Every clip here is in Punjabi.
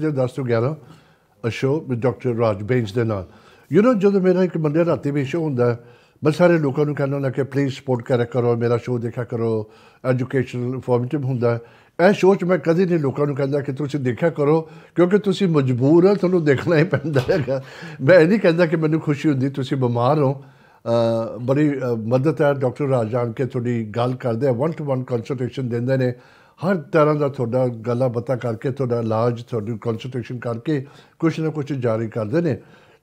ਦੇ 10 ਤੋਂ 11 a show with doctor Raj Bains ਦੇ ਨਾਲ ਯੂ نو ਜਦੋਂ ਮੇਰਾ ਇੱਕ ਬੰਦੇ ਰਾਤੀ ਵੀ ਸ਼ੋ ਹੁੰਦਾ ਮੈਂ ਸਾਰੇ ਲੋਕਾਂ ਨੂੰ ਕਹਿੰਦਾ ਨਾ ਕਿ ਪਲੀਜ਼ ਸਪੋਰਟ ਕਰਿਆ ਕਰੋ ਮੇਰਾ ਸ਼ੋ ਦੇਖਿਆ ਕਰੋ ਐਜੂਕੇਸ਼ਨਲ ਇਨਫੋਰਮੇਟਿਵ ਹੁੰਦਾ ਇਹ ਸ਼ੋਅ 'ਚ ਮੈਂ ਕਦੀ ਨਹੀਂ ਲੋਕਾਂ ਨੂੰ ਕਹਿੰਦਾ ਕਿ ਤੁਸੀਂ ਦੇਖਿਆ ਕਰੋ ਕਿਉਂਕਿ ਤੁਸੀਂ ਮਜਬੂਰ ਹੋ ਤੁਹਾਨੂੰ ਦੇਖਣਾ ਹੀ ਪੈਂਦਾ ਹੈਗਾ ਮੈਂ ਇਹ ਨਹੀਂ ਕਹਿੰਦਾ ਕਿ ਮੈਨੂੰ ਖੁਸ਼ੀ ਹੁੰਦੀ ਤੁਸੀਂ ਬਿਮਾਰ ਹੋ ਬੜੀ ਮਦਦ ਹੈ ਡਾਕਟਰ ਰਾਜਾਨ ਕੇ ਤੁਹਾਡੀ ਗੱਲ ਕਰਦੇ ਆ 1 ਟੂ 1 ਕੰਸਲਟੇਸ਼ਨ ਦਿੰਦੇ ਨੇ ਹਰ ਤਰ੍ਹਾਂ ਦਾ ਤੁਹਾਡਾ ਗੱਲਾਂ ਬਤਾ ਕਰਕੇ ਤੁਹਾਡਾ ਇਲਾਜ ਤੁਹਾਡੀ ਕਨਸਲਟੇਸ਼ਨ ਕਰਕੇ ਕੁਝ ਨਾ ਕੁਝ ਜਾਰੀ ਕਰਦੇ ਨੇ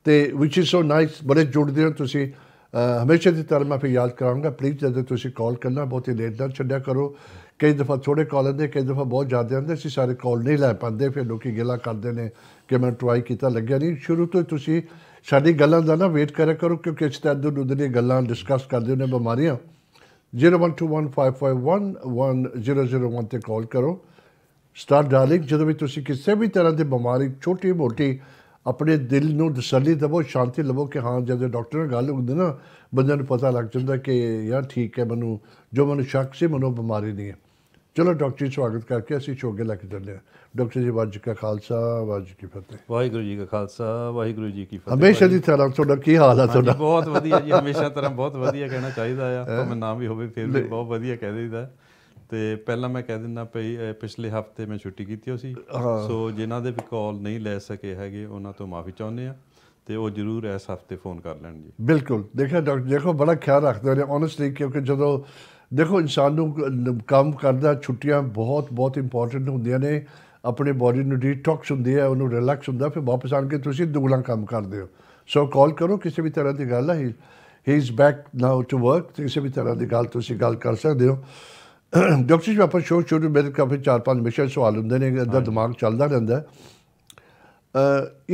ਤੇ ਵਿਚ ਇਜ਼ ਸੋ ਨਾਈਸ ਬੜੇ ਜੁੜਦੇ ਹੋ ਤੁਸੀਂ ਹਮੇਸ਼ਾ ਦੀ ਤਰ੍ਹਾਂ ਮੈਂ ਫਿਰ ਯਾਦ ਕਰਾਂਗਾ ਪਲੀਜ਼ ਜਦੋਂ ਤੁਸੀਂ ਕਾਲ ਕਰਨਾ ਬਹੁਤ ਹੀ ਲੇਟ ਨਾ ਛੱਡਿਆ ਕਰੋ ਕਈ ਦਫਾ ਥੋੜੇ ਕਾਲ ਆਉਂਦੇ ਕਈ ਦਫਾ ਬਹੁਤ ਜ਼ਿਆਦਾ ਆਉਂਦੇ ਅਸੀਂ ਸਾਰੇ ਕਾਲ ਨਹੀਂ ਲੈ ਪਾਉਂਦੇ ਫਿਰ ਲੋਕੀ ਗੱਲਾਂ ਕਰਦੇ ਨੇ ਕਿ ਮੈਂ ਟਰਾਈ ਕੀਤਾ ਲੱਗਿਆ ਨਹੀਂ ਸ਼ੁਰੂ ਤੋਂ ਤੁਸੀਂ ਸਾਡੀ ਗੱਲਾਂ ਦਾ ਨਾ ਵੇਟ ਕਰਿਆ ਕਰੋ ਕਿਉਂਕਿ ਇਸ ਤਰ੍ਹਾਂ ਦੁੱਧ ਦੀਆਂ ਗੱਲਾਂ ਡਿਸਕਸ ਕਰਦੇ ਨੇ ਬਿਮਾਰੀਆਂ 0121551101 ਤੇ ਕਾਲ ਕਰੋ ਸਟਾਰ ਡਾਰਲਿੰਗ ਜਦੋਂ ਵੀ ਤੁਸੀਂ ਕਿਸੇ ਵੀ ਤਰ੍ਹਾਂ ਦੀ ਬਿਮਾਰੀ ਛੋਟੀ ਮੋਟੀ ਆਪਣੇ ਦਿਲ ਨੂੰ ਦਸਲੀ ਦਿਵੋ ਸ਼ਾਂਤੀ ਲਵੋ ਕਿ ਹਾਂ ਜਦੋਂ ਡਾਕਟਰ ਨਾਲ ਗੱਲ ਹੁੰਦੀ ਨਾ ਬੰਦੇ ਨੂੰ ਪਤਾ ਲੱਗ ਜਾਂਦਾ ਕਿ ਯਾਰ ਠੀਕ ਹੈ ਮੈਨੂੰ ਜੋ ਮੈਨੂੰ ਸ਼ੱਕ ਸੀ ਮੈਨੂੰ ਬਿਮਾਰੀ ਨਹੀਂ ਹੈ ਚਲੋ ਡਾਕਟਰ ਜੀ ਸਵਾਗਤ ਕਰਕੇ ਅਸੀਂ ਛੋਗੇ ਲੱਗ ਕੇ ਚੱਲੇ ਡਾਕਟਰ ਜੀ ਵਾਜ ਕਾ ਖਾਲਸਾ ਵਾਜ ਕੀ ਫਤਿਹ ਵਾਹਿਗੁਰੂ ਜੀ ਕਾ ਖਾਲਸਾ ਵਾਹਿਗੁਰੂ ਜੀ ਕੀ ਫਤਿਹ ਹਮੇਸ਼ਾ ਦੀ ਤਰ੍ਹਾਂ ਤੁਹਾਡਾ ਕੀ ਹਾਲ ਆ ਤੁਹਾਡਾ ਬਹੁਤ ਵਧੀਆ ਜੀ ਹਮੇਸ਼ਾ ਤਰ੍ਹਾਂ ਬਹੁਤ ਵਧੀਆ ਕਹਿਣਾ ਚਾਹੀਦਾ ਆ ਭਾਵੇਂ ਨਾਮ ਵੀ ਹੋਵੇ ਫਿਰ ਵੀ ਬਹੁਤ ਵਧੀਆ ਕਹਿ ਦੇਈਦਾ ਤੇ ਪਹਿਲਾਂ ਮੈਂ ਕਹਿ ਦਿੰਦਾ ਪਈ ਪਿਛਲੇ ਹਫਤੇ ਮੈਂ ਛੁੱਟੀ ਕੀਤੀ ਹੋ ਸੀ ਸੋ ਜਿਨ੍ਹਾਂ ਦੇ ਵੀ ਕਾਲ ਨਹੀਂ ਲੈ ਸਕੇ ਹੈਗੇ ਉਹਨਾਂ ਤੋਂ ਮਾਫੀ ਚਾਹੁੰਦੇ ਆ ਤੇ ਉਹ ਜਰੂਰ ਇਸ ਹਫਤੇ ਫੋਨ ਕਰ ਲੈਣ ਜੀ ਬਿਲਕੁਲ ਦੇਖਿਆ ਡਾਕਟਰ ਦੇਖੋ ਬੜਾ ਖਿਆਲ ਰੱਖਦੇ ਹੋ ਨੇ ਓਨੈਸਟਲੀ ਕਿਉਂਕਿ ਜਦੋਂ ਦੇਖੋ ਇਨਸਾਨ ਨੂੰ ਕੰਮ ਕਰਦਾ ਛੁੱਟੀਆਂ ਬਹੁਤ ਬਹੁਤ ਇੰਪੋਰਟੈਂਟ ਹੁੰਦੀਆਂ ਨੇ ਆਪਣੇ ਬੋਡੀ ਨੂੰ ਡੀਟੌਕਸ ਹੁੰਦੀ ਹੈ ਉਹਨੂੰ ਰਿਲੈਕਸ ਹੁੰਦਾ ਫਿਰ ਵਾਪਸ ਆਣ ਕੇ ਤੁਸੀਂ ਦੁਗਲਾ ਕੰਮ ਕਰਦੇ ਹੋ ਸੋ ਕਾਲ ਕਰੋ ਕਿਸੇ ਵੀ ਤਰ੍ਹਾਂ ਦੀ ਗੱਲ ਹੈ he is back now to work ਕਿਸੇ ਵੀ ਤਰ੍ਹਾਂ ਦੀ ਗੱਲ ਤੁਸੀਂ ਗੱਲ ਕਰ ਸਕਦੇ ਹੋ ਡਾਕਟਰ ਜੀ ਆਪਾਂ ਸ਼ੋਰ ਸ਼ੋਰ ਮੇਰੇ ਕਾਫੀ ਚਾਰ ਪੰਜ ਮਿਸ਼ਨ ਸਵਾਲ ਹੁੰਦੇ ਨੇ ਅੰਦਰ ਦਿਮਾਗ ਚੱਲਦਾ ਰਹਿੰਦਾ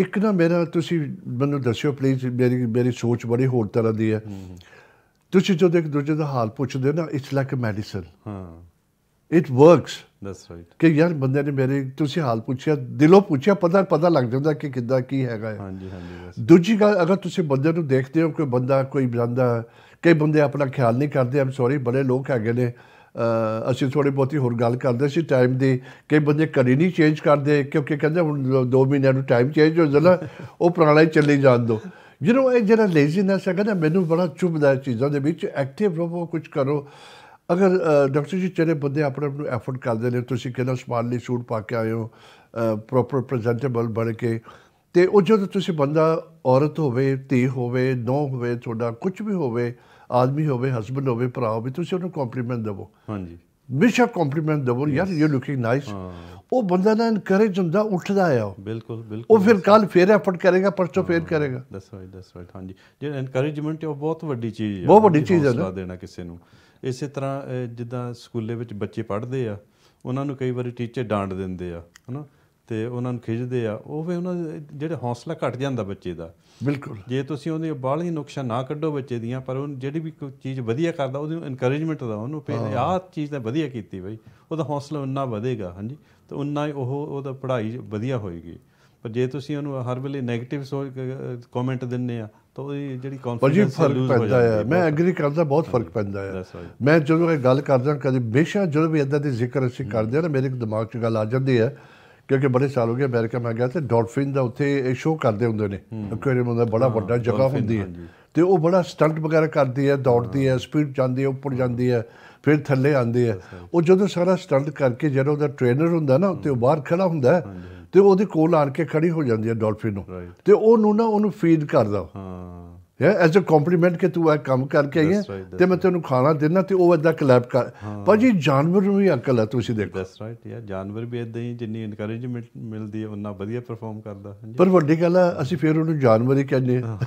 ਇੱਕ ਨਾ ਮੇਰਾ ਤੁਸੀਂ ਮੈਨੂੰ ਦੱਸਿਓ ਪਲੀਜ਼ ਮੇਰੀ ਮੇਰੀ ਸੋਚ ਬੜੀ ਹੋਰ ਤਰ੍ਹਾਂ ਦੀ ਹੈ ਤੁਸੀਂ ਜੋ ਦੇਖ ਦੂਜੇ ਦਾ ਹਾਲ ਪੁੱਛਦੇ ਨਾ ਇਟਸ ਲਾਈਕ ਅ ਮੈਡੀਸਨ ਹਾਂ ਇਟ ਵਰਕਸ ਦੈਟਸ ਰਾਈਟ ਕਿ ਯਾਰ ਬੰਦੇ ਨੇ ਮੇਰੇ ਤੁਸੀਂ ਹਾਲ ਪੁੱਛਿਆ ਦਿਲੋਂ ਪੁੱਛਿਆ ਪਤਾ ਪਤਾ ਲੱਗ ਜਾਂਦਾ ਕਿ ਕਿੱਦਾਂ ਕੀ ਹੈਗਾ ਹਾਂਜੀ ਹਾਂਜੀ ਦੂਜੀ ਗੱਲ ਅਗਰ ਤੁਸੀਂ ਬੰਦੇ ਨੂੰ ਦੇਖਦੇ ਹੋ ਕੋਈ ਬੰਦਾ ਕੋਈ ਬੰਦਾ ਕਈ ਬੰਦੇ ਆਪਣਾ ਖਿਆਲ ਨਹੀਂ ਕਰਦੇ ਆਮ ਸੌਰੀ ਬੜੇ ਲੋਕ ਹੈਗੇ ਨੇ ਅਸੀਂ ਥੋੜੀ ਬਹੁਤੀ ਹੋਰ ਗੱਲ ਕਰਦੇ ਸੀ ਟਾਈਮ ਦੀ ਕਈ ਬੰਦੇ ਕਰੀ ਨਹੀਂ ਚੇਂਜ ਕਰਦੇ ਕਿਉਂਕਿ ਕਹਿੰਦੇ ਹੁਣ 2 ਮਹੀਨਿਆਂ ਨੂੰ ਟਾਈਮ ਚੇਂਜ ਹੋ ਜਾਣਾ ਉਹ ਪੁਰਾਣਾ ਹੀ ਚੱਲੇ ਜਾਣ ਦੋ ਯੂ نو ਇਹ ਜਿਹੜਾ ਲੇਜ਼ੀਨੈਸ ਹੈ ਕਹਿੰਦਾ ਮੈਨੂੰ ਬੜਾ ਚੁਭਦਾ ਚੀਜ਼ਾਂ ਦੇ ਵਿੱਚ ਐਕਟਿਵ ਰਹੋ ਕੁਝ ਕਰੋ ਅਗਰ ਡਾਕਟਰ ਜੀ ਚਿਹਰੇ ਬੰਦੇ ਆਪਣੇ ਆਪ ਨੂੰ ਐਫਰਟ ਕਰਦੇ ਨੇ ਤੁਸੀਂ ਕਿਹਨਾਂ ਸਮਾਰਲੀ ਸੂਟ ਪਾ ਕੇ ਆਏ ਹੋ ਪ੍ਰੋਪਰ ਪ੍ਰੈਜ਼ੈਂਟੇਬਲ ਬਣ ਕੇ ਤੇ ਉਹ ਜਦੋਂ ਤੁਸੀਂ ਬੰਦਾ ਔਰਤ ਹੋਵੇ ਤੇ ਹੋਵੇ ਨੋ ਹੋਵੇ ਤੁਹਾਡਾ ਕੁਝ ਵੀ ਹੋਵੇ ਆਦਮੀ ਹੋਵੇ ਹਸਬੰਡ ਹੋਵੇ ਭਰਾ ਹੋਵੇ ਤੁਸੀਂ ਉਹਨੂੰ ਕੰਪਲੀਮੈਂਟ ਦਿਵੋ ਹਾਂਜੀ ਬੇਸ਼ੱਕ ਕੰਪਲੀਮੈਂਟ ਦਵੋ ਯਾਰ ਯੂ ਲੁਕਿੰਗ ਨਾਈਸ ਉਹ ਬੰਦਾ ਨਾ ਇਨਕਰੇਜ ਹੁੰਦਾ ਉੱਠਦਾ ਆ ਬਿਲਕੁਲ ਬਿਲਕੁਲ ਉਹ ਫਿਰ ਕੱਲ ਫੇਰ ਐਫਰਟ ਕਰੇਗਾ ਪਰਚੋ ਫੇਰ ਕਰੇਗਾ ਦੈਟਸ ਰਾਈਟ ਦੈਟਸ ਰਾਈਟ ਹਾਂਜੀ ਜੇ ਇਨਕਰੇਜਮੈਂਟ ਉਹ ਬਹੁਤ ਵੱਡੀ ਚੀਜ਼ ਹੈ ਬਹੁਤ ਵੱਡੀ ਚੀਜ਼ ਹੈ ਨਾ ਦੇਣਾ ਕਿਸੇ ਨੂੰ ਇਸੇ ਤਰ੍ਹਾਂ ਜਿੱਦਾਂ ਸਕੂਲੇ ਵਿੱਚ ਬੱਚੇ ਪੜ੍ਹਦੇ ਆ ਉਹਨਾਂ ਨੂੰ ਕਈ ਵਾਰੀ ਟੀਚਰ ਡਾਂਟ ਦਿੰਦੇ ਆ ਹਨਾ ਤੇ ਉਹਨਾਂ ਨੂੰ ਖਿੱਚਦੇ ਆ ਉਹ ਵੀ ਉਹਨਾਂ ਜਿਹੜੇ ਹੌਸਲਾ ਘਟ ਜਾਂਦਾ ਬੱਚੇ ਦਾ ਬਿਲਕੁਲ ਜੇ ਤੁਸੀਂ ਉਹਦੀ ਬਾਹਲੀ ਨੁਕਸ਼ਾ ਨਾ ਕੱਢੋ ਬੱਚੇ ਦੀਆਂ ਪਰ ਉਹ ਜਿਹੜੀ ਵੀ ਕੋਈ ਚੀਜ਼ ਵਧੀਆ ਕਰਦਾ ਉਹਨੂੰ ਇਨਕਰੇਜਮੈਂਟ ਦਾ ਉਹਨੂੰ ਆਹ ਚੀਜ਼ ਤਾਂ ਵਧੀਆ ਕੀਤੀ ਬਈ ਉਹਦਾ ਹੌਸਲਾ ਉਨਾ ਵਧੇਗਾ ਹਾਂਜੀ ਤੇ ਉਨਾ ਉਹ ਉਹਦਾ ਪੜ੍ਹਾਈ ਵਧੀਆ ਹੋਏਗੀ ਪਰ ਜੇ ਤੁਸੀਂ ਉਹਨੂੰ ਹਰ ਵੇਲੇ 네ਗੇਟਿਵ ਸੋਚ ਕਮੈਂਟ ਦਿੰਨੇ ਆ ਤਾਂ ਉਹ ਜਿਹੜੀ ਕੌਨਫੀਡੈਂਸ ਹੋ ਜਾਂਦਾ ਹੈ ਮੈਂ ਐਗਰੀ ਕਰਦਾ ਬਹੁਤ ਫਰਕ ਪੈਂਦਾ ਹੈ ਮੈਂ ਜਦੋਂ ਇਹ ਗੱਲ ਕਰਦਾ ਕਦੇ ਬੇਸ਼ੱਕ ਜਦੋਂ ਵੀ ਇਦਾਂ ਦੇ ਜ਼ਿਕਰ ਅਸੀਂ ਕਰਦੇ ਆ ਨਾ ਮੇਰੇ ਦਿਮਾਗ 'ਚ ਗੱਲ ਆ ਜਾਂਦੀ ਹੈ ਕਿਉਂਕਿ ਬੜੇ ਸਾਲ ਹੋ ਗਏ ਅਮਰੀਕਾ ਮੈਂ ਗਿਆ ਤੇ ਡਾਲਫਿਨ ਦਾ ਉੱਥੇ ਸ਼ੋਅ ਕਰਦੇ ਹੁੰਦੇ ਨੇ ਐਕੁਆਰੀਅਮ ਦਾ ਬੜਾ ਵੱਡਾ ਜਗ੍ਹਾ ਹੁੰਦੀ ਹੈ ਤੇ ਉਹ ਬੜਾ ਸਟੰਟ ਵਗੈਰਾ ਕਰਦੀ ਹੈ ਦੌੜਦੀ ਹੈ ਸਪੀਡ ਜਾਂਦੀ ਹੈ ਉੱਪਰ ਜਾਂਦੀ ਹੈ ਫਿਰ ਥੱਲੇ ਆਉਂਦੇ ਹੈ ਉਹ ਜਦੋਂ ਸਾਰਾ ਸਟੰਟ ਕਰਕੇ ਜਦੋਂ ਉਹਦਾ ਟ੍ਰੇਨਰ ਹੁੰਦਾ ਨਾ ਉੱਤੇ ਉਹ ਬਾਹਰ ਖੜਾ ਹੁੰਦਾ ਹੈ ਤੇ ਉਹਦੇ ਕੋਲ ਆਣ ਕੇ ਖੜੀ ਹੋ ਜਾਂਦੀ ਹੈ ਡਾਲਫਿਨ ਨੂੰ ਤੇ ਉਹ ਨੂੰ ਨਾ ਉਹਨੂੰ ਫੀਡ ਕਰਦਾ ਹਾਂ ਯਾ ਐਜ਼ ਅ ਕੰਪਲੀਮੈਂਟ ਕਿ ਤੂੰ ਇਹ ਕੰਮ ਕਰਕੇ ਆਈ ਹੈ ਤੇ ਮੈਂ ਤੈਨੂੰ ਖਾਣਾ ਦੇਣਾ ਤੇ ਉਹ ਐਦਾਂ ਕਲੈਪ ਕਰ ਭਾਜੀ ਜਾਨਵਰ ਨੂੰ ਵੀ ਅਕਲ ਹੈ ਤੁਸੀਂ ਦੇਖੋ ਦੈਟਸ ਰਾਈਟ ਯਾ ਜਾਨਵਰ ਵੀ ਐਦਾਂ ਹੀ ਜਿੰਨੀ ਇਨਕਰੇਜਮੈਂਟ ਮਿਲਦੀ ਹੈ ਉਹਨਾਂ ਵਧੀਆ ਪਰਫਾਰਮ ਕਰਦਾ ਪਰ ਵੱਡੀ ਗੱਲ ਆ ਅਸੀਂ ਫਿਰ ਉਹਨੂੰ ਜਾਨਵਰ ਹੀ ਕਹਿੰਦੇ ਹਾਂ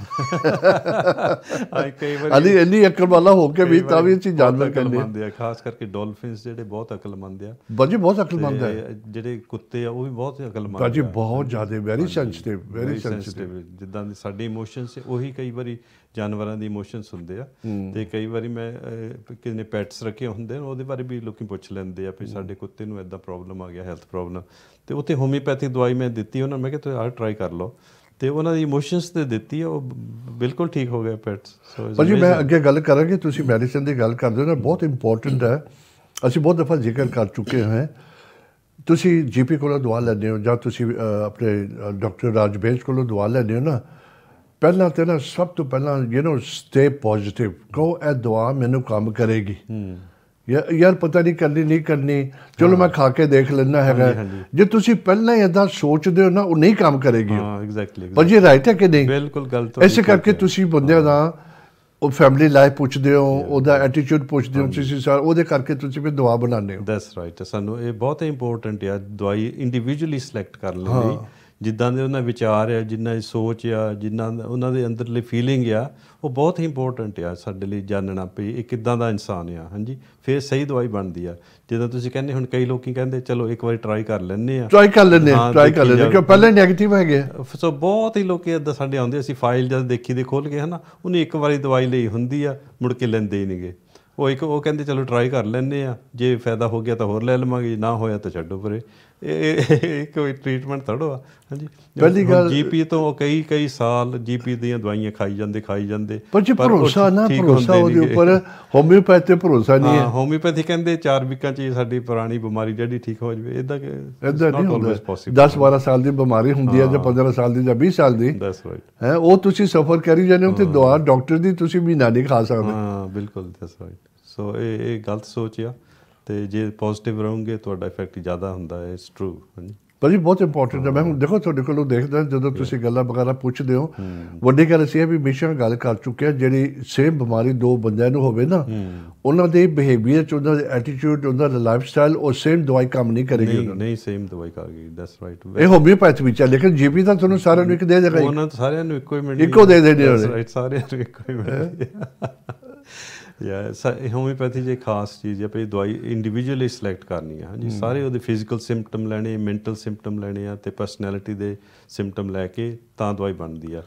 ਕਈ ਵਾਰ ਅਲੀ ਇੰਨੀ ਅਕਲ ਵਾਲਾ ਹੋ ਕੇ ਵੀ ਤਾਂ ਵੀ ਅਸੀਂ ਜਾਨਵਰ ਕਹਿੰਦੇ ਆ ਖਾਸ ਕਰਕੇ ਡੋਲਫਿਨਸ ਜਿਹੜੇ ਬਹੁਤ ਅਕਲਮੰਦ ਆ ਭਾਜੀ ਬਹੁਤ ਅਕਲਮੰਦ ਆ ਜਿਹੜੇ ਕੁੱਤੇ ਆ ਉਹ ਵੀ ਬਹੁਤ ਅਕਲਮੰਦ ਆ ਭਾਜੀ ਬਹੁਤ ਜ਼ਿਆਦਾ ਵੈਰੀ ਸੈਂਸਿਟਿਵ ਵੈਰੀ ਸੈਂਸਿਟਿਵ ਜਿੱਦਾਂ ਸਾਡੇ ਇਮੋਸ਼ਨਸ ਉਹੀ ਕਈ ਵਾਰੀ ਜਾਨਵਰਾਂ ਦੀ ਇਮੋਸ਼ਨਸ ਹੁੰਦੇ ਆ ਤੇ ਕਈ ਵਾਰੀ ਮੈਂ ਕਿਨੇ ਨੇ ਪੈਟਸ ਰੱਖੇ ਹੁੰਦੇ ਨੇ ਉਹਦੇ ਬਾਰੇ ਵੀ ਲੋਕੀ ਪੁੱਛ ਲੈਂਦੇ ਆ ਵੀ ਸਾਡੇ ਕੁੱਤੇ ਨੂੰ ਐਦਾਂ ਪ੍ਰੋਬਲਮ ਆ ਗਿਆ ਹੈਲਥ ਪ੍ਰੋਬਲਮ ਤੇ ਉੱਥੇ ਹੋਮਿਓਪੈਥਿਕ ਦਵਾਈ ਮੈਂ ਦਿੱਤੀ ਉਹਨਾਂ ਨੂੰ ਮੈਂ ਕਿਹਾ ਤੁਸੀਂ ਆਹ ਟਰਾਈ ਕਰ ਲਓ ਤੇ ਉਹਨਾਂ ਦੀ ਇਮੋਸ਼ਨਸ ਤੇ ਦਿੱਤੀ ਉਹ ਬਿਲਕੁਲ ਠੀਕ ਹੋ ਗਿਆ ਪੈਟਸ ਸੋ ਜੀ ਮੈਂ ਅੱਗੇ ਗੱਲ ਕਰਾਂਗੇ ਤੁਸੀਂ ਮੈਡੀਸਨ ਦੀ ਗੱਲ ਕਰਦੇ ਹੋ ਨਾ ਬਹੁਤ ਇੰਪੋਰਟੈਂਟ ਹੈ ਅਸੀਂ ਬਹੁਤ ਦਫਾ ਜ਼ਿਕਰ ਕਰ ਚੁੱਕੇ ਹਾਂ ਤੁਸੀਂ ਜੀਪੀ ਕੋਲੋਂ ਦਵਾ ਲੈਂਦੇ ਹੋ ਜਾਂ ਤੁਸੀਂ ਆਪਣੇ ਡਾਕਟਰ ਰਾਜਬੇਸ਼ ਕੋਲੋਂ ਦਵਾ ਲੈਂਦੇ ਹੋ ਨਾ ਪਹਿਲਾਂ ਤੇ ਨਾ ਸਭ ਤੋਂ ਪਹਿਲਾਂ ਯੂ نو ਸਟੇ ਪੋਜ਼ਿਟਿਵ ਕੋ ਐ ਦੁਆ ਮੈਨੂੰ ਕੰਮ ਕਰੇਗੀ ਯਾਰ ਪਤਾ ਨਹੀਂ ਕਰਨੀ ਨਹੀਂ ਕਰਨੀ ਚਲੋ ਮੈਂ ਖਾ ਕੇ ਦੇਖ ਲੈਣਾ ਹੈਗਾ ਜੇ ਤੁਸੀਂ ਪਹਿਲਾਂ ਹੀ ਇਦਾਂ ਸੋਚਦੇ ਹੋ ਨਾ ਉਹ ਨਹੀਂ ਕੰਮ ਕਰੇਗੀ ਹਾਂ ਐਗਜ਼ੈਕਟਲੀ ਪਰ ਜੇ ਰਾਈਟ ਹੈ ਕਿ ਨਹੀਂ ਬਿਲਕੁਲ ਗਲਤ ਹੋ ਐਸੇ ਕਰਕੇ ਤੁਸੀਂ ਬੰਦਿਆਂ ਦਾ ਉਹ ਫੈਮਿਲੀ ਲਾਈਫ ਪੁੱਛਦੇ ਹੋ ਉਹਦਾ ਐਟੀਟਿਊਡ ਪੁੱਛਦੇ ਹੋ ਤੁਸੀਂ ਸਾਰ ਉਹਦੇ ਕਰਕੇ ਤੁਸੀਂ ਵੀ ਦੁਆ ਬਣਾਉਂਦੇ ਹੋ ਦੈਟਸ ਰਾਈਟ ਸਾਨੂੰ ਇਹ ਬਹੁਤ ਇੰਪੋਰਟੈਂਟ ਹੈ ਦਵਾਈ ਇੰਡੀਵਿਜੂਅਲੀ ਸਿਲੈਕਟ ਕਰ ਲੈਣੀ ਜਿੱਦਾਂ ਦੇ ਉਹਨਾਂ ਵਿਚਾਰ ਆ ਜਿੰਨਾ ਦੀ ਸੋਚ ਆ ਜਿੰਨਾ ਉਹਨਾਂ ਦੇ ਅੰਦਰਲੇ ਫੀਲਿੰਗ ਆ ਉਹ ਬਹੁਤ ਹੀ ਇੰਪੋਰਟੈਂਟ ਆ ਸਾਡੇ ਲਈ ਜਾਣਨਾ ਪਈ ਇਹ ਕਿਦਾਂ ਦਾ ਇਨਸਾਨ ਆ ਹਾਂਜੀ ਫੇਰ ਸਹੀ ਦਵਾਈ ਬਣਦੀ ਆ ਜਿੱਦਾਂ ਤੁਸੀਂ ਕਹਿੰਦੇ ਹੁਣ ਕਈ ਲੋਕੀ ਕਹਿੰਦੇ ਚਲੋ ਇੱਕ ਵਾਰੀ ਟਰਾਈ ਕਰ ਲੈਣੇ ਆ ਟਰਾਈ ਕਰ ਲੈਣੇ ਟਰਾਈ ਕਰ ਲੈਣੇ ਕਿਉਂ ਪਹਿਲੇ ਨੈਗੇਟਿਵ ਹੈਗੇ ਸੋ ਬਹੁਤ ਹੀ ਲੋਕੀ ਇਦਾਂ ਸਾਡੇ ਆਉਂਦੇ ਅਸੀਂ ਫਾਈਲ ਜਦ ਦੇਖੀ ਦੇ ਖੋਲ ਕੇ ਹਨਾ ਉਹਨੇ ਇੱਕ ਵਾਰੀ ਦਵਾਈ ਲਈ ਹੁੰਦੀ ਆ ਮੁੜ ਕੇ ਲੈਂਦੇ ਹੀ ਨਹੀਂਗੇ ਉਹ ਇੱਕ ਉਹ ਕਹਿੰਦੇ ਚਲੋ ਟਰਾਈ ਕਰ ਲੈਣੇ ਆ ਜੇ ਫਾਇਦਾ ਹੋ ਗਿਆ ਤਾਂ ਹੋਰ ਲੈ ਲਵਾਂਗੇ ਨਾ ਹੋਇਆ ਤਾਂ ਛੱਡੋ ਪਰੇ ਇਹ ਕੋਈ ਟ੍ਰੀਟਮੈਂਟ ਥੜੋ ਆ ਹਾਂਜੀ ਪਹਿਲੀ ਗੱਲ ਜੀਪੀ ਤੋਂ ਕਈ ਕਈ ਸਾਲ ਜੀਪੀ ਦੀਆਂ ਦਵਾਈਆਂ ਖਾਈ ਜਾਂਦੇ ਖਾਈ ਜਾਂਦੇ ਪਰ ਜੀ ਭਰੋਸਾ ਨਾ ਭਰੋਸਾ ਉਹਦੇ ਉੱਪਰ ਹੋਮਿਓਪੈਥੀ ਤੇ ਭਰੋਸਾ ਨਹੀਂ ਹਾਂ ਹੋਮਿਓਪੈਥੀ ਕਹਿੰਦੇ ਚਾਰ ਵੀਕਾਂ ਚ ਸਾਡੀ ਪੁਰਾਣੀ ਬਿਮਾਰੀ ਜਿਹੜੀ ਠੀਕ ਹੋ ਜਵੇ ਇਦਾਂ ਕਿ ਇਦਾਂ ਨਹੀਂ ਹੁੰਦਾ 10 12 ਸਾਲ ਦੀ ਬਿਮਾਰੀ ਹੁੰਦੀ ਹੈ ਜਾਂ 15 ਸਾਲ ਦੀ ਜਾਂ 20 ਸਾਲ ਦੀ ਰਾਈਟ ਹੈ ਉਹ ਤੁਸੀਂ ਸਫਰ ਕਰੀ ਜਾਂਦੇ ਹੋ ਤੇ ਦਵਾ ਡਾਕਟਰ ਦੀ ਤੁਸੀਂ ਵੀ ਨਾ ਨਹੀਂ ਖਾ ਸਕਦੇ ਹਾਂ ਬਿਲਕੁਲ ਦੱਸ ਰਾਈਟ ਸੋ ਇਹ ਇਹ ਗਲਤ ਸੋਚ ਆ ਤੇ ਜੇ ਪੋਜ਼ਿਟਿਵ ਰਹੋਗੇ ਤੁਹਾਡਾ ਇਫੈਕਟ ਜ਼ਿਆਦਾ ਹੁੰਦਾ ਹੈ ਇਟਸ ਟਰੂ ਹਾਂਜੀ ਪਰ ਇਹ ਬਹੁਤ ਇੰਪੋਰਟੈਂਟ ਹੈ ਮੈਂ ਹੁਣ ਦੇਖੋ ਤੁਹਾਡੇ ਕੋਲੋਂ ਦੇਖਦਾ ਜਦੋਂ ਤੁਸੀਂ ਗੱਲਾਂ ਵਗੈਰਾ ਪੁੱਛਦੇ ਹੋ ਵੱਡੀ ਗੱਲ ਸੀ ਹੈ ਵੀ ਮਿਸ਼ਨ ਗੱਲ ਕਰ ਚੁੱਕੇ ਆ ਜਿਹੜੀ ਸੇਮ ਬਿਮਾਰੀ ਦੋ ਬੰਦਿਆਂ ਨੂੰ ਹੋਵੇ ਨਾ ਉਹਨਾਂ ਦੇ ਬਿਹੇਵੀਅਰ ਚ ਉਹਨਾਂ ਦੇ ਐਟੀਟਿਊਡ ਉਹਨਾਂ ਦਾ ਲਾਈਫ ਸਟਾਈਲ ਉਹ ਸੇਮ ਦਵਾਈ ਕੰਮ ਨਹੀਂ ਕਰੇਗੀ ਉਹਨਾਂ ਨਹੀਂ ਸੇਮ ਦਵਾਈ ਕਰੇਗੀ ਦੈਟਸ ਰਾਈਟ ਇਹ ਹੋਮਿਓਪੈਥ ਵਿੱਚ ਹੈ ਲੇਕਿਨ ਜੀਪੀ ਤਾਂ ਤੁਹਾਨੂੰ ਸਾਰਿਆਂ ਨੂੰ ਇੱਕ ਦੇ ਦੇਗਾ ਉਹਨਾਂ ਸਾਰਿਆਂ ਨੂੰ ਇੱਕੋ ਹੀ ਮਿੰਟ ਇੱਕੋ ਦੇ ਦੇਣੀ ਉਹਨੇ ਰਾਈਟ ਸਾਰਿਆਂ ਨੂੰ ਇੱਕੋ ਹੀ ਮਿੰਟ ਯਾ ਹੋਮਿਓਪੈਥੀ ਜੇ ਖਾਸ ਚੀਜ਼ ਹੈ ਭਈ ਦਵਾਈ ਇੰਡੀਵਿਜੂਅਲੀ ਸਿਲੈਕਟ ਕਰਨੀ ਹੈ ਹਾਂਜੀ ਸਾਰੇ ਉਹਦੇ ਫਿਜ਼ੀਕਲ ਸਿੰਪਟਮ ਲੈਣੇ ਮੈਂਟਲ ਸਿੰਪਟਮ ਲੈਣੇ ਆ ਤੇ ਪਰਸਨੈਲਿਟੀ ਦੇ ਸਿੰਪਟਮ ਲੈ ਕੇ ਤਾਂ ਦਵਾਈ ਬਣਦੀ ਆ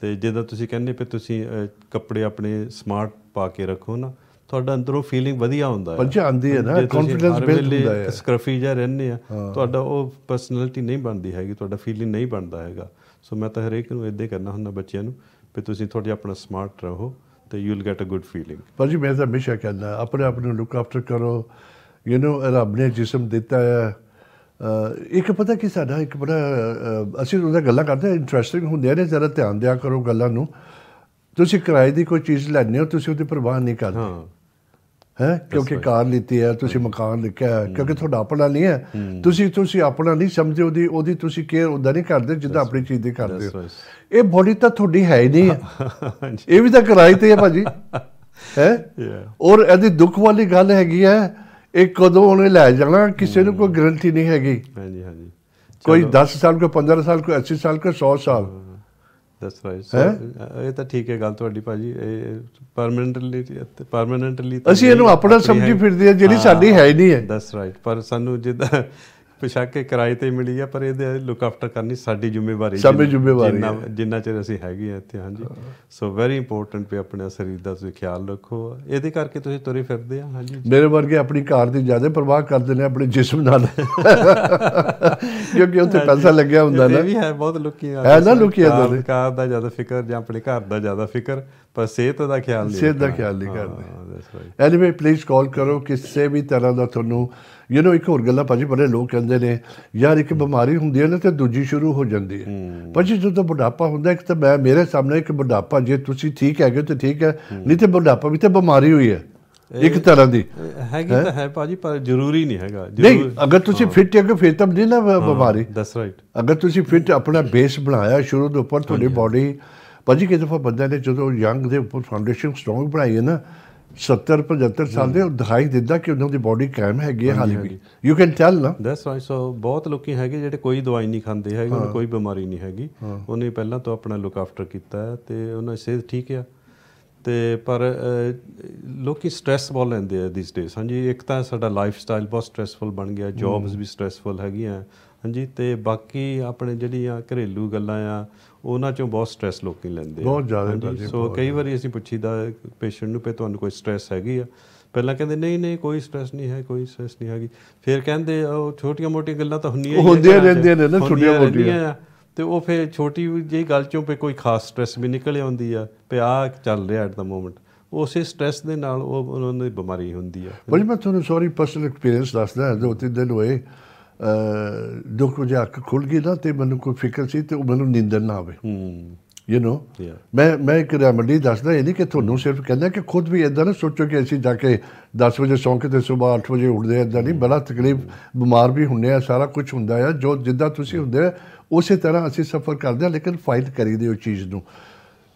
ਤੇ ਜਿੱਦਾਂ ਤੁਸੀਂ ਕਹਿੰਦੇ ਪਏ ਤੁਸੀਂ ਕੱਪੜੇ ਆਪਣੇ ਸਮਾਰਟ ਪਾ ਕੇ ਰੱਖੋ ਨਾ ਤੁਹਾਡਾ ਅੰਦਰੋਂ ਫੀਲਿੰਗ ਵਧੀਆ ਹੁੰਦਾ ਹੈ ਪੰਚਾ ਆਂਦੀ ਹੈ ਨਾ ਕੌਨਫੀਡੈਂਸ ਬਿਲਡ ਹੁੰਦਾ ਹੈ ਸਕਰਫੀ ਜਾਂ ਰਹਿਨੇ ਆ ਤੁਹਾਡਾ ਉਹ ਪਰਸਨੈਲਿਟੀ ਨਹੀਂ ਬਣਦੀ ਹੈਗੀ ਤੁਹਾਡਾ ਫੀਲਿੰਗ ਨਹੀਂ ਬਣਦਾ ਹੈਗਾ ਸੋ ਮੈਂ ਤਾਂ ਹਰੇਕ ਨੂੰ ਇਦਾਂ ਕਰਨਾ ਹੁੰਦਾ ਬੱਚਿਆਂ ਨੂੰ ਵੀ ਤੁਸੀਂ ਥੋੜੀ ਆਪਣਾ ਸਮਾਰਟ ਰਹੋ ਤੇ you will get a good feeling ਪਰ ਜੀ ਮੈਂ ਤਾਂ ਮਿਸ਼ਾ ਕਹਿੰਦਾ ਆਪਣੇ ਆਪ ਨੂੰ ਲੁੱਕ ਆਫਟਰ ਕਰੋ ਯੂ نو ਰੱਬ ਨੇ ਜਿਸਮ ਦਿੱਤਾ ਹੈ ਇੱਕ ਪਤਾ ਕਿ ਸਾਡਾ ਇੱਕ ਬੜਾ ਅਸੀਂ ਉਹਦਾ ਗੱਲਾਂ ਕਰਦੇ ਇੰਟਰਸਟਿੰਗ ਹੁੰਦੇ ਨੇ ਜ਼ਰਾ ਧਿਆਨ ਦਿਆ ਕਰੋ ਗੱਲਾਂ ਨੂੰ ਤੁਸੀਂ ਕਿਰਾਏ ਦੀ ਕੋਈ ਚੀਜ਼ ਲੈਣੇ ਹੋ ਤੁਸੀਂ ਉਹਦੀ ਪਰਵਾਹ ਨਹੀਂ ਕਰਦੇ ਹਾਂ ਹੈ ਕਿਉਂਕਿ ਕਾਰ ਲਿੱਤੀ ਹੈ ਤੁਸੀਂ ਮਕਾਨ ਲਿਖਿਆ ਹੈ ਕਿਉਂਕਿ ਤੁਹਾਡਾ ਆਪਣਾ ਨਹੀਂ ਹੈ ਤੁਸੀਂ ਤੁਸੀਂ ਆਪਣਾ ਨਹੀਂ ਸਮਝਦੇ ਉਹਦੀ ਉਹਦੀ ਤੁਸੀਂ ਕੇਅਰ ਉਹਦਾ ਨਹੀਂ ਕਰਦੇ ਜਿੱਦਾਂ ਆਪਣੀ ਚੀਜ਼ ਦੀ ਕਰਦੇ ਹੋ ਇਹ ਬੋਡੀ ਤਾਂ ਤੁਹਾਡੀ ਹੈ ਹੀ ਨਹੀਂ ਇਹ ਵੀ ਤਾਂ ਕਿਰਾਏ ਤੇ ਹੈ ਭਾਜੀ ਹੈ ਔਰ ਇਹਦੀ ਦੁੱਖ ਵਾਲੀ ਗੱਲ ਹੈਗੀ ਹੈ ਇਹ ਕਦੋਂ ਉਹਨੇ ਲੈ ਜਾਣਾ ਕਿਸੇ ਨੂੰ ਕੋਈ ਗਰੰਟੀ ਨਹੀਂ ਹੈਗੀ ਹਾਂਜੀ ਹਾਂਜੀ ਕੋਈ 10 ਸਾਲ ਕੋਈ 15 ਸਾਲ ਕੋਈ 80 ਸਾਲ ਕੋਈ 100 ਸਾਲ ਦੈਟਸ ਰਾਈਟ ਇਹ ਤਾਂ ਠੀਕ ਹੈ ਗੱਲ ਤੁਹਾਡੀ ਭਾਜੀ ਇਹ ਪਰਮਨੈਂਟਲੀ ਪਰਮਨੈਂਟਲੀ ਅਸੀਂ ਇਹਨੂੰ ਆਪਣਾ ਸਮਝੀ ਫਿਰਦੇ ਆ ਜਿਹੜੀ ਸਾਡੀ ਹੈ ਹੀ ਨਹੀਂ ਹੈ ਦੈਟਸ ਰਾਈਟ ਪਰ ਸਾਨੂੰ ਜਿੱਦਾਂ ਪਛਾ ਕੇ ਕਿਰਾਏ ਤੇ ਮਿਲੀ ਆ ਪਰ ਇਹਦੇ ਲੁੱਕ ਆਫਟਰ ਕਰਨੀ ਸਾਡੀ ਜ਼ਿੰਮੇਵਾਰੀ ਸਾਡੀ ਜ਼ਿੰਮੇਵਾਰੀ ਜਿੰਨਾ ਜਿੰਨਾ ਚਿਰ ਅਸੀਂ ਹੈਗੇ ਆ ਇੱਥੇ ਹਾਂਜੀ ਸੋ ਵੈਰੀ ਇੰਪੋਰਟੈਂਟ ਵੀ ਆਪਣੇ ਸਰੀਰ ਦਾ ਤੁਸੀਂ ਖਿਆਲ ਰੱਖੋ ਇਹਦੇ ਕਰਕੇ ਤੁਸੀਂ ਤੁਰੇ ਫਿਰਦੇ ਆ ਹਾਂਜੀ ਮੇਰੇ ਵਰਗੇ ਆਪਣੀ ਕਾਰ ਦੀ ਜ਼ਿਆਦਾ ਪਰਵਾਹ ਕਰਦੇ ਨੇ ਆਪਣੇ ਜਿਸਮ ਨਾਲ ਕਿਉਂਕਿ ਉੱਥੇ ਪੈਸਾ ਲੱਗਿਆ ਹੁੰਦਾ ਨਾ ਇਹ ਵੀ ਹੈ ਬਹੁਤ ਲੁਕੀ ਆ ਹੈ ਨਾ ਲੁਕੀ ਆ ਕਾਰ ਦਾ ਜ਼ਿਆਦਾ ਫਿਕਰ ਜਾਂ ਆਪਣੇ ਘਰ ਦਾ ਜ਼ਿਆਦਾ ਫਿਕਰ ਪਰ ਸਿਹਤ ਦਾ ਖਿਆਲ ਨਹੀਂ ਸਿਹਤ ਦਾ ਖਿਆਲ ਨਹੀਂ ਕਰਦੇ ਐਨੀਵੇ ਪਲੀਜ਼ ਕਾਲ ਕਰੋ ਕਿਸੇ ਵੀ ਤਰ੍ਹਾਂ ਦਾ ਤੁਹਾਨੂੰ ਯੂ نو ਇੱਕ ਹੋਰ ਗੱਲਾਂ ਭਾਜੀ ਬੜੇ ਲੋਕ ਕਹਿੰਦੇ ਨੇ ਯਾਰ ਇੱਕ ਬਿਮਾਰੀ ਹੁੰਦੀ ਹੈ ਨਾ ਤੇ ਦੂਜੀ ਸ਼ੁਰੂ ਹੋ ਜਾਂਦੀ ਹੈ ਭਾਜੀ ਜਦੋਂ ਬੁਢਾਪਾ ਹੁੰਦਾ ਇੱਕ ਤਾਂ ਮੈਂ ਮੇਰੇ ਸਾਹਮਣੇ ਇੱਕ ਬੁਢਾਪਾ ਜੇ ਤੁਸੀਂ ਠੀਕ ਹੈਗੇ ਤੇ ਠੀਕ ਹੈ ਨਹੀਂ ਤੇ ਬੁਢਾਪਾ ਵੀ ਤੇ ਬਿਮਾਰੀ ਹੋਈ ਹੈ ਇੱਕ ਤਰ੍ਹਾਂ ਦੀ ਹੈਗੀ ਤਾਂ ਹੈ ਭਾਜੀ ਪਰ ਜ਼ਰੂਰੀ ਨਹੀਂ ਹੈਗਾ ਨਹੀਂ ਅਗਰ ਤੁਸੀਂ ਫਿਟ ਹੋ ਕੇ ਫਿਰ ਤਾਂ ਨਹੀਂ ਨਾ ਬਿਮਾਰੀ ਦੈਟਸ ਰਾਈਟ ਅਗਰ ਤੁਸੀਂ ਫਿਟ ਆਪਣਾ ਬੇਸ ਬਣਾਇਆ ਸ਼ੁਰੂ ਤੋਂ ਉੱਪਰ ਤੁਹਾਡੀ ਬਾਡੀ ਭਾਜੀ ਕਿਸੇ ਦਫਾ ਬੰਦਾ ਨੇ ਜਦੋਂ ਯੰਗ ਦੇ ਉੱਪਰ ਫਾਊਂਡੇਸ਼ਨ ਸਟਰੋਂਗ ਬਣਾਈ ਹੈ ਨਾ 70 75 ਸਾਲ ਦੇ ਦਿਖਾਈ ਦਿੰਦਾ ਕਿ ਉਹਨਾਂ ਦੀ ਬਾਡੀ ਕਾਇਮ ਹੈਗੀ ਹੈ ਹਾਲੇ ਵੀ ਯੂ ਕੈਨ ਟੈਲ ਨਾ ਦੈਟਸ ਵਾਈ ਸੋ ਬਹੁਤ ਲੋਕੀ ਹੈਗੇ ਜਿਹੜੇ ਕੋਈ ਦਵਾਈ ਨਹੀਂ ਖਾਂਦੇ ਹੈਗੇ ਉਹਨਾਂ ਕੋਈ ਬਿਮਾਰੀ ਨਹੀਂ ਹੈਗੀ ਉਹਨੇ ਪਹਿਲਾਂ ਤੋਂ ਆਪਣਾ ਲੁੱਕ ਆਫਟਰ ਕੀਤਾ ਤੇ ਉਹਨਾਂ ਦੀ ਸਿਹਤ ਠੀਕ ਆ ਤੇ ਪਰ ਲੋਕੀ ਸਟ्रेस ਬਹੁਤ ਲੈਂਦੇ ਆ ਥੀਸ ਡੇਸ ਹਾਂਜੀ ਇੱਕ ਤਾਂ ਸਾਡਾ ਲਾਈਫ ਸਟਾਈਲ ਬਹੁਤ ਸਟ्रेसਫੁਲ ਬਣ ਗਿਆ ਜੌਬਸ ਵੀ ਸਟ्रेसਫੁਲ ਹੈਗੀਆਂ ਹਾਂਜੀ ਤੇ ਬਾਕੀ ਆਪਣੇ ਜਿਹੜੀਆਂ ਘਰੇਲੂ ਗੱਲਾਂ ਆ ਉਹਨਾਂ ਚੋਂ ਬਹੁਤ ਸਟ्रेस ਲੋਕੀ ਲੈਂਦੇ ਬਹੁਤ ਜ਼ਿਆਦਾ ਸੋ ਕਈ ਵਾਰੀ ਅਸੀਂ ਪੁੱਛੀਦਾ ਪੇਸ਼ੈਂਟ ਨੂੰ ਪੇ ਤੁਹਾਨੂੰ ਕੋਈ ਸਟ्रेस ਹੈਗੀ ਆ ਪਹਿਲਾਂ ਕਹਿੰਦੇ ਨਹੀਂ ਨਹੀਂ ਕੋਈ ਸਟ्रेस ਨਹੀਂ ਹੈ ਕੋਈ ਸਟ्रेस ਨਹੀਂ ਹੈਗੀ ਫਿਰ ਕਹਿੰਦੇ ਉਹ ਛੋਟੀਆਂ ਮੋਟੀਆਂ ਗੱਲਾਂ ਤਾਂ ਹੁੰਦੀਆਂ ਹੀ ਹੁੰਦੀਆਂ ਰਹਿੰਦੀਆਂ ਨੇ ਨਾ ਛੋਟੀਆਂ ਮੋਟੀਆਂ ਤੇ ਉਹ ਫਿਰ ਛੋਟੀ ਜਿਹੀ ਗੱਲ ਚੋਂ ਪੇ ਕੋਈ ਖਾਸ ਸਟ्रेस ਵੀ ਨਿਕਲ ਆਉਂਦੀ ਆ ਪੇ ਆ ਚੱਲ ਰਿਹਾ ਐਟ ਦਾ ਮੂਮੈਂਟ ਉਸੇ ਸਟ्रेस ਦੇ ਨਾਲ ਉਹ ਉਹਨਾਂ ਦੀ ਬਿਮਾਰੀ ਹੁੰਦੀ ਆ ਬਈ ਮੈਂ ਤੁਹਾਨੂੰ ਸੌਰੀ ਪਰਸਨਲ ਐਕਸਪੀਰੀਅੰਸ ਦੱਸਦਾ ਦੋ ਤਿੰਨ ਦਿਨ ਹੋਏ ਦੁੱਖ ਕੁਝ ਅੱਖ ਖੁੱਲ ਗਈ ਨਾ ਤੇ ਮੈਨੂੰ ਕੋਈ ਫਿਕਰ ਸੀ ਤੇ ਉਹ ਮੈਨੂੰ ਨੀਂਦਰ ਨਾ ਆਵੇ ਹੂੰ ਯੂ نو ਮੈਂ ਮੈਂ ਇੱਕ ਰੈਮਡੀ ਦੱਸਦਾ ਇਹ ਨਹੀਂ ਕਿ ਤੁਹਾਨੂੰ ਸਿਰਫ ਕਹਿੰਦਾ ਕਿ ਖੁਦ ਵੀ ਇਦਾਂ ਨਾ ਸੋਚੋ ਕਿ ਅਸੀਂ ਜਾ ਕੇ 10 ਵਜੇ ਸੌਂ ਕੇ ਤੇ ਸਵੇਰ 8 ਵਜੇ ਉੱਠਦੇ ਆ ਇਦਾਂ ਨਹੀਂ ਬੜਾ ਤਕਲੀਫ ਬਿਮਾਰ ਵੀ ਹੁੰਨੇ ਆ ਸਾਰਾ ਕੁਝ ਹੁੰਦਾ ਆ ਜੋ ਜਿੱਦਾਂ ਤੁਸੀਂ ਹੁੰਦੇ ਉਸੇ ਤਰ੍ਹਾਂ ਅਸੀਂ ਸਫਰ ਕਰਦੇ ਆ ਲੇਕਿਨ ਫਾਇਦ ਕਰੀਦੇ ਉਹ ਚੀਜ਼ ਨੂੰ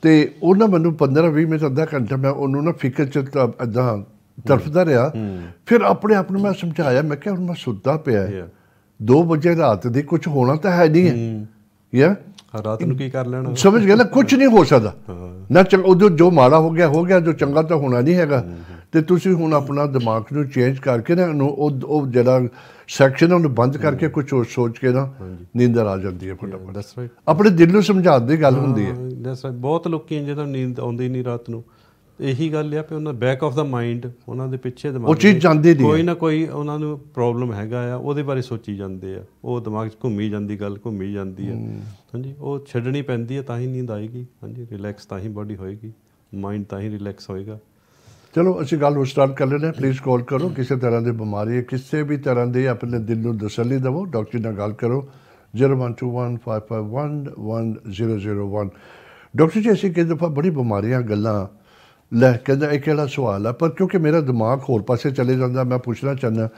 ਤੇ ਉਹਨਾਂ ਮੈਨੂੰ 15 20 ਮਿੰਟ ਅੱਧਾ ਘੰਟਾ ਮੈਂ ਉਹਨੂੰ ਨਾ ਫਿਕਰ ਚ ਇਦਾਂ ਤਰਫਦਾ ਰਿਹਾ ਫਿਰ ਆਪਣੇ ਆਪ ਨੂੰ ਮੈਂ ਸਮਝਾਇਆ ਮੈਂ ਕਿਹਾ ਹੁਣ ਮੈਂ ਸੁੱਤਾ ਪਿਆ 2 ਵਜੇ ਰਾਤ ਦੇ ਕੁਝ ਹੋਣਾ ਤਾਂ ਹੈ ਨਹੀਂ ਹੈ ਯਾ ਰਾਤ ਨੂੰ ਕੀ ਕਰ ਲੈਣਾ ਸਮਝ ਗਿਆ ਨਾ ਕੁਝ ਨਹੀਂ ਹੋ ਸਕਦਾ ਨਾ ਚੰਗਾ ਉਹ ਜੋ ਮਾੜਾ ਹੋ ਗਿਆ ਹੋ ਗਿਆ ਜੋ ਚੰਗਾ ਤਾਂ ਹੋਣਾ ਨਹੀਂ ਹੈਗਾ ਤੇ ਤੁਸੀਂ ਹੁਣ ਆਪਣਾ ਦਿਮਾਗ ਨੂੰ ਚੇਂਜ ਕਰਕੇ ਨਾ ਉਹ ਉਹ ਜਿਹੜਾ ਸੈਕਸ਼ਨ ਉਹਨੂੰ ਬੰਦ ਕਰਕੇ ਕੁਝ ਹੋਰ ਸੋਚ ਕੇ ਨਾ ਨੀਂਦ ਆ ਜਾਂਦੀ ਹੈ ਫਟਾਫਟ ਆਪਣੇ ਦਿਲ ਨੂੰ ਸਮਝਾਉਣ ਦੀ ਗੱਲ ਹੁੰਦੀ ਹੈ ਬਹੁਤ ਲੋਕੀ ਜਦੋਂ ਨੀਂਦ ਆਉਂਦੀ ਨਹੀਂ ਰਾਤ ਨੂੰ ਇਹੀ ਗੱਲ ਆ ਕਿ ਉਹਨਾਂ ਬੈਕ ਆਫ ਦਾ ਮਾਈਂਡ ਉਹਨਾਂ ਦੇ ਪਿੱਛੇ ਦਿਮਾਗ ਉਹ ਚੀਜ਼ ਜਾਂਦੀ ਦੀ ਕੋਈ ਨਾ ਕੋਈ ਉਹਨਾਂ ਨੂੰ ਪ੍ਰੋਬਲਮ ਹੈਗਾ ਆ ਉਹਦੇ ਬਾਰੇ ਸੋਚੀ ਜਾਂਦੇ ਆ ਉਹ ਦਿਮਾਗ 'ਚ ਘੁੰਮੀ ਜਾਂਦੀ ਗੱਲ ਘੁੰਮੀ ਜਾਂਦੀ ਆ ਹਾਂਜੀ ਉਹ ਛੱਡਣੀ ਪੈਂਦੀ ਆ ਤਾਂ ਹੀ ਨੀਂਦ ਆਏਗੀ ਹਾਂਜੀ ਰਿਲੈਕਸ ਤਾਂ ਹੀ ਬਾਡੀ ਹੋਏਗੀ ਮਾਈਂਡ ਤਾਂ ਹੀ ਰਿਲੈਕਸ ਹੋਏਗਾ ਚਲੋ ਅਸੀਂ ਗੱਲ ਉਸ ਸਟਾਰਟ ਕਰ ਲੈਂਦੇ ਪਲੀਜ਼ ਕਾਲ ਕਰੋ ਕਿਸੇ ਤਰ੍ਹਾਂ ਦੀ ਬਿਮਾਰੀ ਹੈ ਕਿਸੇ ਵੀ ਤਰ੍ਹਾਂ ਦੀ ਆਪਣੇ ਦਿਲ ਨੂੰ ਦਸਲੀ ਦਿਵੋ ਡਾਕਟਰ ਨਾਲ ਗੱਲ ਕਰੋ 01215511001 ਡਾਕਟਰ ਜੀ ਅਸੀਂ ਕਿਹਦੇ ਫਾ ਬੜੀ ਬਿਮਾਰੀਆਂ ਗੱਲਾਂ ਲੈ ਕਹਿੰਦਾ ਇਹ ਕਿਹੜਾ ਸਵਾਲ ਆ ਪਰ ਕਿਉਂਕਿ ਮੇਰਾ ਦਿਮਾਗ ਹੋਰ ਪਾਸੇ ਚਲੇ ਜਾਂਦਾ ਮੈਂ ਪੁੱਛਣਾ ਚਾਹੁੰਦਾ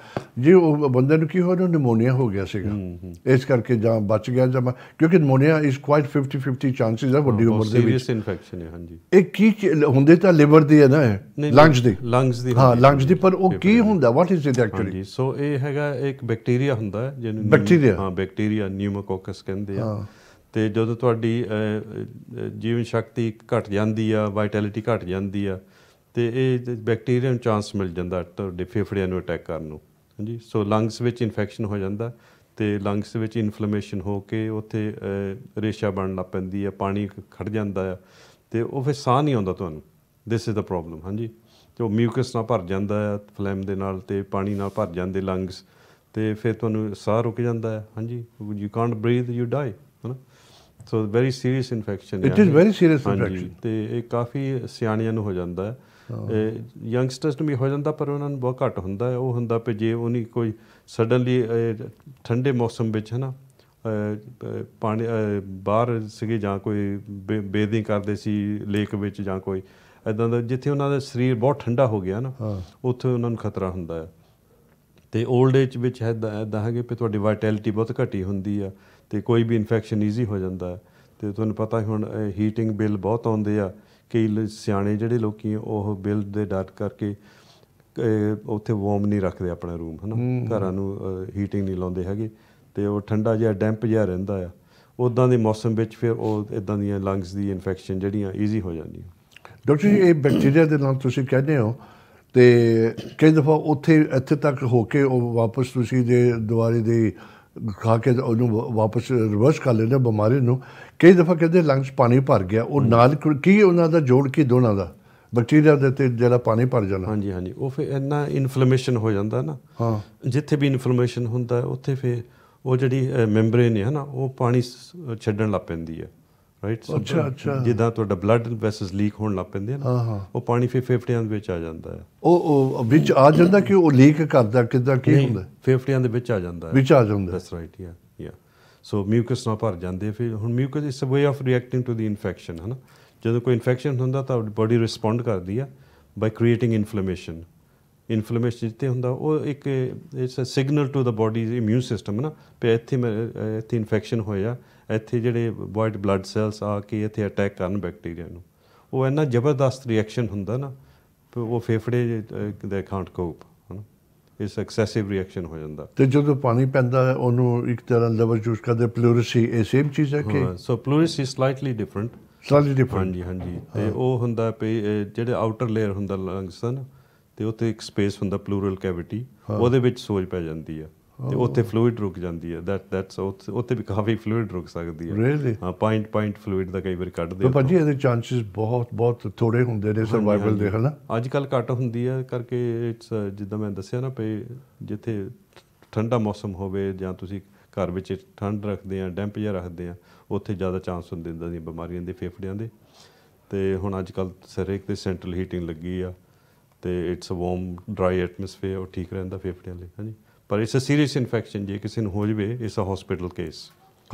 ਜੀ ਉਹ ਬੰਦੇ ਨੂੰ ਕੀ ਹੋ ਰਿਹਾ ਨਿਮੋਨੀਆ ਹੋ ਗਿਆ ਸੀਗਾ ਇਸ ਕਰਕੇ ਜਾਂ ਬਚ ਗਿਆ ਜਾਂ ਕਿਉਂਕਿ ਨਿਮੋਨੀਆ ਇਜ਼ ਕੁਆਇਟ 50 50 ਚਾਂਸਸ ਆ ਵੱਡੀ ਉਮਰ ਦੇ ਵਿੱਚ ਸੀਰੀਅਸ ਇਨਫੈਕਸ਼ਨ ਹੈ ਹਾਂਜੀ ਇਹ ਕੀ ਹੁੰਦੇ ਤਾਂ ਲਿਵਰ ਦੀ ਹੈ ਨਾ ਲੰਗਸ ਦੀ ਲੰਗਸ ਦੀ ਹਾਂ ਲੰਗਸ ਦੀ ਪਰ ਉਹ ਕੀ ਹੁੰਦਾ ਵਾਟ ਇਜ਼ ਇਟ ਐਕਚੁਅਲੀ ਹਾਂਜੀ ਸੋ ਇਹ ਹੈਗਾ ਇੱਕ ਬੈਕਟੀਰੀਆ ਹੁੰਦਾ ਜਿਹਨੂੰ ਬੈਕਟੀਰੀਆ ਹਾਂ ਬੈਕਟੀਰੀਆ ਨਿਊਮੋਕੋਕਸ ਕਹਿੰਦੇ ਆ ਤੇ ਜਦੋਂ ਤੁਹਾਡੀ ਜੀਵਨ ਸ਼ਕਤੀ ਘਟ ਜਾਂਦੀ ਆ ਵਾਈਟੈਲਿਟੀ ਘਟ ਜਾਂਦੀ ਆ ਤੇ ਇਹ ਬੈਕਟੀਰੀਆ ਨੂੰ ਚਾਂਸ ਮਿਲ ਜਾਂਦਾ ਤੁਹਾਡੇ ਫੇਫੜਿਆਂ ਨੂੰ ਅਟੈਕ ਕਰਨ ਨੂੰ ਹਾਂਜੀ ਸੋ ਲੰਗਸ ਵਿੱਚ ਇਨਫੈਕਸ਼ਨ ਹੋ ਜਾਂਦਾ ਤੇ ਲੰਗਸ ਵਿੱਚ ਇਨਫਲੇਮੇਸ਼ਨ ਹੋ ਕੇ ਉੱਥੇ ਰੇਸ਼ਾ ਬਣਨ ਲੱਗ ਪੈਂਦੀ ਆ ਪਾਣੀ ਖੜ ਜਾਂਦਾ ਆ ਤੇ ਉਹ ਫਿਰ ਸਾਹ ਨਹੀਂ ਆਉਂਦਾ ਤੁਹਾਨੂੰ ਥਿਸ ਇਜ਼ ਦਾ ਪ੍ਰੋਬਲਮ ਹਾਂਜੀ ਤੇ ਉਹ ਮਿਊਕਸ ਨਾਲ ਭਰ ਜਾਂਦਾ ਆ ਫਲੇਮ ਦੇ ਨਾਲ ਤੇ ਪਾਣੀ ਨਾਲ ਭਰ ਜਾਂਦੇ ਲੰਗਸ ਤੇ ਫਿਰ ਤੁਹਾਨੂੰ ਸਾਹ ਰੁਕ ਜਾਂਦਾ ਹੈ ਹਾਂਜੀ you can't breathe you die ਹਨਾ so very serious infection it is very serious infection ਤੇ ਇਹ ਕਾਫੀ ਸਿਆਣਿਆਂ ਨੂੰ ਹੋ ਜਾਂਦਾ ਹੈ ਯੰਗਸਟਰਸ ਨੂੰ ਵੀ ਹੋ ਜਾਂਦਾ ਪਰ ਉਹਨਾਂ ਨੂੰ ਬਹੁਤ ਘੱਟ ਹੁੰਦਾ ਹੈ ਉਹ ਹੁੰਦਾ ਕਿ ਜੇ ਉਹਨੀ ਕੋਈ ਸਡਨਲੀ ਠੰਡੇ ਮੌਸਮ ਵਿੱਚ ਹੈ ਨਾ ਪਾਣੀ ਬਾਹਰ ਸੀਗੇ ਜਾਂ ਕੋਈ ਬੇਦੀ ਕਰਦੇ ਸੀ ਲੇਕ ਵਿੱਚ ਜਾਂ ਕੋਈ ਇਦਾਂ ਦਾ ਜਿੱਥੇ ਉਹਨਾਂ ਦਾ ਸਰੀਰ ਬਹੁਤ ਠੰਡਾ ਹੋ ਗਿਆ ਨਾ ਉੱਥੇ ਉਹਨਾਂ ਨੂੰ ਖਤਰਾ ਹੁੰਦਾ ਹੈ ਤੇ 올ਡ ਏਜ ਵਿੱਚ ਹੈ ਦਹਾਂਗੇ ਕਿ ਤੁਹਾਡੀ ਵਾਈਟੈਲਿਟੀ ਬਹੁਤ ਘਟੀ ਹੁੰਦੀ ਆ ਤੇ ਕੋਈ ਵੀ ਇਨਫੈਕਸ਼ਨ ਈਜ਼ੀ ਹੋ ਜਾਂਦਾ ਹੈ ਤੇ ਤੁਹਾਨੂੰ ਪਤਾ ਹੁਣ ਹੀਟਿੰਗ ਬਿੱਲ ਬਹੁਤ ਆਉਂਦੇ ਆ ਕਈ ਸਿਆਣੇ ਜਿਹੜੇ ਲੋਕੀ ਉਹ ਬਿੱਲ ਦੇ ਡਰ ਕਰਕੇ ਉੱਥੇ ਵਾਰਮ ਨਹੀਂ ਰੱਖਦੇ ਆਪਣਾ ਰੂਮ ਹਨਾ ਘਰਾਂ ਨੂੰ ਹੀਟਿੰਗ ਨਹੀਂ ਲਾਉਂਦੇ ਹੈਗੇ ਤੇ ਉਹ ਠੰਡਾ ਜਿਹਾ ਡੈਂਪ ਜਿਹਾ ਰਹਿੰਦਾ ਆ ਉਦਾਂ ਦੇ ਮੌਸਮ ਵਿੱਚ ਫਿਰ ਉਹ ਇਦਾਂ ਦੀਆਂ ਲੰਗਸ ਦੀ ਇਨਫੈਕਸ਼ਨ ਜਿਹੜੀਆਂ ਈਜ਼ੀ ਹੋ ਜਾਂਦੀਆਂ ਡਾਕਟਰ ਜੀ ਇਹ ਬੈਕਟੀਰੀਆ ਦੇ ਨਾਲ ਤੁਸੀਂ ਕਹਿੰਦੇ ਹੋ ਤੇ ਕਈ ਦਫਾ ਉੱਥੇ ਇੱਥੇ ਤੱਕ ਹੋ ਕੇ ਉਹ ਵਾਪਸ ਤੁਸੀਂ ਦੇ ਦੁਆਰੇ ਦੇ ਖਾ ਕੇ ਉਹਨੂੰ ਵਾਪਸ ਰਿਵਰਸ ਕਰ ਲੈਂਦੇ ਬਿਮਾਰੀ ਨੂੰ ਕਈ ਦਫਾ ਕਹਿੰਦੇ ਲੰਗਸ ਪਾਣੀ ਭਰ ਗਿਆ ਉਹ ਨਾਲ ਕੀ ਉਹਨਾਂ ਦਾ ਜੋੜ ਕੀ ਦੋਨਾਂ ਦਾ ਬੈਕਟੀਰੀਆ ਦੇ ਤੇ ਜਿਹੜਾ ਪਾਣੀ ਭਰ ਜਾਣਾ ਹਾਂਜੀ ਹਾਂਜੀ ਉਹ ਫਿਰ ਇੰਨਾ ਇਨਫਲੇਮੇਸ਼ਨ ਹੋ ਜਾਂਦਾ ਨਾ ਹਾਂ ਜਿੱਥੇ ਵੀ ਇਨਫਲੇਮੇਸ਼ਨ ਹੁੰਦਾ ਉੱਥੇ ਫਿਰ ਉਹ ਜਿਹੜੀ ਮੈਂਬਰੇਨ ਹੈ ਨਾ ਉਹ ਪਾਣੀ ਛੱਡਣ ਲੱਗ ਪੈਂਦੀ ਹੈ ਰਾਈਟ ਅੱਛਾ ਅੱਛਾ ਜਿੱਦਾਂ ਤੁਹਾਡਾ ਬਲੱਡ ਵੈਸਸ ਲੀਕ ਹੋਣ ਲੱਗ ਪੈਂਦੇ ਆ ਨਾ ਉਹ ਪਾਣੀ ਫੇ ਫੇਫੜਿਆਂ ਦੇ ਵਿੱਚ ਆ ਜਾਂਦਾ ਹੈ ਉਹ ਉਹ ਵਿੱਚ ਆ ਜਾਂਦਾ ਕਿ ਉਹ ਲੀਕ ਕਰਦਾ ਕਿਦਾਂ ਕੀ ਹੁੰਦਾ ਫੇਫੜਿਆਂ ਦੇ ਵਿੱਚ ਆ ਜਾਂਦਾ ਹੈ ਵਿੱਚ ਆ ਜਾਂਦਾ ਦੈਟਸ ਰਾਈਟ ਯਾ ਯਾ ਸੋ ਮਿਊਕਸ ਨਾ ਭਰ ਜਾਂਦੇ ਫਿਰ ਹੁਣ mucus is way of reacting to the infection ਹਨਾ ਜਦੋਂ ਕੋਈ ਇਨਫੈਕਸ਼ਨ ਹੁੰਦਾ ਤਾਂ ਬਾਡੀ ਰਿਸਪੌਂਡ ਕਰਦੀ ਆ ਬਾਈ ਕ੍ਰੀਏਟਿੰਗ ਇਨਫਲੇਮੇਸ਼ਨ ਇਨਫਲੇਮੇਸ਼ਨ ਜਿੱਤੇ ਹੁੰਦਾ ਉਹ ਇੱਕ it's a signal to the body's immune system ਨਾ ਪੇ ਇੱਥੇ ਇੱਥੇ ਇਨਫੈਕਸ਼ਨ ਹੋਇਆ ਇੱਥੇ ਜਿਹੜੇ ਵਾਈਟ ਬਲੱਡ ਸੈਲਸ ਆ ਕੇ ਇੱਥੇ ਅਟੈਕ ਕਰਨ ਬੈਕਟੀਰੀਆ ਨੂੰ ਉਹ ਇੰਨਾ ਜ਼ਬਰਦਸਤ ਰਿਐਕਸ਼ਨ ਹੁੰਦਾ ਨਾ ਉਹ ਫੇਫੜੇ ਦੇ ਕਾਂਟ ਕੋਪ ਇਸ ਐਕਸੈਸਿਵ ਰਿਐਕਸ਼ਨ ਹੋ ਜਾਂਦਾ ਤੇ ਜਦੋਂ ਪਾਣੀ ਪੈਂਦਾ ਹੈ ਉਹਨੂੰ ਇੱਕ ਤਰ੍ਹਾਂ ਲਵਰ ਜੂਸ ਕਰਦੇ ਪਲੂਰਿਸੀ ਇਹ ਸੇਮ ਚੀਜ਼ ਹੈ ਕਿ so pleurisy slightly different slightly different ਹਾਂਜੀ ਹਾਂਜੀ ਤੇ ਉਹ ਹੁੰਦਾ ਪਈ ਜਿਹੜੇ ਆਊਟਰ ਲੇਅਰ ਹੁੰਦਾ ਲੰਗਸ ਦਾ ਤੇ ਉੱਤੇ ਇੱਕ ਸਪੇਸ ਹੁੰਦਾ ਪਲੂਰਲ ਕੈਵਿਟੀ ਉਹਦੇ ਵਿੱਚ ਸੋਜ ਪੈ ਜਾਂਦੀ ਆ ਤੇ ਉੱਥੇ ਫਲੂਇਡ ਰੁਕ ਜਾਂਦੀ ਹੈ ਦੈਟ ਦੈਟਸ ਉੱਥੇ ਵੀ ਕਾਫੀ ਫਲੂਇਡ ਰੁਕ ਸਕਦੀ ਹੈ ਰੀਅਲੀ ਹਾਂ ਪਾਇੰਟ ਪਾਇੰਟ ਫਲੂਇਡ ਦਾ ਕਈ ਵਾਰ ਕੱਢਦੇ ਆ ਜੀ ਇਹਦੇ ਚਾਂਸਸ ਬਹੁਤ ਬਹੁਤ ਥੋੜੇ ਹੁੰਦੇ ਨੇ ਸਰਵਾਈਵਲ ਦੇ ਹਨਾ ਅੱਜ ਕੱਲ ਘਟ ਹੁੰਦੀ ਹੈ ਕਰਕੇ ਇਟਸ ਜਿੱਦਾਂ ਮੈਂ ਦੱਸਿਆ ਨਾ ਪਏ ਜਿੱਥੇ ਠੰਡਾ ਮੌਸਮ ਹੋਵੇ ਜਾਂ ਤੁਸੀਂ ਘਰ ਵਿੱਚ ਠੰਡ ਰੱਖਦੇ ਆ ਡੈਂਪ ਜਿਹਾ ਰੱਖਦੇ ਆ ਉੱਥੇ ਜ਼ਿਆਦਾ ਚਾਂਸ ਹੁੰਦੇ ਨੇ ਦੀਆਂ ਬਿਮਾਰੀਆਂ ਦੇ ਫੇਫੜਿਆਂ ਦੇ ਤੇ ਹੁਣ ਅੱਜ ਕੱਲ ਸਰੇਕ ਤੇ ਸੈਂਟਰਲ ਹੀਟਿੰਗ ਲੱਗੀ ਆ ਤੇ it's a warm dry atmosphere ਉਹ ਠੀਕ ਰਹਿੰਦਾ ਫੇਫੜਿਆਂ ਲਈ ਹਾਂਜੀ ਪਰ ਇਸ ਅ ਸੀਰੀਅਸ ਇਨਫੈਕਸ਼ਨ ਜੇ ਕਿਸੇ ਨੂੰ ਹੋ ਜਵੇ is a hospital case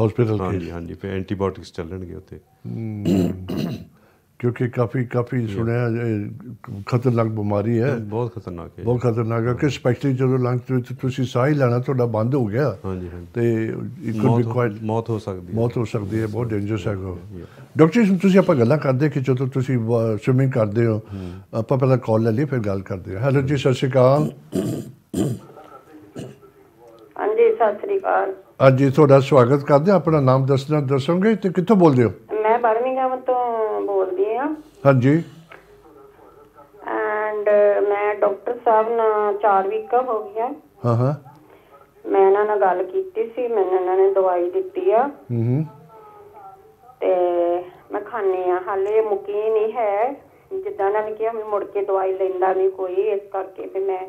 hospital case ਹਾਂਜੀ ਹਾਂਜੀ ਫਿਰ ਐਂਟੀਬਾਇਓਟਿਕਸ ਚੱਲਣਗੇ ਉੱਤੇ ਕਿਉਂਕਿ ਕਾਫੀ ਕਾਫੀ ਸੁਣਿਆ ਖਤਰਨਾਕ ਬਿਮਾਰੀ ਹੈ ਬਹੁਤ ਖਤਰਨਾਕ ਹੈ ਬਹੁਤ ਖਤਰਨਾਕ ਹੈ ਕਿ ਸਪੈਸ਼ਲੀ ਜਦੋਂ ਲੰਗਸ ਵਿੱਚ ਤੁਸੀਂ ਸਾਹ ਹੀ ਲੈਣਾ ਤੁਹਾਡਾ ਬੰਦ ਹੋ ਗਿਆ ਹਾਂਜੀ ਹਾਂਜੀ ਤੇ ਇਟ ਕੁਡ ਬੀ ਕੁਆਇਟ ਮੌਤ ਹੋ ਸਕਦੀ ਹੈ ਮੌਤ ਹੋ ਸਕਦੀ ਹੈ ਬਹੁਤ ਡੇਂਜਰਸ ਹੈ ਡਾਕਟਰ ਜੀ ਤੁਸੀਂ ਆਪਾਂ ਗੱਲਾਂ ਕਰਦੇ ਕਿ ਜਦੋਂ ਤੁਸੀਂ ਸਵਿਮਿੰਗ ਕਰਦੇ ਹੋ ਆਪਾਂ ਪਹਿਲਾਂ ਕਾਲ ਲੈ ਲਈ ਫਿਰ ਗੱਲ ਕਰਦੇ ਹਾਂ ਹੈਲੋ ਜੀ ਸਤਿ ਸ਼੍ਰੀ ਅਕਾਲ ਸਤਿ ਸ੍ਰੀ ਅਕਾਲ ਅੱਜ ਤੁਹਾਡਾ ਸਵਾਗਤ ਕਰਦੇ ਆ ਆਪਣਾ ਨਾਮ ਦੱਸਣਾ ਦੱਸੋਗੇ ਤੇ ਕਿੱਥੋਂ ਬੋਲਦੇ ਹੋ ਮੈਂ ਬਰਮਿੰਗਮ ਤੋਂ ਬੋਲਦੀ ਆ ਹਾਂਜੀ ਐਂਡ ਮੈਂ ਡਾਕਟਰ ਸਾਹਿਬ ਨਾਲ 4 ਵੀਕ ਹੋ ਗਿਆ ਹਾਂ ਹਾਂ ਮੈਂ ਇਹਨਾਂ ਨਾਲ ਗੱਲ ਕੀਤੀ ਸੀ ਮੈਨੂੰ ਇਹਨਾਂ ਨੇ ਦਵਾਈ ਦਿੱਤੀ ਆ ਹੂੰ ਹੂੰ ਤੇ ਮੈਂ ਖਾਣੀ ਆ ਹਾਲੇ ਮੁਕੀ ਨਹੀਂ ਹੈ ਜਿੱਦਾਂ ਨਾਲ ਕਿਹਾ ਮੈਂ ਮੁੜ ਕੇ ਦਵਾਈ ਲੈਂਦਾ ਨਹੀਂ ਕੋਈ ਇਸ ਕਰਕੇ ਤੇ ਮੈਂ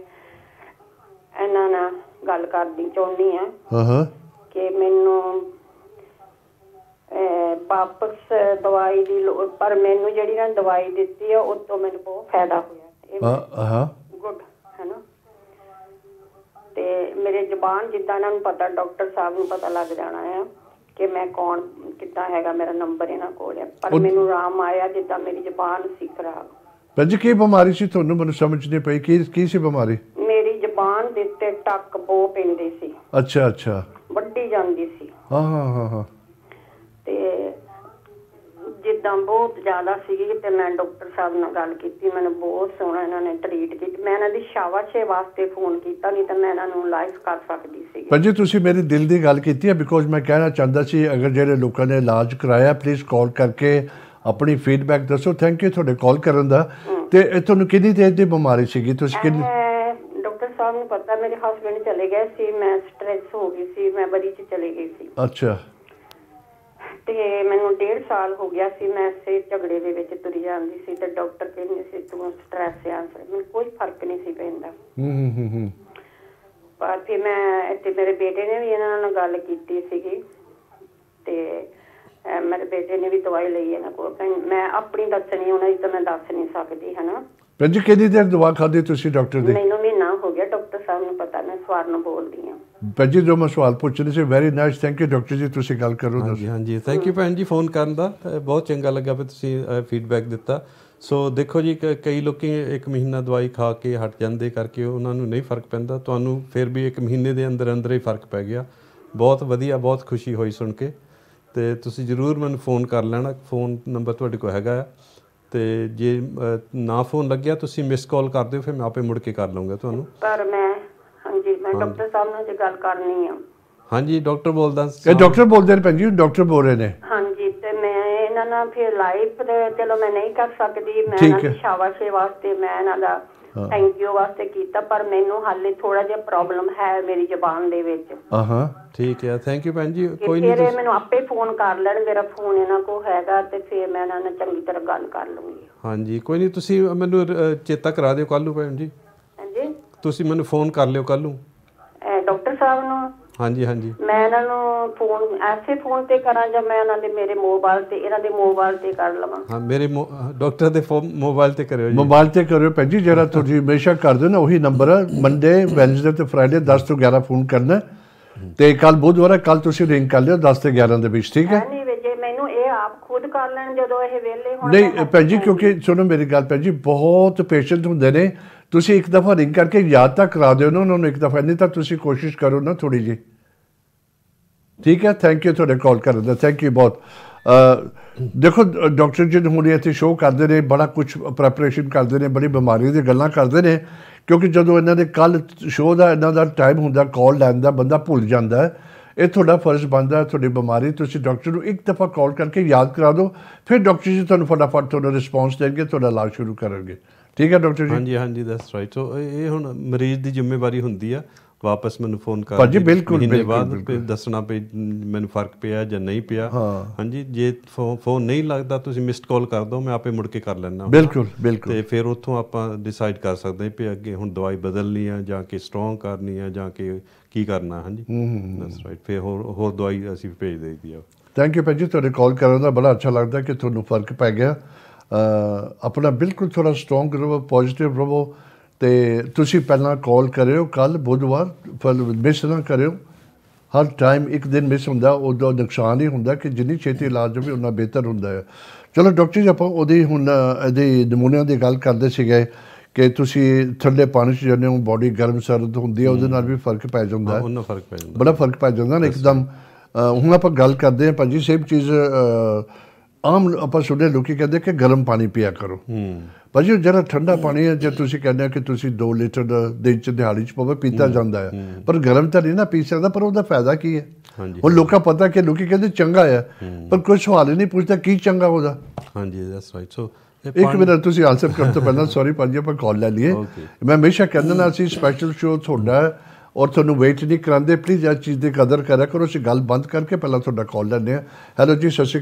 ਇਹਨਾਂ ਨਾਲ ਗੱਲ ਕਰਦੀ ਚਾਹੁੰਦੀ ਆ ਹਾਂ ਹਾਂ ਕਿ ਮੈਨੂੰ ਅਹ, ਵਾਪਸ ਦਵਾਈ ਦੀ ਲੋੜ ਪਰ ਮੈਨੂੰ ਜਿਹੜੀ ਨਾ ਦਵਾਈ ਦਿੱਤੀ ਆ ਉਸ ਤੋਂ ਮੈਨੂੰ ਬਹੁਤ ਫਾਇਦਾ ਹੋਇਆ ਹਾਂ ਹਾਂ ਗੁੱਡ ਹੈਨਾ ਤੇ ਮੇਰੇ ਜ਼ਬਾਨ ਜਿੱਦਾਂ ਨਾਲ ਨੂੰ ਪਤਾ ਡਾਕਟਰ ਸਾਹਿਬ ਨੂੰ ਪਤਾ ਲੱਗ ਜਾਣਾ ਹੈ ਕਿ ਮੈਂ ਕੌਣ ਕਿੱਦਾਂ ਹੈਗਾ ਮੇਰਾ ਨੰਬਰ ਇਹਨਾਂ ਕੋਲ ਹੈ ਪਰ ਮੈਨੂੰ ਰਾਮ ਆਇਆ ਜਿੱਦਾਂ ਮੇਰੀ ਜ਼ਬਾਨ ਸਿੱਖ ਰਹਾ ਪੰਜ ਕੀ ਬਿਮਾਰੀ ਸੀ ਤੁਹਾਨੂੰ ਮੈਨੂੰ ਸਮਝ ਨਹੀਂ ਪਈ ਕੀ ਕੀ ਸੀ ਬਿਮਾਰੀ ਦੇ ਉੱਤੇ ਟੱਕ ਬੋ ਪੈਂਦੇ ਸੀ ਅੱਛਾ ਅੱਛਾ ਵੱਡੀ ਜਾਂਦੀ ਸੀ ਹਾਂ ਹਾਂ ਹਾਂ ਤੇ ਜਿੱਦਾਂ ਬਹੁਤ ਜ਼ਿਆਦਾ ਸੀਗੀ ਤੇ ਮੈਂ ਡਾਕਟਰ ਸਾਹਿਬ ਨਾਲ ਗੱਲ ਕੀਤੀ ਮੈਨੂੰ ਬਹੁਤ ਸੋਹਣਾ ਇਹਨਾਂ ਨੇ ਟ੍ਰੀਟ ਕੀਤਾ ਮੈਂ ਇਹਨਾਂ ਦੀ ਸ਼ਾਬਾਸ਼ੇ ਵਾਸਤੇ ਫੋਨ ਕੀਤਾ ਨਹੀਂ ਤਾਂ ਮੈਂ ਇਹਨਾਂ ਨੂੰ ਲਾਈਫ ਕਰ ਸਕਦੀ ਸੀ ਪਰ ਜੀ ਤੁਸੀਂ ਮੇਰੇ ਦਿਲ ਦੀ ਗੱਲ ਕੀਤੀ ਹੈ ਬਿਕੋਜ਼ ਮੈਂ ਕਹਿਣਾ ਚਾਹੁੰਦਾ ਸੀ ਅਗਰ ਜਿਹੜੇ ਲੋਕਾਂ ਨੇ ਇਲਾਜ ਕਰਾਇਆ ਪਲੀਜ਼ ਕਾਲ ਕਰਕੇ ਆਪਣੀ ਫੀਡਬੈਕ ਦੱਸੋ ਥੈਂਕ ਯੂ ਤੁਹਾਡੇ ਕਾਲ ਕਰਨ ਦਾ ਤੇ ਇਹ ਤੁਹਾਨੂੰ ਕਿੰਨੀ ਦੇਰ ਦੀ ਬਿਮਾਰੀ ਸੀਗੀ ਤੁਸੀਂ ਕਿੰਨੀ ਤੁਹਾਨੂੰ ਪਤਾ ਮੇਰੇ ਹਸਬੰਡ ਚਲੇ ਗਏ ਸੀ ਮੈਂ ਸਟ੍ਰੈਸ ਹੋ ਗਈ ਸੀ ਮੈਂ ਬੜੀ ਚ ਚਲੀ ਗਈ ਸੀ ਅੱਛਾ ਤੇ ਮੈਨੂੰ 1.5 ਸਾਲ ਹੋ ਗਿਆ ਸੀ ਮੈਂ ਇਸੇ ਝਗੜੇ ਦੇ ਵਿੱਚ ਤੁਰੀ ਜਾਂਦੀ ਸੀ ਤੇ ਡਾਕਟਰ ਕਹਿੰਦੇ ਸੀ ਤੂੰ ਸਟ੍ਰੈਸ ਆ ਮੈਨੂੰ ਕੋਈ ਫਰਕ ਨਹੀਂ ਸੀ ਪੈਂਦਾ ਹੂੰ ਹੂੰ ਹੂੰ ਪਰ ਤੇ ਮੈਂ ਤੇ ਮੇਰੇ ਬੇਟੇ ਨੇ ਵੀ ਇਹਨਾਂ ਨਾਲ ਗੱਲ ਕੀਤੀ ਸੀਗੀ ਤੇ ਮੇਰੇ ਬੇਟੇ ਨੇ ਵੀ ਦਵਾਈ ਲਈ ਇਹਨਾਂ ਕੋਲ ਮੈਂ ਆਪਣੀ ਦੱਸਣੀ ਉਹਨਾਂ ਦੀ ਤਾਂ ਮੈਂ ਦੱਸ ਨਹੀਂ ਸਕਦੀ ਹਨਾ ਪੰਜ ਕਿੰਨੀ ਦੇਰ ਦਵਾ ਖਾਦੀ ਤੁਸੀਂ ਡਾਕਟਰ ਦੇ ਮੈਨੂੰ ਮਹੀਨਾ ਹੋ ਗਿਆ ਡਾਕਟਰ ਸਾਹਿਬ ਨੂੰ ਪਤਾ ਮੈਂ ਸਵਾਰ ਨੂੰ ਬੋਲਦੀ ਹਾਂ ਜੀ ਜੋ ਮੈਂ ਸਵਾਲ ਪੁੱਛ ਰਹੀ ਸੀ very nice thank you doctor ਜੀ ਤੁਸੀਂ ਗੱਲ ਕਰੋ ਹਾਂਜੀ ਹਾਂਜੀ ਥੈਂਕ ਯੂ ਭੈਣ ਜੀ ਫੋਨ ਕਰਨ ਦਾ ਬਹੁਤ ਚੰਗਾ ਲੱਗਾ ਵੀ ਤੁਸੀਂ ਫੀਡਬੈਕ ਦਿੱਤਾ ਸੋ ਦੇਖੋ ਜੀ ਕਈ ਲੋਕੀ ਇੱਕ ਮਹੀਨਾ ਦਵਾਈ ਖਾ ਕੇ ਹਟ ਜਾਂਦੇ ਕਰਕੇ ਉਹਨਾਂ ਨੂੰ ਨਹੀਂ ਫਰਕ ਪੈਂਦਾ ਤੁਹਾਨੂੰ ਫਿਰ ਵੀ ਇੱਕ ਮਹੀਨੇ ਦੇ ਅੰਦਰ ਅੰਦਰ ਹੀ ਫਰਕ ਪੈ ਗਿਆ ਬਹੁਤ ਵਧੀਆ ਬਹੁਤ ਖੁਸ਼ੀ ਹੋਈ ਸੁਣ ਕੇ ਤੇ ਤੁਸੀਂ ਜਰੂਰ ਮੈਨੂੰ ਫੋਨ ਕਰ ਲੈਣਾ ਫੋਨ ਨੰਬਰ ਤੁਹਾਡੇ ਕੋਲ ਹੈਗਾ ਆ ਤੇ ਜੇ ਨਾ ਫੋਨ ਲੱਗਿਆ ਤੁਸੀਂ ਮਿਸ ਕਾਲ ਕਰ ਦਿਓ ਫਿਰ ਮੈਂ ਆਪੇ ਮੁੜ ਕੇ ਕਰ ਲਵਾਂਗਾ ਤੁਹਾਨੂੰ ਪਰ ਮੈਂ ਹਾਂਜੀ ਮੈਂ ਡਾਕਟਰ ਸਾਹਿਬ ਨਾਲ ਜੇ ਗੱਲ ਕਰਨੀ ਆ ਹਾਂਜੀ ਡਾਕਟਰ ਬੋਲਦਾ ਇਹ ਡਾਕਟਰ ਬੋਲਦੇ ਨੇ ਪੰਜੀ ਡਾਕਟਰ ਬੋਲ ਰਹੇ ਨੇ ਹਾਂਜੀ ਤੇ ਮੈਂ ਇਹਨਾਂ ਨਾਲ ਫਿਰ ਲਾਈਫ ਤੇ ਚਲੋ ਮੈਂ ਨਹੀਂ ਕਰ ਸਕਦੀ ਮੈਂ ਇਹਨਾਂ ਸ਼ਾਵਾ ਸ਼ਾਬਾਸ਼ੇ ਵਾਸਤੇ ਮੈਂ ਇਹਨਾਂ ਦਾ ਥੈਂਕ ਯੂ ਵਾਸਤੇ ਕੀਤਾ ਪਰ ਮੈਨੂੰ ਹਾਲੇ ਥੋੜਾ ਜਿਹਾ ਪ੍ਰੋਬਲਮ ਹੈ ਮੇਰੀ ਜ਼ਬਾਨ ਦੇ ਵਿੱਚ ਆਹਾਂ ਠੀਕ ਹੈ ਥੈਂਕ ਯੂ ਭੈਣ ਜੀ ਕੋਈ ਨਹੀਂ ਫਿਰ ਮੈਨੂੰ ਆਪੇ ਫੋਨ ਕਰ ਲੈਣ ਮੇਰਾ ਫੋਨ ਇਹਨਾਂ ਕੋ ਹੈਗਾ ਤੇ ਫਿਰ ਮੈਂ ਇਹਨਾਂ ਨਾਲ ਚੰਗੀ ਤਰ੍ਹਾਂ ਗੱਲ ਕਰ ਲੂੰਗੀ ਹਾਂਜੀ ਕੋਈ ਨਹੀਂ ਤੁਸੀਂ ਮੈਨੂੰ ਚੇਤਾ ਕਰਾ ਦਿਓ ਕੱਲ ਨੂੰ ਭੈਣ ਜੀ ਹਾਂਜੀ ਤੁਸੀਂ ਮੈਨੂੰ ਫੋਨ ਕਰ ਲਿਓ ਕੱਲ ਨੂੰ ਡਾਕਟਰ ਸਾਹਿਬ ਨੂੰ ਹਾਂਜੀ ਹਾਂਜੀ ਮੈਂ ਇਹਨਾਂ ਨੂੰ ਫੋਨ ਐਸੇ ਫੋਨ ਤੇ ਕਰਾਂ ਜਾਂ ਮੈਂ ਇਹਨਾਂ ਦੇ ਮੇਰੇ ਮੋਬਾਈਲ ਤੇ ਇਹਨਾਂ ਦੇ ਮੋਬਾਈਲ ਤੇ ਕਰ ਲਵਾਂ ਹਾਂ ਮੇਰੇ ਡਾਕਟਰ ਦੇ ਫੋਨ ਮੋਬਾਈਲ ਤੇ ਕਰਿਓ ਜੀ ਮੋਬਾਈਲ ਤੇ ਕਰਿਓ ਭੈਣ ਜੀ ਜਿਹੜਾ ਤੁਸੀਂ ਹਮੇਸ਼ਾ ਕਰਦੇ ਹੋ ਨਾ ਉਹੀ ਨੰਬਰ ਹੈ ਮੰਡੇ ਵੈਨਸਡੇ ਤੇ ਫਰਾਈਡੇ 10 ਤੋਂ 11 ਫੋਨ ਕਰਨਾ ਤੇ ਕੱਲ ਬੁੱਧਵਾਰ ਕੱਲ ਤੁਸੀਂ ਰਿੰਗ ਕਰ ਲਿਓ 10 ਤੇ 11 ਦੇ ਵਿੱਚ ਠੀਕ ਹੈ ਨਹੀਂ ਜੇ ਮੈਨੂੰ ਇਹ ਆਪ ਖੁਦ ਕਰ ਲੈਣ ਜਦੋਂ ਇਹ ਵੇਲੇ ਹੋਣ ਨਹੀਂ ਭੈਣ ਜੀ ਕਿਉਂਕਿ ਸੁਣੋ ਮੇਰੀ ਗੱਲ ਭੈਣ ਜੀ ਬਹੁਤ ਪੇਸ਼ੈਂਟ ਹੁੰਦੇ ਨੇ ਤੁਸੀਂ ਇੱਕ ਦਫਾ ਰਿੰਗ ਕਰਕੇ ਯਾਦ ਤਾਂ ਕਰਾ ਦਿਓ ਨਾ ਉਹਨਾਂ ਨੂੰ ਇੱਕ ਦਫਾ ਨਹੀਂ ਤਾਂ ਤੁਸੀਂ ਕੋਸ਼ਿਸ਼ ਕਰੋ ਨਾ ਥੋੜੀ ਜੀ ਠੀਕ ਹੈ ਥੈਂਕ ਯੂ ਤੁਹਾਡੇ ਕਾਲ ਕਰਨ ਦਾ ਥੈਂਕ ਯੂ ਬਹੁਤ ਦੇਖੋ ਡਾਕਟਰ ਜੀ ਹੁਣੇ ਇੱਥੇ ਸ਼ੋਅ ਕਰਦੇ ਨੇ ਬੜਾ ਕੁਝ ਪ੍ਰੈਪਰੇਸ਼ਨ ਕਰਦੇ ਨੇ ਬੜੀ ਬਿਮਾਰੀ ਦੀ ਗੱਲਾਂ ਕਰਦੇ ਨੇ ਕਿਉਂਕਿ ਜਦੋਂ ਇਹਨਾਂ ਦੇ ਕੱਲ ਸ਼ੋਅ ਦਾ ਇਹਨਾਂ ਦਾ ਟਾਈਮ ਹੁੰਦਾ ਕਾਲ ਲੈਣ ਦਾ ਬੰਦਾ ਭੁੱਲ ਜਾਂਦਾ ਹੈ ਇਹ ਤੁਹਾਡਾ ਫਰਜ਼ ਬਣਦਾ ਹੈ ਤੁਹਾਡੀ ਬਿਮਾਰੀ ਤੁਸੀਂ ਡਾਕਟਰ ਨੂੰ ਇੱਕ ਦਫਾ ਕਾਲ ਕਰਕੇ ਯਾਦ ਕਰਾ ਦਿਓ ਫਿਰ ਡਾਕਟਰ ਜੀ ਤੁਹਾਨੂੰ ਫਟਾਫਟ ਤੁਹਾਨੂੰ ਰਿਸਪੌਂਸ ਦੇਣਗੇ ਤੁਹਾਡਾ ਇਲਾਜ ਸ਼ੁਰੂ ਕਰਨਗੇ ਠੀਕ ਹੈ ਡਾਕਟਰ ਜੀ ਹਾਂਜੀ ਹਾਂਜੀ ਦੈਟਸ ਰਾਈਟ ਸੋ ਇਹ ਹੁਣ ਮਰੀਜ਼ ਦੀ ਜ਼ਿੰਮੇਵਾਰੀ ਹੁੰਦੀ ਆ ਵਾਪਸ ਮੈਨੂੰ ਫੋਨ ਕਰ ਜੀ ਬਿਲਕੁਲ ਮਹੀਨੇ ਬਾਅਦ ਦੱਸਣਾ ਪਈ ਮੈਨੂੰ ਫਰਕ ਪਿਆ ਜਾਂ ਨਹੀਂ ਪਿਆ ਹਾਂਜੀ ਜੇ ਫੋਨ ਨਹੀਂ ਲੱਗਦਾ ਤੁਸੀਂ ਮਿਸਡ ਕਾਲ ਕਰ ਦਿਓ ਮੈਂ ਆਪੇ ਮੁੜ ਕੇ ਕਰ ਲੈਣਾ ਬਿਲਕੁਲ ਬਿਲਕੁਲ ਤੇ ਫਿਰ ਉੱਥੋਂ ਆਪਾਂ ਡਿਸਾਈਡ ਕਰ ਸਕਦੇ ਹਾਂ ਕਿ ਅੱਗੇ ਹੁਣ ਦਵਾਈ ਬਦਲਣੀ ਆ ਜਾਂ ਕਿ ਸਟਰੋਂਗ ਕਰਨੀ ਆ ਜਾਂ ਕਿ ਕੀ ਕਰਨਾ ਹਾਂਜੀ ਦੈਟਸ ਰਾਈਟ ਫਿਰ ਹੋਰ ਹੋਰ ਦਵਾਈ ਅਸੀਂ ਭੇਜ ਦੇਈਦੀ ਆ ਥੈਂਕ ਯੂ ਭਾਜੀ ਤੁਹਾਡੇ ਕਾਲ ਕਰਨ ਦਾ ਬੜਾ ਅੱਛਾ ਲੱਗਦਾ ਕਿ ਤੁਹਾਨੂੰ ਫਰਕ ਪੈ ਗਿਆ ਆਪਣਾ ਬਿਲਕੁਲ ਥੋੜਾ ਸਟਰੋਂਗ ਰਹੋ ਪੋਜ਼ਿਟਿਵ ਰਹੋ ਤੇ ਤੁਸੀਂ ਪਹਿਲਾਂ ਕਾਲ ਕਰਿਓ ਕੱਲ ਬੁੱਧਵਾਰ ਫਿਰ ਮਿਸ ਨਾ ਕਰਿਓ ਹਰ ਟਾਈਮ ਇੱਕ ਦਿਨ ਮਿਸ ਹੁੰਦਾ ਉਹਦਾ ਨੁਕਸਾਨ ਹੀ ਹੁੰਦਾ ਕਿ ਜਿੰਨੀ ਛੇਤੀ ਇਲਾਜ ਹੋਵੇ ਉਹਨਾਂ ਬਿਹਤਰ ਹੁੰਦਾ ਹੈ ਚਲੋ ਡਾਕਟਰ ਜੀ ਆਪਾਂ ਉਹਦੇ ਹੁਣ ਇਹਦੇ ਨਮੂਨਿਆਂ ਦੀ ਗੱਲ ਕਰਦੇ ਸੀਗੇ ਕਿ ਤੁਸੀਂ ਠੰਡੇ ਪਾਣੀ 'ਚ ਜਾਂਦੇ ਹੋ ਬਾਡੀ ਗਰਮ ਸਰਦ ਹੁੰਦੀ ਹੈ ਉਹਦੇ ਨਾਲ ਵੀ ਫਰਕ ਪੈ ਜਾਂਦਾ ਹੈ ਉਹਨਾਂ ਫਰਕ ਪੈ ਜਾਂਦਾ ਬੜਾ ਫਰਕ ਪੈ ਜਾਂਦਾ ਨਾ ਇੱਕਦਮ ਹੁਣ ਆਪਾਂ ਗੱਲ ਕਰਦੇ ਹਾਂ ਭਾਜੀ ਸੇਮ ਚੀਜ਼ ਆਮ ਆਪਾਂ ਸੁਣਦੇ ਲੋਕੀ ਕਹਿੰਦੇ ਕਿ ਗਰਮ ਪਾਣੀ ਪੀਆ ਕਰੋ ਹੂੰ ਭਾਜੀ ਜਿਹੜਾ ਠੰਡਾ ਪਾਣੀ ਹੈ ਜੇ ਤੁਸੀਂ ਕਹਿੰਦੇ ਕਿ ਤੁਸੀਂ 2 ਲੀਟਰ ਦਿਨ ਚ ਦਿਹਾੜੀ ਚ ਪਵੇ ਪੀਤਾ ਜਾਂਦਾ ਹੈ ਪਰ ਗਰਮ ਤਾਂ ਨਹੀਂ ਨਾ ਪੀ ਸਕਦਾ ਪਰ ਉਹਦਾ ਫਾਇਦਾ ਕੀ ਹੈ ਹਾਂਜੀ ਉਹ ਲੋਕਾਂ ਪਤਾ ਕਿ ਲੋਕੀ ਕਹਿੰਦੇ ਚੰਗਾ ਹੈ ਪਰ ਕੋਈ ਸਵਾਲ ਹੀ ਨਹੀਂ ਪੁੱਛਦਾ ਕੀ ਚੰਗਾ ਉਹਦਾ ਹਾਂਜੀ ਦੈਟਸ ਰਾਈਟ ਸੋ ਇੱਕ ਮਿੰਟ ਤੁਸੀਂ ਆਨਸਰ ਕਰ ਤੋਂ ਪਹਿਲਾਂ ਸੌਰੀ ਭਾਜੀ ਆਪਾਂ ਕਾਲ ਲੈ ਲਈਏ ਮੈਂ ਹਮੇਸ਼ਾ ਕਹਿੰਦਾ ਨਾ ਅਸੀਂ ਸਪੈਸ਼ਲ ਸ਼ੋਅ ਤੁਹਾਡਾ ਔਰ ਤੁਹਾਨੂੰ ਵੇਟ ਨਹੀਂ ਕਰਾਂਦੇ ਪਲੀਜ਼ ਇਸ ਚੀਜ਼ ਦੀ ਕਦਰ ਕਰਿਆ ਕਰੋ ਅਸੀਂ ਗੱਲ ਬੰਦ ਕਰਕੇ ਪਹਿਲਾਂ ਤੁਹਾਡਾ ਕਾਲ ਲੈਂਦੇ ਹਾਂ ਹੈਲੋ ਜੀ ਸਤਿ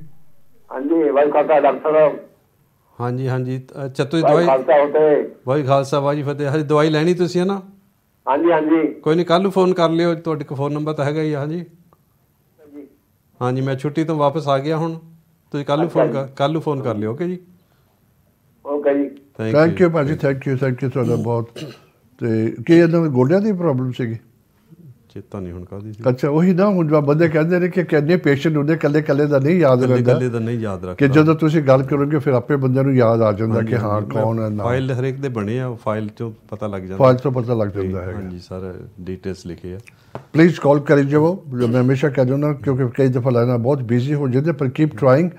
ਭਾਈ ਕਾਕਾ ਡਾਕਟਰ ਹਾਂਜੀ ਹਾਂਜੀ ਅੱਛਾ ਜੀ ਦਵਾਈ ਖਾਲਸਾ ਹੋਤੇ ਭਾਈ ਖਾਲਸਾ ਵਾਜੀ ਫਤਿਹ ਹਾਂਜੀ ਦਵਾਈ ਲੈਣੀ ਤੁਸੀਂ ਹੈ ਨਾ ਹਾਂਜੀ ਹਾਂਜੀ ਕੋਈ ਨਹੀਂ ਕੱਲ ਨੂੰ ਫੋਨ ਕਰ ਲਿਓ ਤੁਹਾਡੇ ਕੋਲ ਫੋਨ ਨੰਬਰ ਤਾਂ ਹੈਗਾ ਹੀ ਹਾਂਜੀ ਹਾਂਜੀ ਮੈਂ ਛੁੱਟੀ ਤੋਂ ਵਾਪਸ ਆ ਗਿਆ ਹੁਣ ਤੁਸੀਂ ਕੱਲ ਨੂੰ ਫੋਨ ਕੱਲ ਨੂੰ ਫੋਨ ਕਰ ਲਿਓ ਓਕੇ ਜੀ ਓਕੇ ਜੀ ਥੈਂਕ ਯੂ ਭਾਜੀ ਥੈਂਕ ਯੂ ਥੈਂਕ ਯੂ ਤੁਹਾਡਾ ਬਹੁਤ ਤੇ ਕੀ ਇਹਨਾਂ ਦੇ ਗੋਡਿਆਂ ਦੀ ਪ੍ਰੋਬਲਮ ਸੀਗੀ ਚੇਤਾ ਨਹੀਂ ਹੁਣ ਕਾਦੀ ਸੀ ਅੱਛਾ ਉਹੀ ਨਾ ਹੁਣ ਜਵਾ ਬੰਦੇ ਕਹਿੰਦੇ ਨੇ ਕਿ ਕਿੰਨੇ ਪੇਸ਼ੈਂਟ ਹੁੰਦੇ ਕੱਲੇ ਕੱਲੇ ਦਾ ਨਹੀਂ ਯਾਦ ਰੱਖਦਾ ਕੱਲੇ ਦਾ ਨਹੀਂ ਯਾਦ ਰੱਖਦਾ ਕਿ ਜਦੋਂ ਤੁਸੀਂ ਗੱਲ ਕਰੋਗੇ ਫਿਰ ਆਪੇ ਬੰਦੇ ਨੂੰ ਯਾਦ ਆ ਜਾਂਦਾ ਕਿ ਹਾਂ ਕੌਣ ਹੈ ਨਾ ਫਾਈਲ ਹਰੇਕ ਦੇ ਬਣੇ ਆ ਫਾਈਲ ਚੋਂ ਪਤਾ ਲੱਗ ਜਾਂਦਾ ਫਾਈਲ ਤੋਂ ਪਤਾ ਲੱਗ ਜਾਂਦਾ ਹੈ ਹਾਂਜੀ ਸਰ ਡਿਟੇਲਸ ਲਿਖੇ ਆ ਪਲੀਜ਼ ਕਾਲ ਕਰੀ ਜੋ ਮੈਂ ਹਮੇਸ਼ਾ ਕਹਿ ਦਿੰਦਾ ਕਿਉਂਕਿ ਕਈ ਦਫਾ ਲੈਣਾ ਬਹੁਤ ਬਿਜ਼ੀ ਹੋ ਜਾਂਦੇ ਪਰ ਕੀਪ ਟ੍ਰਾਈਂਗ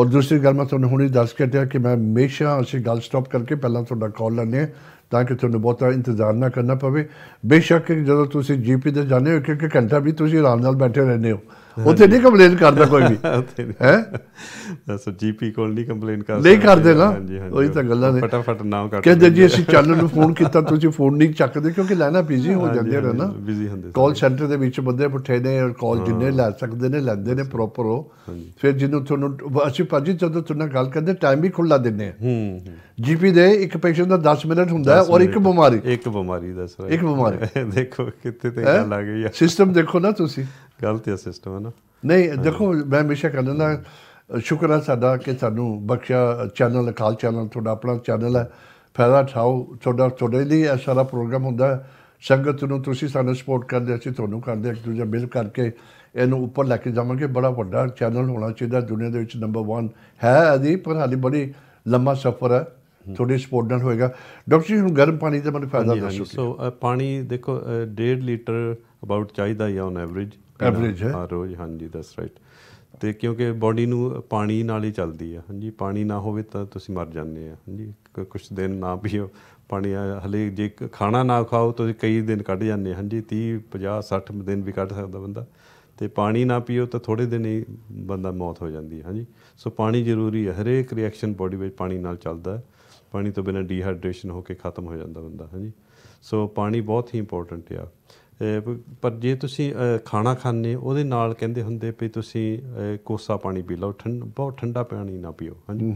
ਔਰ ਦੂਸਰੀ ਗੱਲ ਮੈਂ ਤੁਹਾਨੂੰ ਹੁਣੇ ਦੱਸ ਕੇ ਦਿਆ ਕਿ ਮੈਂ ਹਮੇਸ਼ਾ ਅਸੀਂ ਗੱਲ ਸਟਾਪ ਕਰਕੇ ਪਹਿਲਾਂ ਤੁਹਾਡਾ ਕਾਲ ਲੈਣੇ ਤਾਂ ਕਿ ਤੁਹਾਨੂੰ ਬਹੁਤਾ ਇੰਤਜ਼ਾਰ ਨਾ ਕਰਨਾ ਪਵੇ ਬੇਸ਼ੱਕ ਜਦੋਂ ਤੁਸੀਂ ਜੀਪੀ ਤੇ ਜਾਂਦੇ ਹੋ ਕਿਉਂਕਿ ਘੰਟਾ ਵੀ ਤੁਸੀਂ ਆਰਾਮ ਨਾਲ ਬੈਠੇ ਰਹਿੰਦੇ ਹੋ ਉੱਥੇ ਨਹੀਂ ਕੰਪਲੇਨ ਕਰਦਾ ਕੋਈ ਵੀ ਹੈ ਸੋ ਜੀਪੀ ਕੋਲ ਨਹੀਂ ਕੰਪਲੇਨ ਕਰਦਾ ਨਹੀਂ ਕਰਦੇ ਨਾ ਉਹੀ ਤਾਂ ਗੱਲਾਂ ਨੇ ਫਟਾਫਟ ਨਾਮ ਕਰ ਕਹਿੰਦੇ ਜੀ ਅਸੀਂ ਚੈਨਲ ਨੂੰ ਫੋਨ ਕੀਤਾ ਤੁਸੀਂ ਫੋਨ ਨਹੀਂ ਚੱਕਦੇ ਕਿਉਂਕਿ ਲੈਣਾ ਬਿਜ਼ੀ ਹੋ ਜਾਂਦੇ ਨੇ ਨਾ ਬਿਜ਼ੀ ਹੁੰਦੇ ਕਾਲ ਸੈਂਟਰ ਦੇ ਵਿੱਚ ਬੰਦੇ ਪੁੱਠੇ ਨੇ ਔਰ ਕਾਲ ਜਿੰਨੇ ਲੈ ਸਕਦੇ ਨੇ ਲੈਂਦੇ ਨੇ ਪ੍ਰੋਪਰ ਉਹ ਫਿਰ ਜਿਹਨੂੰ ਤੁਹਾਨੂੰ ਅਸੀਂ ਭਾਜੀ ਜਦੋਂ ਤੁਹਾਨੂੰ ਗੱਲ ਕਰਦੇ ਟਾਈਮ ਵੀ ਖੁੱਲਾ ਦਿੰਦੇ ਆ ਹੂੰ ਜੀਪੀ ਦੇ ਇੱਕ ਪੇਸ਼ੈਂਟ ਦਾ 10 ਮਿੰਟ ਹੁੰਦਾ ਹੈ ਔਰ ਇੱਕ ਬਿਮਾਰੀ ਇੱਕ ਬਿਮਾਰੀ ਦਾ ਸਰ ਇੱਕ ਬਿਮਾਰੀ ਸਾਰੇ ਦੇਖੋ ਕਿੱਥੇ ਤੇ ਗੱਲ ਆ ਗਈ ਆ ਸਿਸਟਮ ਦੇਖੋ ਨਾ ਤੁਸੀਂ ਗਲਤ ਹੈ ਸਿਸਟਮ ਹੈ ਨਾ ਨਹੀਂ ਦੇਖੋ ਮੈਂ ਹਮੇਸ਼ਾ ਕਹਿੰਦਾ ਨਾ ਸ਼ੁਕਰ ਹੈ ਸਾਡਾ ਕਿ ਸਾਨੂੰ ਬਖਸ਼ਿਆ ਚੈਨਲ ਅਕਾਲ ਚੈਨਲ ਤੁਹਾਡਾ ਆਪਣਾ ਚੈਨਲ ਹੈ ਫਾਇਦਾ ਠਾਓ ਤੁਹਾਡਾ ਤੁਹਾਡੇ ਲਈ ਇਹ ਸਾਰਾ ਪ੍ਰੋਗਰਾਮ ਹੁੰਦਾ ਸੰਗਤ ਨੂੰ ਤੁਸੀਂ ਸਾਨੂੰ ਸਪੋਰਟ ਕਰਦੇ ਅਸੀਂ ਤੁਹਾਨੂੰ ਕਰਦੇ ਇੱਕ ਦੂਜੇ ਮਿਲ ਕਰਕੇ ਇਹਨੂੰ ਉੱਪਰ ਲੈ ਕੇ ਜਾਵਾਂਗੇ ਬੜਾ ਵੱਡਾ ਚੈਨਲ ਹੋਣਾ ਚਾਹੀਦਾ ਦੁਨੀਆ ਦੇ ਵਿੱਚ ਨੰਬਰ 1 ਹੈ ਅਦੀ ਪਰ ਹਾਲੇ ਬੜੀ ਲੰਮਾ ਸਫ਼ਰ ਹੈ ਤੁਹਾਡੇ ਸਪੋਰਟ ਨਾਲ ਹੋਏਗਾ ਡਾਕਟਰ ਜੀ ਹੁਣ ਗਰਮ ਪਾਣੀ ਦਾ ਮਨ ਫਾਇਦਾ ਦੱਸੋ ਸੋ ਪਾਣੀ ਦੇਖੋ 1.5 ਲੀਟਰ ਅਬਾਊਟ ਚਾਹੀਦਾ ਹੈ ਔਨ ਐਵਰੇਜ ਐਵਰੇਜ ਹੈ ਹਾਂ ਰੋਜ਼ ਹਾਂਜੀ ਦੱਸ ਰਾਈਟ ਤੇ ਕਿਉਂਕਿ ਬਾਡੀ ਨੂੰ ਪਾਣੀ ਨਾਲ ਹੀ ਚੱਲਦੀ ਆ ਹਾਂਜੀ ਪਾਣੀ ਨਾ ਹੋਵੇ ਤਾਂ ਤੁਸੀਂ ਮਰ ਜਾਂਦੇ ਆ ਹਾਂਜੀ ਕੁਝ ਦਿਨ ਨਾ ਪੀਓ ਪਾਣੀ ਹਲੇ ਜੇ ਖਾਣਾ ਨਾ ਖਾਓ ਤੁਸੀਂ ਕਈ ਦਿਨ ਕੱਢ ਜਾਂਦੇ ਹਾਂਜੀ 30 50 60 ਦਿਨ ਵੀ ਕੱਢ ਸਕਦਾ ਬੰਦਾ ਤੇ ਪਾਣੀ ਨਾ ਪੀਓ ਤਾਂ ਥੋੜੇ ਦਿਨ ਹੀ ਬੰਦਾ ਮੌਤ ਹੋ ਜਾਂਦੀ ਹੈ ਹਾਂਜੀ ਸੋ ਪਾਣੀ ਜ਼ਰੂਰੀ ਹੈ ਹਰੇਕ ਰਿਐਕਸ਼ਨ ਬਾਡੀ ਵਿੱਚ ਪਾਣੀ ਨਾਲ ਚੱਲਦਾ ਹੈ ਪਾਣੀ ਤੋਂ ਬਿਨਾਂ ਡੀਹਾਈਡਰੇਸ਼ਨ ਹੋ ਕੇ ਖਤਮ ਹੋ ਜਾਂਦਾ ਬੰਦਾ ਹਾਂਜੀ ਸੋ ਪਾਣੀ ਬਹੁਤ ਹੀ ਇੰਪੋਰਟੈਂਟ ਆ ਪਰ ਜੇ ਤੁਸੀਂ ਖਾਣਾ ਖਾਣੇ ਉਹਦੇ ਨਾਲ ਕਹਿੰਦੇ ਹੁੰਦੇ ਵੀ ਤੁਸੀਂ ਕੋਸਾ ਪਾਣੀ ਪੀ ਲਓ ਠੰਡ ਬਹੁਤ ਠੰਡਾ ਪਾਣੀ ਨਾ ਪੀਓ ਹਾਂਜੀ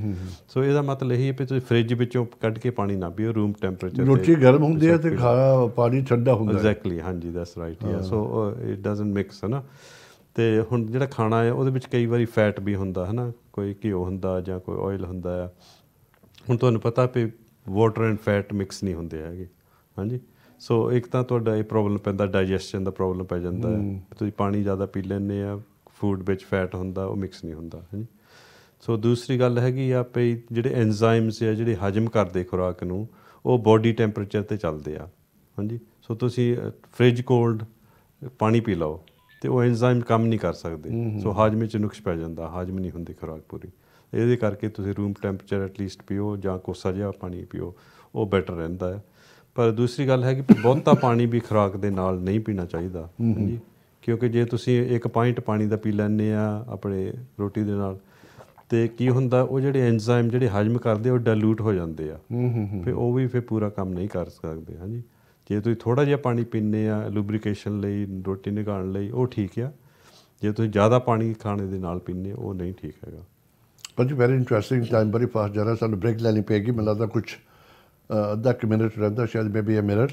ਸੋ ਇਹਦਾ ਮਤਲਬ ਇਹ ਹੈ ਵੀ ਤੁਸੀਂ ਫ੍ਰਿਜ ਵਿੱਚੋਂ ਕੱਢ ਕੇ ਪਾਣੀ ਨਾ ਪੀਓ ਰੂਮ ਟੈਂਪਰੇਚਰ ਤੇ ਰੋਟੀ ਗਰਮ ਹੁੰਦੀ ਹੈ ਤੇ ਖਾਣਾ ਪਾਣੀ ਠੰਡਾ ਹੁੰਦਾ ਹੈ ਐਗਜ਼ੈਕਟਲੀ ਹਾਂਜੀ ਦੈਟਸ ਰਾਈਟ ਯਾ ਸੋ ਇਟ ਡਸਨਟ ਮਿਕਸ ਹੈ ਨਾ ਤੇ ਹੁਣ ਜਿਹੜਾ ਖਾਣਾ ਹੈ ਉਹਦੇ ਵਿੱਚ ਕਈ ਵਾਰੀ ਫੈਟ ਵੀ ਹੁੰਦਾ ਹੈ ਨਾ ਕੋਈ ਘਿਓ ਹੁੰਦਾ ਜਾਂ ਕੋਈ ਆਇਲ ਹੁੰਦਾ ਆ ਹੁਣ ਤੁਹਾਨੂੰ ਪਤਾ ਵੀ ਵਾਟਰ ਐਂਡ ਫੈਟ ਮਿਕਸ ਨਹੀਂ ਹੁੰਦੇ ਹੈਗੇ ਹਾਂਜੀ ਸੋ ਇੱਕ ਤਾਂ ਤੁਹਾਡਾ ਇਹ ਪ੍ਰੋਬਲਮ ਪੈਂਦਾ ਡਾਈਜੈਸ਼ਨ ਦਾ ਪ੍ਰੋਬਲਮ ਪੈ ਜਾਂਦਾ ਹੈ ਤੁਸੀਂ ਪਾਣੀ ਜ਼ਿਆਦਾ ਪੀ ਲੈਂਦੇ ਆ ਫੂਡ ਵਿੱਚ ਫੈਟ ਹੁੰਦਾ ਉਹ ਮਿਕਸ ਨਹੀਂ ਹੁੰਦਾ ਹਾਂਜੀ ਸੋ ਦੂਸਰੀ ਗੱਲ ਹੈਗੀ ਆ ਪਈ ਜਿਹੜੇ ਐਂਜ਼ਾਈਮਸ ਆ ਜਿਹੜੇ ਹਜਮ ਕਰਦੇ ਖੁਰਾਕ ਨੂੰ ਉਹ ਬਾਡੀ ਟੈਂਪਰੇਚਰ ਤੇ ਚੱਲਦੇ ਆ ਹਾਂਜੀ ਸੋ ਤੁਸੀਂ ਫ੍ਰਿਜ ਕੋਲਡ ਪਾਣੀ ਪੀ ਲਓ ਤੇ ਉਹ ਐਂਜ਼ਾਈਮ ਕੰਮ ਨਹੀਂ ਕਰ ਸਕਦੇ ਸੋ ਹਾਜ਼ਮੇ 'ਚ ਨੁਕਸ ਪੈ ਜਾਂਦਾ ਹਾਜ਼ਮ ਨਹੀਂ ਹੁੰਦੀ ਖੁਰਾਕ ਪੂਰੀ ਇਹਦੇ ਕਰਕੇ ਤੁਸੀਂ ਰੂਮ ਟੈਂਪਰੇਚਰ ਐਟ ਲੀਸਟ ਪੀਓ ਜਾਂ ਕੋਸਾ ਜਿਹਾ ਪਾਣੀ ਪੀਓ ਉਹ ਬੈਟਰ ਰਹਿੰਦਾ ਹੈ ਪਰ ਦੂਸਰੀ ਗੱਲ ਹੈ ਕਿ ਬਹੁਤਾ ਪਾਣੀ ਵੀ ਖਰਾਕ ਦੇ ਨਾਲ ਨਹੀਂ ਪੀਣਾ ਚਾਹੀਦਾ ਹਾਂਜੀ ਕਿਉਂਕਿ ਜੇ ਤੁਸੀਂ ਇੱਕ ਪੁਆਇੰਟ ਪਾਣੀ ਦਾ ਪੀ ਲੈਣੇ ਆ ਆਪਣੇ ਰੋਟੀ ਦੇ ਨਾਲ ਤੇ ਕੀ ਹੁੰਦਾ ਉਹ ਜਿਹੜੇ ਐਂਜ਼ਾਈਮ ਜਿਹੜੇ ਹਜਮ ਕਰਦੇ ਉਹ ਡਾਇਲੂਟ ਹੋ ਜਾਂਦੇ ਆ ਫਿਰ ਉਹ ਵੀ ਫਿਰ ਪੂਰਾ ਕੰਮ ਨਹੀਂ ਕਰ ਸਕਦੇ ਹਾਂਜੀ ਜੇ ਤੁਸੀਂ ਥੋੜਾ ਜਿਹਾ ਪਾਣੀ ਪੀਨੇ ਆ ਲੂਬਰੀਕੇਸ਼ਨ ਲਈ ਰੋਟੀ ਨਿਗਾਣ ਲਈ ਉਹ ਠੀਕ ਆ ਜੇ ਤੁਸੀਂ ਜ਼ਿਆਦਾ ਪਾਣੀ ਖਾਣੇ ਦੇ ਨਾਲ ਪੀਨੇ ਉਹ ਨਹੀਂ ਠੀਕ ਹੈਗਾ ਭਾਜੀ ਵੈਰੀ ਇੰਟਰਸਟਿੰਗ ਟਾਈਮ ਬੜੀ ਫਾਸਟ ਜਾ ਰਿਹਾ ਸਾਨੂੰ ਬ੍ਰੇਕ ਲੈਣੀ ਪੈਗੀ ਮੈਨੂੰ ਲੱਗਦਾ ਕੁਝ ਅੱਧਾ ਕਿ ਮਿੰਟ ਰਹਿੰਦਾ ਸ਼ਾਇਦ ਮੇਬੀ ਅ ਮਿੰਟ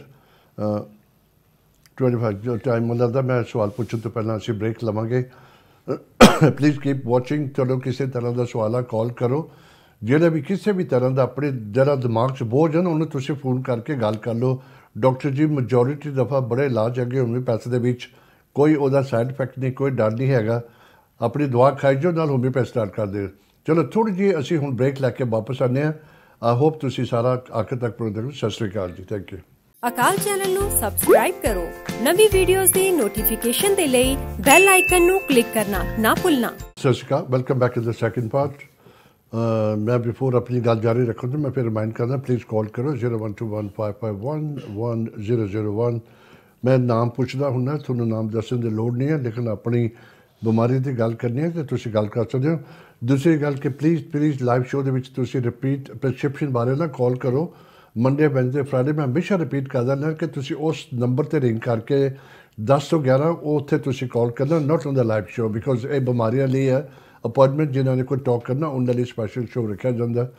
25 ਜੋ ਟਾਈਮ ਮੈਨੂੰ ਲੱਗਦਾ ਮੈਂ ਸਵਾਲ ਪੁੱਛਣ ਤੋਂ ਪਹਿਲਾਂ ਅਸੀਂ ਬ੍ਰੇਕ ਲਵਾਂਗੇ ਪਲੀਜ਼ ਕੀਪ ਵਾਚਿੰਗ ਚਲੋ ਕਿਸੇ ਤਰ੍ਹਾਂ ਦਾ ਸਵਾਲ ਆ ਕਾਲ ਕਰੋ ਜਿਹੜਾ ਵੀ ਕਿਸੇ ਵੀ ਤਰ੍ਹਾਂ ਦਾ ਆਪਣੇ ਜਿਹੜਾ ਦਿਮਾਗ 'ਚ ਬੋਝ ਹੈ ਉਹਨੂੰ ਤੁਸੀਂ ਫੋਨ ਕਰਕੇ ਗੱਲ ਕਰ ਲਓ ਡਾਕਟਰ ਜੀ ਮੈਜੋਰਿਟੀ ਦਫਾ ਬੜੇ ਇਲਾਜ ਅੱਗੇ ਪੈਸੇ ਦੇ ਵਿੱਚ ਕੋਈ ਉਹਦਾ ਸਾਈਡ ਇਫੈਕਟ ਨਹੀਂ ਕੋਈ ਡਰ ਨਹੀਂ ਹੈਗਾ ਆਪਣੀ ਦਵਾ ਖਾਈ ਜੋ ਨਾਲ ਹੋਮਿਓਪੈਥੀ ਸਟਾਰਟ ਕਰ ਦੇ ਚਲੋ ਥੋੜੀ ਜੀ ਅਸੀਂ ਹੁਣ ਬ੍ਰੇਕ ਲੈ ਕੇ ਵਾਪਸ ਆਨੇ ਆ ਆਈ ਹੋਪ ਤੁਸੀਂ ਸਾਰਾ ਆਖਰ ਤੱਕ ਪ੍ਰੋਗਰਾਮ ਸਤਿ ਸ੍ਰੀ ਅਕਾਲ ਜੀ ਥੈਂਕ ਯੂ ਅਕਾਲ ਚੈਨਲ ਨੂੰ ਸਬਸਕ੍ਰਾਈਬ ਕਰੋ ਨਵੀਂ ਵੀਡੀਓਜ਼ ਦੀ ਨੋਟੀਫਿਕੇਸ਼ਨ ਦੇ ਲਈ ਬੈਲ ਆਈਕਨ ਨੂੰ ਕਲਿੱਕ ਕਰਨਾ ਨਾ ਭੁੱਲਣਾ ਸਤਿ ਸ਼੍ਰੀ ਅਕਾਲ welcome back to the second part ਮੈਂ ਬਿਫੋਰ ਆਪਣੀ ਗੱਲ ਜਾਰੀ ਰੱਖਣ ਤੋਂ ਮੈਂ ਫਿਰ ਰਿਮਾਈਂਡ ਕਰਦਾ ਪਲੀਜ਼ ਕਾਲ ਕਰੋ 01215511001 ਮੈਂ ਨਾਮ ਪੁੱਛਦਾ ਹੁੰਨਾ ਤੁਹਾਨੂੰ ਨਾਮ ਦੱਸਣ ਦੀ ਲੋੜ ਨਹੀਂ ਹੈ ਲੇਕਿਨ ਆਪਣੀ ਬਿਮਾਰੀ ਦੀ ਗੱਲ ਕਰਨੀ ਹੈ ਤੇ ਤੁਸੀਂ ਗੱਲ ਕਰ ਸਕਦੇ ਹੋ ਦੂਸਰੀ ਗੱਲ ਕਿ ਪਲੀਜ਼ ਪਲੀਜ਼ ਲਾਈਵ ਸ਼ੋਅ ਦੇ ਵਿੱਚ ਤੁਸੀਂ ਰਿਪੀਟ ਪ੍ਰੈਸਕ੍ਰਿਪਸ਼ਨ ਬਾਰੇ ਨਾ ਕਾਲ ਕਰੋ ਮੰਡੇ ਵੈਂਡੇ ਫਰਡੇ ਮੈਂ ਹਮੇਸ਼ਾ ਰਿਪੀਟ ਕਰਦਾ ਨਾ ਕਿ ਤੁਸੀਂ ਉਸ ਨੰਬਰ ਤੇ ਰਿੰਗ ਕਰਕੇ 10 ਤੋਂ 11 ਉੱਥੇ ਤੁਸੀਂ ਕਾਲ ਕਰਨਾ not on the live show because ਇਹ ਬਿਮਾਰੀਆਂ ਲਈ ਹੈ ਅਪਾਇੰਟਮੈਂਟ ਜਿਨ੍ਹਾਂ ਨੇ ਕੋਈ ਟਾਕ ਕਰਨਾ ਉਹਨਾਂ ਲਈ ਸਪੈਸ਼ਲ ਸ਼ੋਅ ਰੱਖਿਆ ਜਾਂਦਾ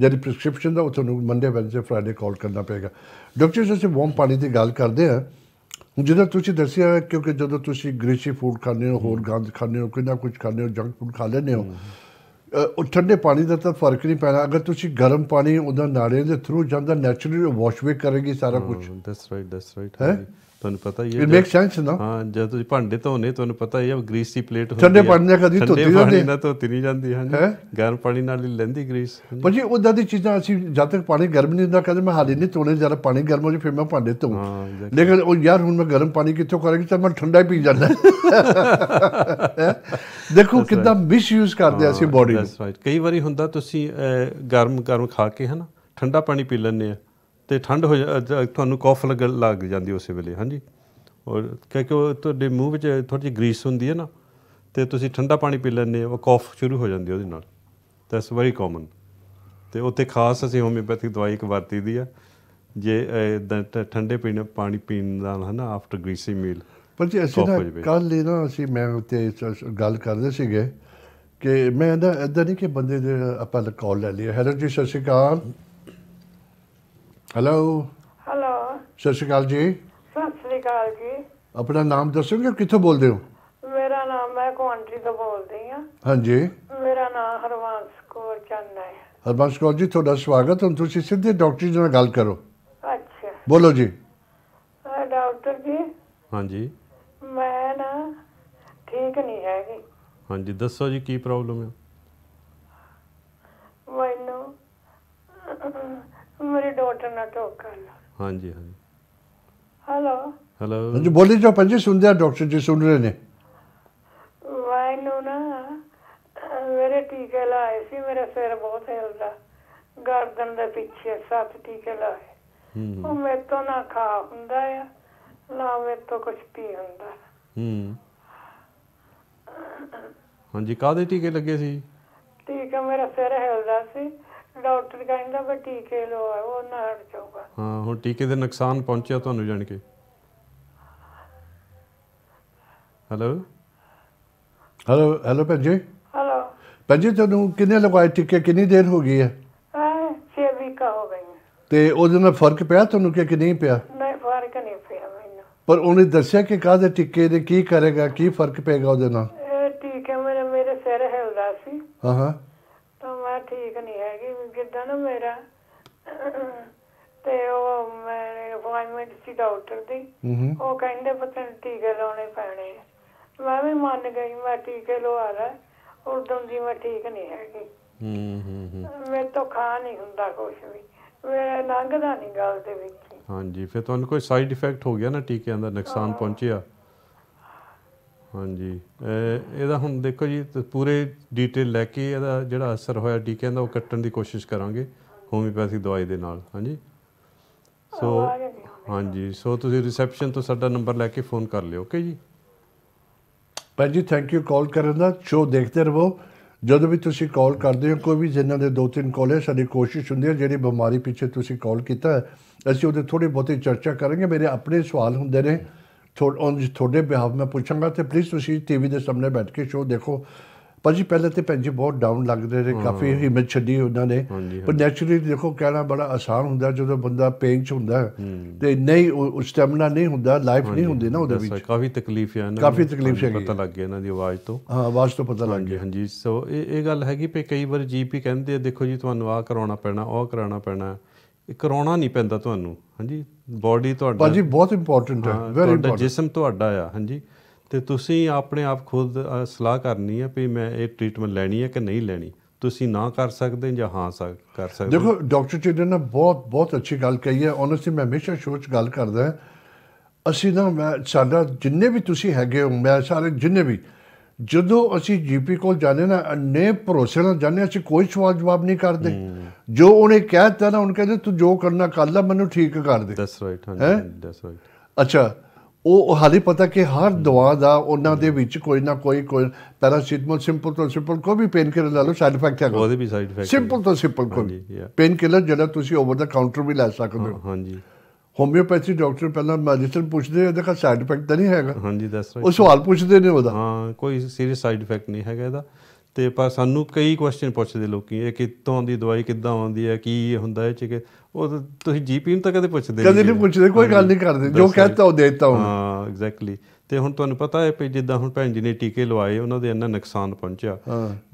ਜਿਹੜੀ ਪ੍ਰੈਸਕ੍ਰਿਪਸ਼ਨ ਦਾ ਉਹ ਤੁਹਾਨੂੰ ਮੰਡੇ ਵੈਂਡੇ ਫਰਡੇ ਕਾਲ ਕਰਨਾ ਪਏਗਾ ਡਾਕਟਰ ਜੀ ਅਸੀਂ ਵਾਰਮ ਪਾਣੀ ਦੀ ਗੱਲ ਕਰਦੇ ਆ ਜਿਹੜਾ ਤੁਸੀਂ ਦੱਸਿਆ ਕਿਉਂਕਿ ਜਦੋਂ ਤੁਸੀਂ ਗ੍ਰੀਸ਼ੀ ਫੂਡ ਖਾਂਦੇ ਹੋ ਹੋਰ ਗੰਦ ਖਾਂਦੇ ਹੋ ਕਿੰਨਾ ਕੁਝ ਖਾਂਦੇ ਹੋ ਜੰਕ ਫੂਡ ਖਾ ਲੈਂਦੇ ਹੋ ਉਹ ਠੰਡੇ ਪਾਣੀ ਦਾ ਤਾਂ ਫਰਕ ਨਹੀਂ ਪੈਣਾ ਅਗਰ ਤੁਸੀਂ ਗਰਮ ਪਾਣੀ ਉਹਦਾ ਨਾਲੇ ਦੇ ਥਰੂ ਜਾਂਦਾ ਨੇਚਰਲੀ ਵਾਸ਼ਵੇ ਕਰੇਗੀ ਸਾਰਾ ਕੁਝ ਦੈਟਸ ਰਾਈਟ ਦੈਟਸ ਰਾਈਟ ਹੈ ਤੁਹਾਨੂੰ ਪਤਾ ਹੀ ਹੈ ਇਟ ਮੇਕ ਸੈਂਸ ਨਾ ਹਾਂ ਜਦ ਤੁਸੀਂ ਭਾਂਡੇ ਧੋਨੇ ਤੁਹਾਨੂੰ ਪਤਾ ਹੀ ਹੈ ਗ੍ਰੀਸ ਦੀ ਪਲੇਟ ਹੁੰਦੀ ਹੈ ਠੰਡੇ ਪਾਣੀ ਨਾਲ ਕਦੀ ਧੋਤੀ ਜਾਂਦੀ ਠੰਡੇ ਨਾਲ ਧੋਤੀ ਨਹੀਂ ਜਾਂਦੀ ਹਾਂ ਗਰਮ ਪਾਣੀ ਨਾਲ ਹੀ ਲੈਂਦੀ ਗ੍ਰੀਸ ਪਰ ਜੀ ਉਹਦਾ ਦੀ ਚੀਜ਼ਾਂ ਅਸੀਂ ਜਦ ਤੱਕ ਪਾਣੀ ਗਰਮ ਨਹੀਂ ਹੁੰਦਾ ਕਦੇ ਮੈਂ ਹਾਲੇ ਨਹੀਂ ਧੋਣੇ ਜਦ ਪਾਣੀ ਗਰਮ ਹੋ ਜੇ ਫਿਰ ਮੈਂ ਭਾਂਡੇ ਧੋਵਾਂ ਲੇਕਿਨ ਉਹ ਯਾਰ ਹੁਣ ਮੈਂ ਗਰਮ ਪਾਣੀ ਕਿੱਥੋਂ ਕਰਾਂਗੀ ਤਾਂ ਮੈਂ ਠੰਡਾ ਹੀ ਪੀ ਜਾਂਦਾ ਦੇਖੋ ਮਿਸ ਯੂਜ਼ ਕਰਦੇ ਅਸੀਂ ਬਾਡੀ ਨੂੰ ਕਈ ਵਾਰੀ ਹੁੰਦਾ ਤੁਸੀਂ ਗਰਮ ਗਰਮ ਖਾ ਕੇ ਹਨਾ ਠੰਡਾ ਪਾਣੀ ਪੀ ਲੈਂਦੇ ਆ ਤੇ ਠੰਡ ਹੋ ਤੁਹਾਨੂੰ ਕੌਫ ਲੱਗ ਲੱਗ ਜਾਂਦੀ ਉਸੇ ਵੇਲੇ ਹਾਂਜੀ ਔਰ ਕਿਉਂਕਿ ਉਹ ਤੁਹਾਡੇ ਮੂੰਹ ਵਿੱਚ ਥੋੜੀ ਜਿਹੀ ਗਰੀਸ ਹੁੰਦੀ ਹੈ ਨਾ ਤੇ ਤੁਸੀਂ ਠੰਡਾ ਪਾਣੀ ਪੀ ਲੈਂਦੇ ਹੋ ਕੌਫ ਸ਼ੁਰੂ ਹੋ ਜਾਂਦੀ ਉਹਦੇ ਨਾਲ ਦੈਟਸ ਵੈਰੀ ਕਾਮਨ ਤੇ ਉੱਤੇ ਖਾਸ ਅਸੀਂ ਹੋਮਿਓਪੈਥਿਕ ਦਵਾਈ ਇੱਕ ਵਰਤੀ ਦੀ ਆ ਜੇ ਠੰਡੇ ਪੀਣੇ ਪਾਣੀ ਪੀਣ ਨਾਲ ਹਨਾ ਆਫਟਰ ਗਰੀਸੀ ਮੀਲ ਪਰ ਜੀ ਅਸੀਂ ਨਾ ਕੱਲ ਇਹ ਨਾ ਅਸੀਂ ਮੈਂ ਉੱਤੇ ਗੱਲ ਕਰਦੇ ਸੀਗੇ ਕਿ ਮੈਂ ਨਾ ਇਦਾਂ ਨਹੀਂ ਕਿ ਬੰਦੇ ਦੇ ਆਪਾਂ ਕਾਲ ਲੈ ਲਿਆ ਹੈਲੋ ਜੀ ਸਤਿ ਸ਼੍ਰੀ ਅਕਾਲ ਹੈਲੋ ਹੈਲੋ ਸਤਿ ਸ਼੍ਰੀ ਅਕਾਲ ਜੀ ਸਤਿ ਸ਼੍ਰੀ ਅਕਾਲ ਜੀ ਆਪਣਾ ਨਾਮ ਦੱਸੋਗੇ ਕਿੱਥੋਂ ਬੋਲਦੇ ਹੋ ਮੇਰਾ ਨਾਮ ਮੈਂ ਕੁਆਂਟਰੀ ਤੋਂ ਬੋਲਦੀ ਆ ਹਾਂਜੀ ਮੇਰਾ ਨਾਮ ਹਰਵੰਸ ਕੌਰ ਚੰਨਾ ਹੈ ਹਰਵੰਸ ਕੌਰ ਜੀ ਤੁਹਾਡਾ ਸਵਾਗਤ ਹੈ ਤੁਸੀਂ ਸਿੱਧੇ ਡਾਕਟਰ ਜੀ ਨਾਲ ਗੱਲ ਕਰੋ ਅੱਛਾ ਬੋਲੋ ਜੀ ਹਾਂ ਡਾਕਟਰ ਜੀ ਹਾਂਜੀ ਮੈਂ ਨਾ ਠੀਕ ਨਹੀਂ ਹੈਗੀ ਹਾਂਜੀ ਦੱਸੋ ਜੀ ਕੀ ਪ੍ਰੋਬਲਮ ਹੈ ਮੈਨੂੰ ਮੇਰੇ ਡਾਟਰ ਨਾਲ ਟੋਕਾ ਹਾਂਜੀ ਹਾਂਜੀ ਹਲੋ ਹਲੋ ਹਾਂਜੀ ਬੋਲੀ ਜੋ ਪੰਜੀ ਸੁਣਦੇ ਆ ਡਾਕਟਰ ਜੀ ਸੁਣ ਰਹੇ ਨੇ ਨੋ ਨਾ ਮੇਰੇ ਟੀਕੇ ਲਾਏ ਸੀ ਮੇਰਾ ਸਿਰ ਬਹੁਤ ਹਿਲਦਾ ਗਰਦਨ ਦੇ ਪਿੱਛੇ ਸੱਤ ਟੀਕੇ ਲਾਏ ਉਹ ਮੈਂ ਤਾਂ ਨਾ ਖਾ ਹੁੰਦਾ ਆ ਨਾ ਮੈਂ ਤਾਂ ਕੁਝ ਪੀ ਹੁੰਦਾ ਹੂੰ ਹਾਂਜੀ ਕਾਦੇ ਟੀਕੇ ਲੱਗੇ ਸੀ ਟੀਕਾ ਮੇਰਾ ਸਿਰ ਹਿਲਦਾ ਸੀ ਡਾਕਟਰ ਕਹਿੰਦਾ ਵੀ ਟੀਕੇ ਲੋ ਆ ਉਹ ਨਾ ਹਟ ਜਾਊਗਾ ਹਾਂ ਹੁਣ ਟੀਕੇ ਦੇ ਨੁਕਸਾਨ ਪਹੁੰਚਿਆ ਤੁਹਾਨੂੰ ਜਾਣ ਕੇ ਹਲੋ ਹੈਲੋ ਹੈਲੋ ਪੰਜੀ ਹੈਲੋ ਪੰਜੀ ਤੁਹਾਨੂੰ ਕਿੰਨੇ ਲਗਵਾਏ ਟੀਕੇ ਕਿੰਨੀ ਦੇਰ ਹੋ ਗਈ ਹੈ ਹਾਂ 6 ਵੀਕਾ ਹੋ ਗਈ ਤੇ ਉਹਦੇ ਨਾਲ ਫਰਕ ਪਿਆ ਤੁਹਾਨੂੰ ਕਿ ਕਿ ਨਹੀਂ ਪਿਆ ਨਹੀਂ ਫਰਕ ਨਹੀਂ ਪਿਆ ਮੈਨੂੰ ਪਰ ਉਹਨੇ ਦੱਸਿਆ ਕਿ ਕਾਹਦੇ ਟਿੱਕੇ ਦੇ ਕੀ ਕਰੇਗਾ ਕੀ ਫਰਕ ਪਏਗਾ ਉਹਦੇ ਨਾਲ ਇਹ ਟੀਕੇ ਮੇਰੇ ਮੇਰੇ ਸਿਰ ਹਿਲਦਾ ਸੀ ਹਾਂ ਹਾਂ ਬੇਟਾ ਨਾ ਮੇਰਾ ਤੇ ਉਹ ਮੇਰੇ ਅਪਾਇੰਟਮੈਂਟ ਸੀ ਡਾਕਟਰ ਦੀ ਉਹ ਕਹਿੰਦੇ ਪਤਾ ਨੀ ਟੀਕੇ ਲਾਉਣੇ ਪੈਣੇ ਆ। ਮੈਂ ਵੀ ਮੰਨ ਗਈ ਮੈਂ ਟੀਕੇ ਲਵਾ ਲੈ ਉਦੋਂ ਦੀ ਮੈਂ ਠੀਕ ਨਹੀਂ ਹੈਗੀ ਹੂੰ ਹੂੰ ਹੂੰ ਮੇਰੇ ਤੋਂ ਖਾ ਨਹੀਂ ਹੁੰਦਾ ਕੁਝ ਵੀ ਮੇਰਾ ਲੰਘਦਾ ਨਹੀਂ ਗੱਲ ਦੇ ਵਿੱਚ ਹਾਂਜੀ ਫਿਰ ਤੁਹਾਨੂੰ ਕੋਈ ਸਾਈਡ ਇਫੈਕਟ ਹੋ ਗਿਆ ਨਾ ਟੀਕੇ ਦਾ ਨੁਕਸਾਨ ਪਹੁੰਚਿਆ ਹਾਂਜੀ ਇਹਦਾ ਹੁਣ ਦੇਖੋ ਜੀ ਪੂਰੇ ਡੀਟੇਲ ਲੈ ਕੇ ਇਹਦਾ ਜਿਹੜਾ ਅਸਰ ਹੋਇਆ ਟੀਕਿਆਂ ਦਾ ਉਹ ਕੱਟਣ ਦੀ ਕੋਸ਼ਿਸ਼ ਕਰਾਂਗੇ ਹੋਮਿਓਪੈਥਿਕ ਦਵਾਈ ਦੇ ਨਾਲ ਹਾਂਜੀ ਸੋ ਹਾਂਜੀ ਸੋ ਤੁਸੀਂ ਰਿਸੈਪਸ਼ਨ ਤੋਂ ਸਾਡਾ ਨੰਬਰ ਲੈ ਕੇ ਫੋਨ ਕਰ ਲਿਓ ਓਕੇ ਜੀ ਭੈਣ ਜੀ ਥੈਂਕ ਯੂ ਕਾਲ ਕਰਨ ਦਾ ਸ਼ੋ ਦੇਖਦੇ ਰਹੋ ਜਦੋਂ ਵੀ ਤੁਸੀਂ ਕਾਲ ਕਰਦੇ ਹੋ ਕੋਈ ਵੀ ਜਿਨ੍ਹਾਂ ਦੇ ਦੋ ਤਿੰਨ ਕਾਲ ਹੈ ਸਾਡੀ ਕੋਸ਼ਿਸ਼ ਹੁੰਦੀ ਹੈ ਜਿਹੜੀ ਬਿਮਾਰੀ ਪਿੱਛੇ ਤੁਸੀਂ ਕਾਲ ਕੀਤਾ ਅਸੀਂ ਉਹਦੇ ਥੋੜੇ ਬਹੁਤੇ ਚਰਚਾ ਕਰਾਂਗੇ ਮੇਰੇ ਆਪਣੇ ਸਵਾਲ ਹੁੰਦੇ ਨੇ ਤੁਹਾਡੇ ਬਿਹਾਵ ਮੈਂ ਪੁੱਛਾਂਗਾ ਤੇ ਪਲੀਜ਼ ਤੁਸੀਂ ਟੀਵੀ ਦੇ ਸਾਹਮਣੇ ਬੈਠ ਕੇ ਸ਼ੋਅ ਦੇਖੋ ਭਾਜੀ ਪਹਿਲੇ ਤੇ ਪੰਜੀ ਬਹੁਤ ਡਾਊਨ ਲੱਗਦੇ ਰਹੇ ਕਾਫੀ ਹਿੰਮਤ ਛੱਡੀ ਉਹਨਾਂ ਨੇ ਪਰ ਨੈਚੁਰਲੀ ਦੇਖੋ ਕਹਿਣਾ ਬੜਾ ਆਸਾਨ ਹੁੰਦਾ ਜਦੋਂ ਬੰਦਾ ਪੇਨ ਚ ਹੁੰਦਾ ਤੇ ਨਹੀਂ ਉਸ ਸਟੈਮਨਾ ਨਹੀਂ ਹੁੰਦਾ ਲਾਈਫ ਨਹੀਂ ਹੁੰਦੀ ਨਾ ਉਹਦੇ ਵਿੱਚ ਕਾਫੀ ਤਕਲੀਫ ਹੈ ਨਾ ਕਾਫੀ ਤਕਲੀਫ ਹੈ ਪਤਾ ਲੱਗ ਗਿਆ ਇਹਨਾਂ ਦੀ ਆਵਾਜ਼ ਤੋਂ ਹਾਂ ਆਵਾਜ਼ ਤੋਂ ਪਤਾ ਲੱਗ ਗਿਆ ਹਾਂਜੀ ਸੋ ਇਹ ਇਹ ਗੱਲ ਹੈਗੀ ਕਿ ਕਈ ਵਾਰ ਜੀਪੀ ਕਹਿੰਦੇ ਆ ਦੇਖੋ ਜੀ ਤੁਹਾਨੂੰ ਆ ਕਰਾਉਣਾ ਪੈਣਾ ਉਹ ਕਰਾਉਣਾ ਪੈਣਾ ਇਹ ਕਰਾਉਣਾ ਨਹੀਂ ਪੈਂਦਾ ਤੁਹਾਨੂੰ ਹਾਂਜੀ ਬਾਡੀ ਤੁਹਾਡਾ ਭਾਜੀ ਬਹੁਤ ਇੰਪੋਰਟੈਂਟ ਹੈ ਵੈਰੀ ਇੰਪੋਰਟੈਂਟ ਜਿਸਮ ਤੁਹਾਡਾ ਆ ਹਾਂਜੀ ਤੇ ਤੁਸੀਂ ਆਪਣੇ ਆਪ ਖੁਦ ਸਲਾਹ ਕਰਨੀ ਹੈ ਵੀ ਮੈਂ ਇਹ ਟ੍ਰੀਟਮੈਂਟ ਲੈਣੀ ਹੈ ਕਿ ਨਹੀਂ ਲੈਣੀ ਤੁਸੀਂ ਨਾ ਕਰ ਸਕਦੇ ਜਾਂ ਹਾਂ ਕਰ ਸਕਦੇ ਦੇਖੋ ਡਾਕਟਰ ਚਿੰਦਨ ਨੇ ਬਹੁਤ ਬਹੁਤ ਅੱਛੀ ਗੱਲ ਕਹੀ ਹੈ ਓਨੈਸਟਲੀ ਮੈਂ ਹਮੇਸ਼ਾ ਸੋਚ ਗੱਲ ਕਰਦਾ ਅਸੀਂ ਨਾ ਮੈਂ ਸਾਡਾ ਜਿੰਨੇ ਵੀ ਤੁਸੀਂ ਹੈਗੇ ਹੋ ਮੈਂ ਸਾਰੇ ਜਿੰਨੇ ਵੀ ਜਦੋਂ ਅਸੀਂ ਜੀਪੀ ਕੋਲ ਜਾਂਦੇ ਨਾ ਨੇ ਭਰੋਸੇ ਨਾਲ ਜਾਂਦੇ ਅਸੀਂ ਕੋਈ ਸਵਾਲ ਜਵਾਬ ਨਹੀਂ ਕਰਦੇ ਜੋ ਉਹਨੇ ਕਹਿ ਦਿੱਤਾ ਨਾ ਉਹਨੇ ਕਹਿੰਦੇ ਤੂੰ ਜੋ ਕਰਨਾ ਕਰ ਲੈ ਮੈਨੂੰ ਠੀਕ ਕਰ ਦੇ ਦੈਟਸ ਰਾਈਟ ਹਾਂਜੀ ਦੈਟਸ ਰਾਈਟ ਅੱਛਾ ਉਹ ਹਾਲੇ ਪਤਾ ਕਿ ਹਰ ਦਵਾ ਦਾ ਉਹਨਾਂ ਦੇ ਵਿੱਚ ਕੋਈ ਨਾ ਕੋਈ ਕੋਈ ਪੈਰਾਸੀਟਾਮੋਲ ਸਿੰਪਲ ਤੋਂ ਸਿੰਪਲ ਕੋਈ ਵੀ ਪੇਨ ਕਿਲਰ ਲਾ ਲਓ ਸਾਈਡ ਇਫੈਕਟ ਹੈ ਉਹਦੇ ਵੀ ਸਾਈਡ ਇਫੈਕਟ ਸਿੰਪਲ ਤੋਂ ਸਿੰਪਲ ਕੋਈ ਪੇਨ ਕਿਲਰ ਜਿਹੜਾ ਤੁਸੀਂ ਓਵਰ ਦਾ ਕਾਊਂਟਰ ਵੀ ਲੈ ਸਕਦੇ ਹੋ ਹਾਂਜੀ ਹੋਮਿਓਪੈਥੀ ਡਾਕਟਰ ਪਹਿਲਾਂ ਮੈਡੀਸਨ ਪੁੱਛਦੇ ਆ ਦੇਖਾ ਸਾਈਡ ਇਫੈਕਟ ਤਾਂ ਨਹੀਂ ਹੈਗਾ ਹਾਂਜੀ ਦੱਸ ਉਹ ਸਵਾਲ ਪੁੱਛਦੇ ਨੇ ਉਹਦਾ ਹਾਂ ਕੋਈ ਸੀਰੀਅਸ ਸਾਈਡ ਇਫੈਕਟ ਨਹੀਂ ਹੈਗਾ ਇਹਦਾ ਤੇ ਪਰ ਸਾਨੂੰ ਕਈ ਕੁਐਸਚਨ ਪੁੱਛਦੇ ਲੋਕੀ ਇਹ ਕਿੱਥੋਂ ਦੀ ਦਵਾਈ ਕਿੱਦਾਂ ਆਉਂਦੀ ਹੈ ਕੀ ਹੁੰਦਾ ਇਹ ਚ ਕਿ ਉਹ ਤੁਸੀਂ ਜੀਪੀ ਨੂੰ ਤਾਂ ਕਦੇ ਪੁੱਛਦੇ ਨਹੀਂ ਕਦੇ ਨਹੀਂ ਪੁੱਛਦੇ ਕੋਈ ਗੱਲ ਨਹੀਂ ਕਰਦੇ ਜੋ ਕਹਤਾ ਉਹ ਦੇਤਾ ਹਾਂ ਹਾਂ ਐਗਜ਼ੈਕਟਲੀ ਤੇ ਹੁਣ ਤੁਹਾਨੂੰ ਪਤਾ ਹੈ ਕਿ ਜਿੱਦਾਂ ਹੁਣ ਭੈਣ ਜੀ ਨੇ ਟੀਕੇ ਲਵਾਏ ਉਹਨਾਂ ਦੇ ਇੰਨਾ ਨੁਕਸਾਨ ਪਹੁੰਚਿਆ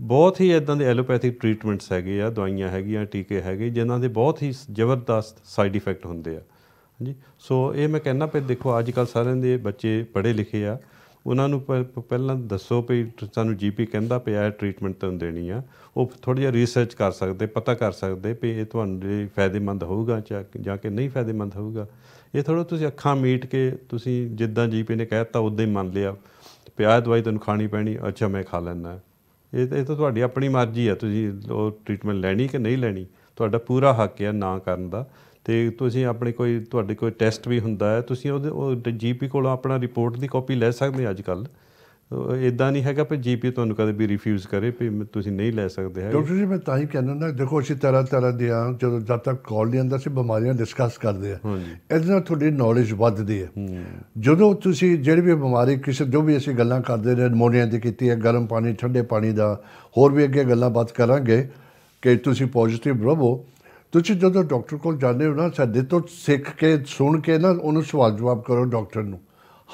ਬਹੁਤ ਹੀ ਇਦਾਂ ਦੇ ਐਲੋਪੈਥਿਕ ਟ੍ਰੀਟਮੈਂਟਸ ਹੈਗੇ ਆ ਦਵਾਈਆਂ ਹੈਗੀਆਂ ਟੀਕੇ ਹੈਗੇ ਜਿਨ੍ਹਾਂ ਦੇ ਬਹੁਤ ਹੀ ਜ਼ਬਰਦਸਤ ਸਾਈਡ ਇਫੈਕਟ ਹੁੰਦੇ ਆ ਜੀ ਸੋ ਇਹ ਮੈਂ ਕਹਿਣਾ ਪਈ ਦੇਖੋ ਅੱਜ ਕੱਲ ਸਾਰਿਆਂ ਦੇ ਬੱਚੇ ਪੜ੍ਹੇ ਲਿਖੇ ਆ ਉਹਨਾਂ ਨੂੰ ਪਹਿਲਾਂ ਦੱਸੋ ਵੀ ਸਾਨੂੰ ਜੀਪੀ ਕਹਿੰਦਾ ਪਿਆ ਹੈ ਟ੍ਰੀਟਮੈਂਟ ਤੁਹਾਨੂੰ ਦੇਣੀ ਆ ਉਹ ਥੋੜੀ ਜਿਹੀ ਰਿਸਰਚ ਕਰ ਸਕਦੇ ਪਤਾ ਕਰ ਸਕਦੇ ਵੀ ਇਹ ਤੁਹਾਨੂੰ ਫਾਇਦੇਮੰਦ ਹੋਊਗਾ ਜਾਂ ਕਿ ਨਹੀਂ ਫਾਇਦੇਮੰਦ ਹੋਊਗਾ ਇਹ ਥੋੜਾ ਤੁਸੀਂ ਅੱਖਾਂ ਮੀਟ ਕੇ ਤੁਸੀਂ ਜਿੱਦਾਂ ਜੀਪੀ ਨੇ ਕਹਿਤਾ ਉਦਾਂ ਹੀ ਮੰਨ ਲਿਆ ਪਿਆਜ਼ ਦਵਾਈ ਤੁਹਾਨੂੰ ਖਾਣੀ ਪੈਣੀ ਅੱਛਾ ਮੈਂ ਖਾ ਲੈਣਾ ਇਹ ਇਹ ਤਾਂ ਤੁਹਾਡੀ ਆਪਣੀ ਮਰਜ਼ੀ ਆ ਤੁਸੀਂ ਉਹ ਟ੍ਰੀਟਮੈਂਟ ਲੈਣੀ ਕਿ ਨਹੀਂ ਲੈਣੀ ਤੁਹਾਡਾ ਪੂਰਾ ਹੱਕ ਹੈ ਨਾ ਕਰਨ ਦਾ ਤੇ ਤੁਸੀਂ ਆਪਣੇ ਕੋਈ ਤੁਹਾਡੇ ਕੋਈ ਟੈਸਟ ਵੀ ਹੁੰਦਾ ਹੈ ਤੁਸੀਂ ਉਹ ਜੀਪੀ ਕੋਲੋਂ ਆਪਣਾ ਰਿਪੋਰਟ ਦੀ ਕਾਪੀ ਲੈ ਸਕਦੇ ਅੱਜ ਕੱਲ ਇਦਾਂ ਨਹੀਂ ਹੈਗਾ ਕਿ ਜੀਪੀ ਤੁਹਾਨੂੰ ਕਦੇ ਵੀ ਰਿਫਿਊਜ਼ ਕਰੇ ਕਿ ਤੁਸੀਂ ਨਹੀਂ ਲੈ ਸਕਦੇ ਹੈ ਡਾਕਟਰ ਜੀ ਮੈਂ ਤਾਂ ਹੀ ਕਹਿੰਦਾ ਨਾ ਦੇਖੋ ਅਸੀਂ ਤਰ੍ਹਾਂ ਤਰ੍ਹਾਂ ਦੇ ਆ ਜਦੋਂ ਜਦ ਤੱਕ ਕਾਲ ਨਹੀਂ ਆਂਦਾ ਸੀ ਬਿਮਾਰੀਆਂ ਡਿਸਕਸ ਕਰਦੇ ਆ ਇਹਦੇ ਨਾਲ ਤੁਹਾਡੀ ਨੌਲੇਜ ਵੱਧਦੀ ਹੈ ਜਦੋਂ ਤੁਸੀਂ ਜਿਹੜੀ ਵੀ ਬਿਮਾਰੀ ਕਿਸੇ ਜੋ ਵੀ ਅਸੀਂ ਗੱਲਾਂ ਕਰਦੇ ਰਹੇ ਨਮੋਨੀਆ ਦੀ ਕੀਤੀ ਹੈ ਗਰਮ ਪਾਣੀ ਠੰਡੇ ਪਾਣੀ ਦਾ ਹੋਰ ਵੀ ਅੱਗੇ ਗੱਲਾਂ ਬਾਤ ਕਰਾਂਗੇ ਕਿ ਤੁਸੀਂ ਪੋਜ਼ਿਟਿਵ ਰਹੋ ਤੁਸੀਂ ਜਦੋਂ ਡਾਕਟਰ ਕੋਲ ਜਾਂਦੇ ਹੋ ਨਾ ਸਾਡੇ ਤੋਂ ਸਿੱਖ ਕੇ ਸੁਣ ਕੇ ਨਾ ਉਹਨੂੰ ਸਵਾਲ ਜਵਾਬ ਕਰੋ ਡਾਕਟਰ ਨੂੰ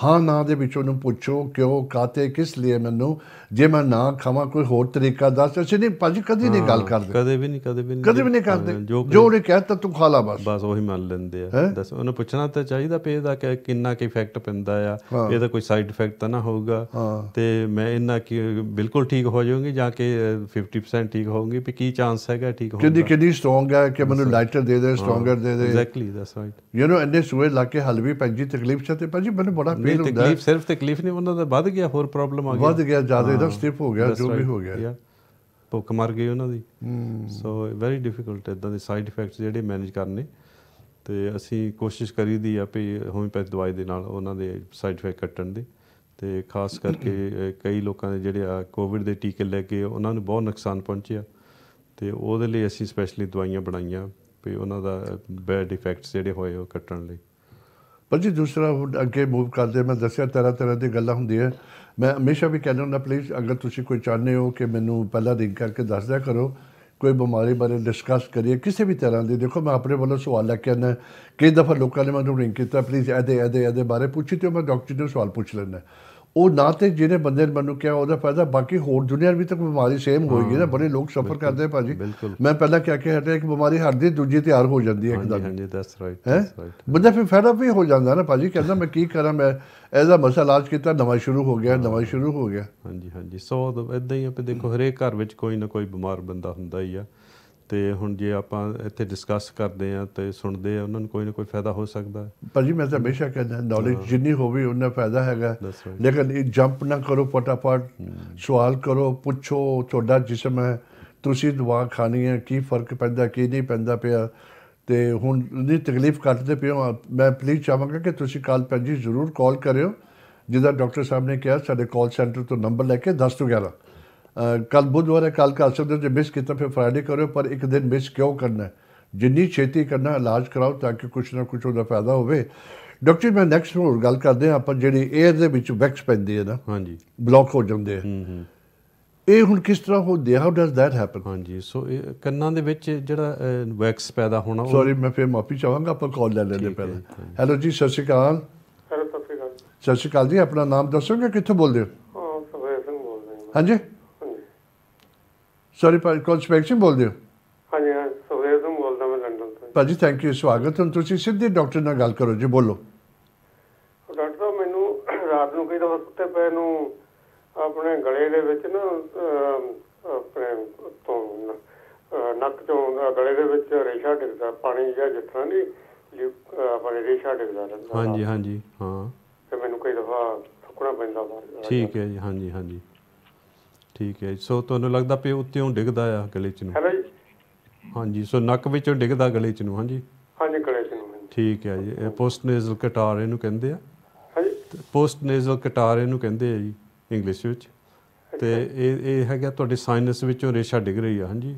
ਹਾਂ ਨਾ ਦੇ ਵਿੱਚ ਉਹਨੂੰ ਪੁੱਛੋ ਕਿਉਂ ਕਾਤੇ ਕਿਸ ਲਈ ਮੈਨੂੰ ਜੇ ਮੈਂ ਨਾ ਖਾਵਾਂ ਕੋਈ ਹੋਰ ਤਰੀਕਾ ਦੱਸ ਅਸੀਂ ਨਹੀਂ ਪੰਜ ਕਦੀ ਨਹੀਂ ਗੱਲ ਕਰਦੇ ਕਦੇ ਵੀ ਨਹੀਂ ਕਦੇ ਵੀ ਨਹੀਂ ਕਦੇ ਵੀ ਨਹੀਂ ਕਰਦੇ ਜੋ ਉਹਨੇ ਕਹਿਤਾ ਤੂੰ ਖਾ ਲਾ ਬਸ ਬਸ ਉਹੀ ਮੰਨ ਲੈਂਦੇ ਆ ਦੱਸ ਉਹਨੂੰ ਪੁੱਛਣਾ ਤਾਂ ਚਾਹੀਦਾ ਪੇ ਦਾ ਕਿੰਨਾ ਕੀ ਇਫੈਕਟ ਪੈਂਦਾ ਆ ਇਹਦਾ ਕੋਈ ਸਾਈਡ ਇਫੈਕਟ ਤਾਂ ਨਾ ਹੋਊਗਾ ਤੇ ਮੈਂ ਇਹਨਾਂ ਕਿ ਬਿਲਕੁਲ ਠੀਕ ਹੋ ਜਾਊਂਗੀ ਜਾਂ ਕਿ 50% ਠੀਕ ਹੋਊਂਗੀ ਵੀ ਕੀ ਚਾਂਸ ਹੈਗਾ ਠੀਕ ਹੋਣ ਦਾ ਕਿੰਨੀ ਕਿੰਨੀ ਸਟਰੋਂਗ ਹੈ ਕਿ ਮੈਨੂੰ ਲਾਈਟਰ ਦੇ ਦੇ ਸਟਰੋਂਗਰ ਦੇ ਦੇ exactly that's right you know and this way ਲਾ ਕੇ ਹਲਵੀ ਪੰਜੀ ਤਕਲੀਫ ਚ ਤੇ ਭਾਜੀ ਮੈਨੂੰ ਬੜਾ ਫੀਲ ਹੁੰਦਾ ਤਕਲੀਫ ਸਿਰਫ ਤਕਲੀਫ ਨਹੀਂ ਉਹਨਾਂ ਦਾ ਵੱਧ ਗਿਆ ਹੋਰ ਪ੍ਰੋਬਲਮ ਆ ਗਈ ਵੱਧ ਗਿਆ ਜ਼ਿਆਦਾ ਇਹਦਾ ਸਟਿਪ ਹੋ ਗਿਆ ਜੋ ਵੀ ਹੋ ਗਿਆ ਭੁੱਖ ਮਰ ਗਈ ਉਹਨਾਂ ਦੀ ਸੋ ਵੈਰੀ ਡਿਫਿਕਲਟ ਇਦਾਂ ਦੇ ਸਾਈਡ ਇਫੈਕਟਸ ਜਿਹੜੇ ਮੈਨੇਜ ਕਰਨੇ ਤੇ ਅਸੀਂ ਕੋਸ਼ਿਸ਼ ਕਰੀਦੀ ਆ ਵੀ ਹੋਮਿਓਪੈਥ ਦਵਾਈ ਦੇ ਨਾਲ ਉਹਨਾਂ ਦੇ ਸਾਈਡ ਇਫੈਕਟ ਕੱਟਣ ਦੇ ਤੇ ਖਾਸ ਕਰਕੇ ਕਈ ਲੋਕਾਂ ਦੇ ਜਿਹੜੇ ਆ ਕੋਵਿਡ ਦੇ ਟੀਕੇ ਲੈ ਕੇ ਉਹਨਾਂ ਨੂੰ ਬਹੁਤ ਨੁਕਸਾਨ ਪਹੁੰਚਿਆ ਤੇ ਉਹਦੇ ਲਈ ਅਸੀਂ ਸਪੈਸ਼ਲੀ ਦਵਾਈਆਂ ਬਣਾਈਆਂ ਵੀ ਉਹਨਾਂ ਦਾ ਬੈਡ ਇਫੈਕਟਸ ਜਿਹੜੇ ਹੋਏ ਉਹ ਕੱਟਣ ਲਈ ਪਰ ਜੀ ਦੂਸਰਾ ਅੱਗੇ ਮੂਵ ਕਰਦੇ ਮੈਂ ਦੱਸਿਆ ਤਰ੍ਹਾਂ ਤਰ੍ਹਾਂ ਦੀ ਗੱਲਾਂ ਹੁੰਦੀਆਂ ਮੈਂ ਹਮੇਸ਼ਾ ਵੀ ਕਹਿੰਦਾ ਹੁੰਦਾ ਪਲੀਜ਼ ਅਗਰ ਤੁਸੀਂ ਕੋਈ ਚਾਹੁੰਦੇ ਹੋ ਕਿ ਮੈਨੂੰ ਪਹਿਲਾਂ ਰਿੰਗ ਕਰਕੇ ਦੱਸ ਦਿਆ ਕਰੋ ਕੋਈ ਬਿਮਾਰੀ ਬਾਰੇ ਡਿਸਕਸ ਕਰੀਏ ਕਿਸੇ ਵੀ ਤਰ੍ਹਾਂ ਦੀ ਦੇਖੋ ਮੈਂ ਆਪਣੇ ਵੱਲੋਂ ਸਵਾਲ ਲੈ ਕੇ ਆਣਾ ਕਿ ਦਫਾ ਲੋਕਾਂ ਨੇ ਮੈਨੂੰ ਰਿੰਗ ਕੀਤਾ ਪਲੀਜ਼ ਇਹਦੇ ਇਹਦੇ ਇਹਦੇ ਬਾਰੇ ਪੁੱਛੀ ਤੇ ਮੈਂ ਡਾਕਟਰ ਨੂੰ ਸਵਾਲ ਪੁੱਛ ਲੈਣਾ ਉਹ ਨਾ ਤੇ ਜਿਹੜੇ ਬੰਦੇ ਮੈਨੂੰ ਕਿਹਾ ਉਹਦਾ ਫਾਇਦਾ ਬਾਕੀ ਹੋਰ ਦੁਨੀਆ ਵੀ ਤੱਕ ਬਿਮਾਰੀ ਸੇਮ ਹੋਈ ਨਾ ਬੜੇ ਲੋਕ ਸਫਰ ਕਰਦੇ ਭਾਜੀ ਮੈਂ ਪਹਿਲਾਂ ਕਿਹਾ ਕਿ ਹਟੇ ਇੱਕ ਬਿਮਾਰੀ ਹਟਦੀ ਦੂਜੀ ਤਿਆਰ ਹੋ ਜਾਂਦੀ ਹੈ ਇੱਕਦਮ ਹਾਂਜੀ ਦੈਟਸ ਰਾਈਟ ਹੈ ਬੰਦਾ ਫਿਰ ਫਾਇਦਾ ਵੀ ਹੋ ਜਾਂਦਾ ਨਾ ਭਾਜੀ ਕਹਿੰਦਾ ਮੈਂ ਕੀ ਕਰਾਂ ਮੈਂ ਐਜ਼ਾ ਮਸਲਾ ਅੱਜ ਕੀਤਾ ਨਵਾਂ ਸ਼ੁਰੂ ਹੋ ਗਿਆ ਨਵਾਂ ਸ਼ੁਰੂ ਹੋ ਗਿਆ ਹਾਂਜੀ ਹਾਂਜੀ ਸੋ ਇਦਾਂ ਹੀ ਆਪੇ ਦੇਖੋ ਹਰੇਕ ਘਰ ਵਿੱਚ ਕੋਈ ਨਾ ਕੋਈ ਬਿਮਾਰ ਬੰਦਾ ਹੁੰਦਾ ਹੀ ਆ ਤੇ ਹੁਣ ਜੇ ਆਪਾਂ ਇੱਥੇ ਡਿਸਕਸ ਕਰਦੇ ਆ ਤੇ ਸੁਣਦੇ ਆ ਉਹਨਾਂ ਨੂੰ ਕੋਈ ਨਾ ਕੋਈ ਫਾਇਦਾ ਹੋ ਸਕਦਾ ਹੈ ਪਰ ਜੀ ਮੈਂ ਤਾਂ ਹਮੇਸ਼ਾ ਕਹਿੰਦਾ ਨੌਲੇਜ ਜਿੰਨੀ ਹੋਵੇ ਉਹਨਾਂ ਫਾਇਦਾ ਹੈਗਾ ਲੇਕਿਨ ਇਹ ਜੰਪ ਨਾ ਕਰੋ ਫਟਾਫਟ ਸਵਾਲ ਕਰੋ ਪੁੱਛੋ ਤੁਹਾਡਾ ਜਿਸਮ ਹੈ ਤੁਸੀਂ ਦਵਾ ਖਾਣੀ ਹੈ ਕੀ ਫਰਕ ਪੈਂਦਾ ਕੀ ਨਹੀਂ ਪੈਂਦਾ ਪਿਆ ਤੇ ਹੁਣ ਨਹੀਂ ਤਕਲੀਫ ਕੱਟਦੇ ਪਿਓ ਮੈਂ ਪਲੀਜ਼ ਚਾਹਾਂਗਾ ਕਿ ਤੁਸੀਂ ਕਾਲ ਪੈਂਜੀ ਜ਼ਰੂਰ ਕਾਲ ਕਰਿਓ ਜਿਹਦਾ ਡਾਕਟਰ ਸਾਹਿਬ ਨੇ ਕਿਹਾ ਸਾਡੇ ਕਾਲ ਸੈਂਟਰ ਤੋਂ ਨੰਬਰ ਲੈ ਕੇ 10 ਤੋਂ 11 ਕੱਲ ਬੁੱਧਵਾਰ ਹੈ ਕੱਲ ਕਰ ਸਕਦੇ ਹੋ ਜੇ ਮਿਸ ਕੀਤਾ ਫਿਰ ਫਰਾਈਡੇ ਕਰਿਓ ਪਰ ਇੱਕ ਦਿਨ ਮਿਸ ਕਿਉਂ ਕਰਨਾ ਜਿੰਨੀ ਛੇਤੀ ਕਰਨਾ ਇਲਾਜ ਕਰਾਓ ਤਾਂ ਕਿ ਕੁਛ ਨਾ ਕੁਛ ਉਹਦਾ ਫਾਇਦਾ ਹੋਵੇ ਡਾਕਟਰ ਮੈਂ ਨੈਕਸਟ ਹੋਰ ਗੱਲ ਕਰਦੇ ਆ ਆਪਾਂ ਜਿਹੜੀ 에ਅਰ ਦੇ ਵਿੱਚ ਵੈਕਸ ਪੈਂਦੀ ਹੈ ਨਾ ਹਾਂਜੀ ਬਲੌਕ ਹੋ ਜਾਂਦੇ ਆ ਇਹ ਹੁਣ ਕਿਸ ਤਰ੍ਹਾਂ ਹੋ ਦਿਆ ਹਾਊ ਡਸ ਦੈਟ ਹੈਪਨ ਹਾਂਜੀ ਸੋ ਇਹ ਕੰਨਾਂ ਦੇ ਵਿੱਚ ਜਿਹੜਾ ਵੈਕਸ ਪੈਦਾ ਹੋਣਾ ਸੌਰੀ ਮੈਂ ਫੇਰ ਮਾਫੀ ਚਾਹਾਂਗਾ ਆਪਾਂ ਕਾਲ ਲੈ ਲੈਂਦੇ ਪਹਿਲਾਂ ਹੈਲੋ ਜੀ ਸਤਿ ਸ਼੍ਰੀ ਅਕਾਲ ਸਤਿ ਸ਼੍ਰੀ ਅਕਾਲ ਜੀ ਆਪਣਾ ਨਾਮ ਦੱਸੋਗੇ ਕਿੱਥੋਂ ਬੋਲਦੇ ਹੋ ਹਾਂ ਸਵੇਰ ਸਿੰਘ ਬੋਲਦੇ ਹਾਂ ਹਾਂਜੀ ਸੌਰੀ ਪਰ ਕੋਚਪੈਕ ਸਿੰਘ ਬੋਲਦੇ ਹਾਂ ਹਾਂਜੀ ਹਾਂ ਸੁਖਦੇਵ ਬੋਲਦਾ ਮੈਂ ਲੰਡਨ ਤੋਂ ਭਾਜੀ ਥੈਂਕ ਯੂ ਸਵਾਗਤ ਹੈ ਤੁਸੀਂ ਸਿੱਧੇ ਡਾਕਟਰ ਨਾਲ ਗੱਲ ਕਰੋ ਜੀ ਬੋਲੋ ਡਾਕਟਰ ਸਾਹਿਬ ਮੈਨੂੰ ਰਾਤ ਨੂੰ ਕਈ ਵਾਰ ਸੁੱਤੇ ਪਏ ਨੂੰ ਆਪਣੇ ਗਲੇ ਦੇ ਵਿੱਚ ਨਾ ਆਪਣੇ ਤੋਂ ਨੱਕ ਤੋਂ ਗਲੇ ਦੇ ਵਿੱਚ ਰੇਸ਼ਾ ਡਿੱਗਦਾ ਪਾਣੀ ਜਿਹਾ ਜਿਸ ਤਰ੍ਹਾਂ ਦੀ ਆਪਣੇ ਰੇਸ਼ਾ ਡਿੱਗਦਾ ਰਹਿੰਦਾ ਹਾਂਜੀ ਹਾਂਜੀ ਹਾਂ ਤੇ ਮੈਨੂੰ ਕਈ ਵਾਰ ਸੁੱਕਣਾ ਪੈਂਦਾ ਠੀਕ ਹੈ ਜੀ ਹਾਂਜੀ ਹਾਂਜੀ ਠੀਕ ਹੈ ਸੋ ਤੁਹਾਨੂੰ ਲੱਗਦਾ ਪਿਆ ਉੱਤੇੋਂ ਡਿੱਗਦਾ ਆ ਗਲੇ ਚ ਨੂੰ ਹਾਂਜੀ ਸੋ ਨੱਕ ਵਿੱਚੋਂ ਡਿੱਗਦਾ ਗਲੇ ਚ ਨੂੰ ਹਾਂਜੀ ਹਾਂਜੀ ਗਲੇ ਚ ਨੂੰ ਠੀਕ ਹੈ ਜੀ ਇਹ ਪੋਸਟ ਨੇਜ਼ਲ ਕਟਾਰ ਇਹਨੂੰ ਕਹਿੰਦੇ ਆ ਹਾਂਜੀ ਪੋਸਟ ਨੇਜ਼ਲ ਕਟਾਰ ਇਹਨੂੰ ਕਹਿੰਦੇ ਆ ਜੀ ਇੰਗਲਿਸ਼ ਵਿੱਚ ਤੇ ਇਹ ਇਹ ਹੈਗਾ ਤੁਹਾਡੇ ਸਾਈਨਸ ਵਿੱਚੋਂ ਰੇਸ਼ਾ ਡਿੱਗ ਰਹੀ ਆ ਹਾਂਜੀ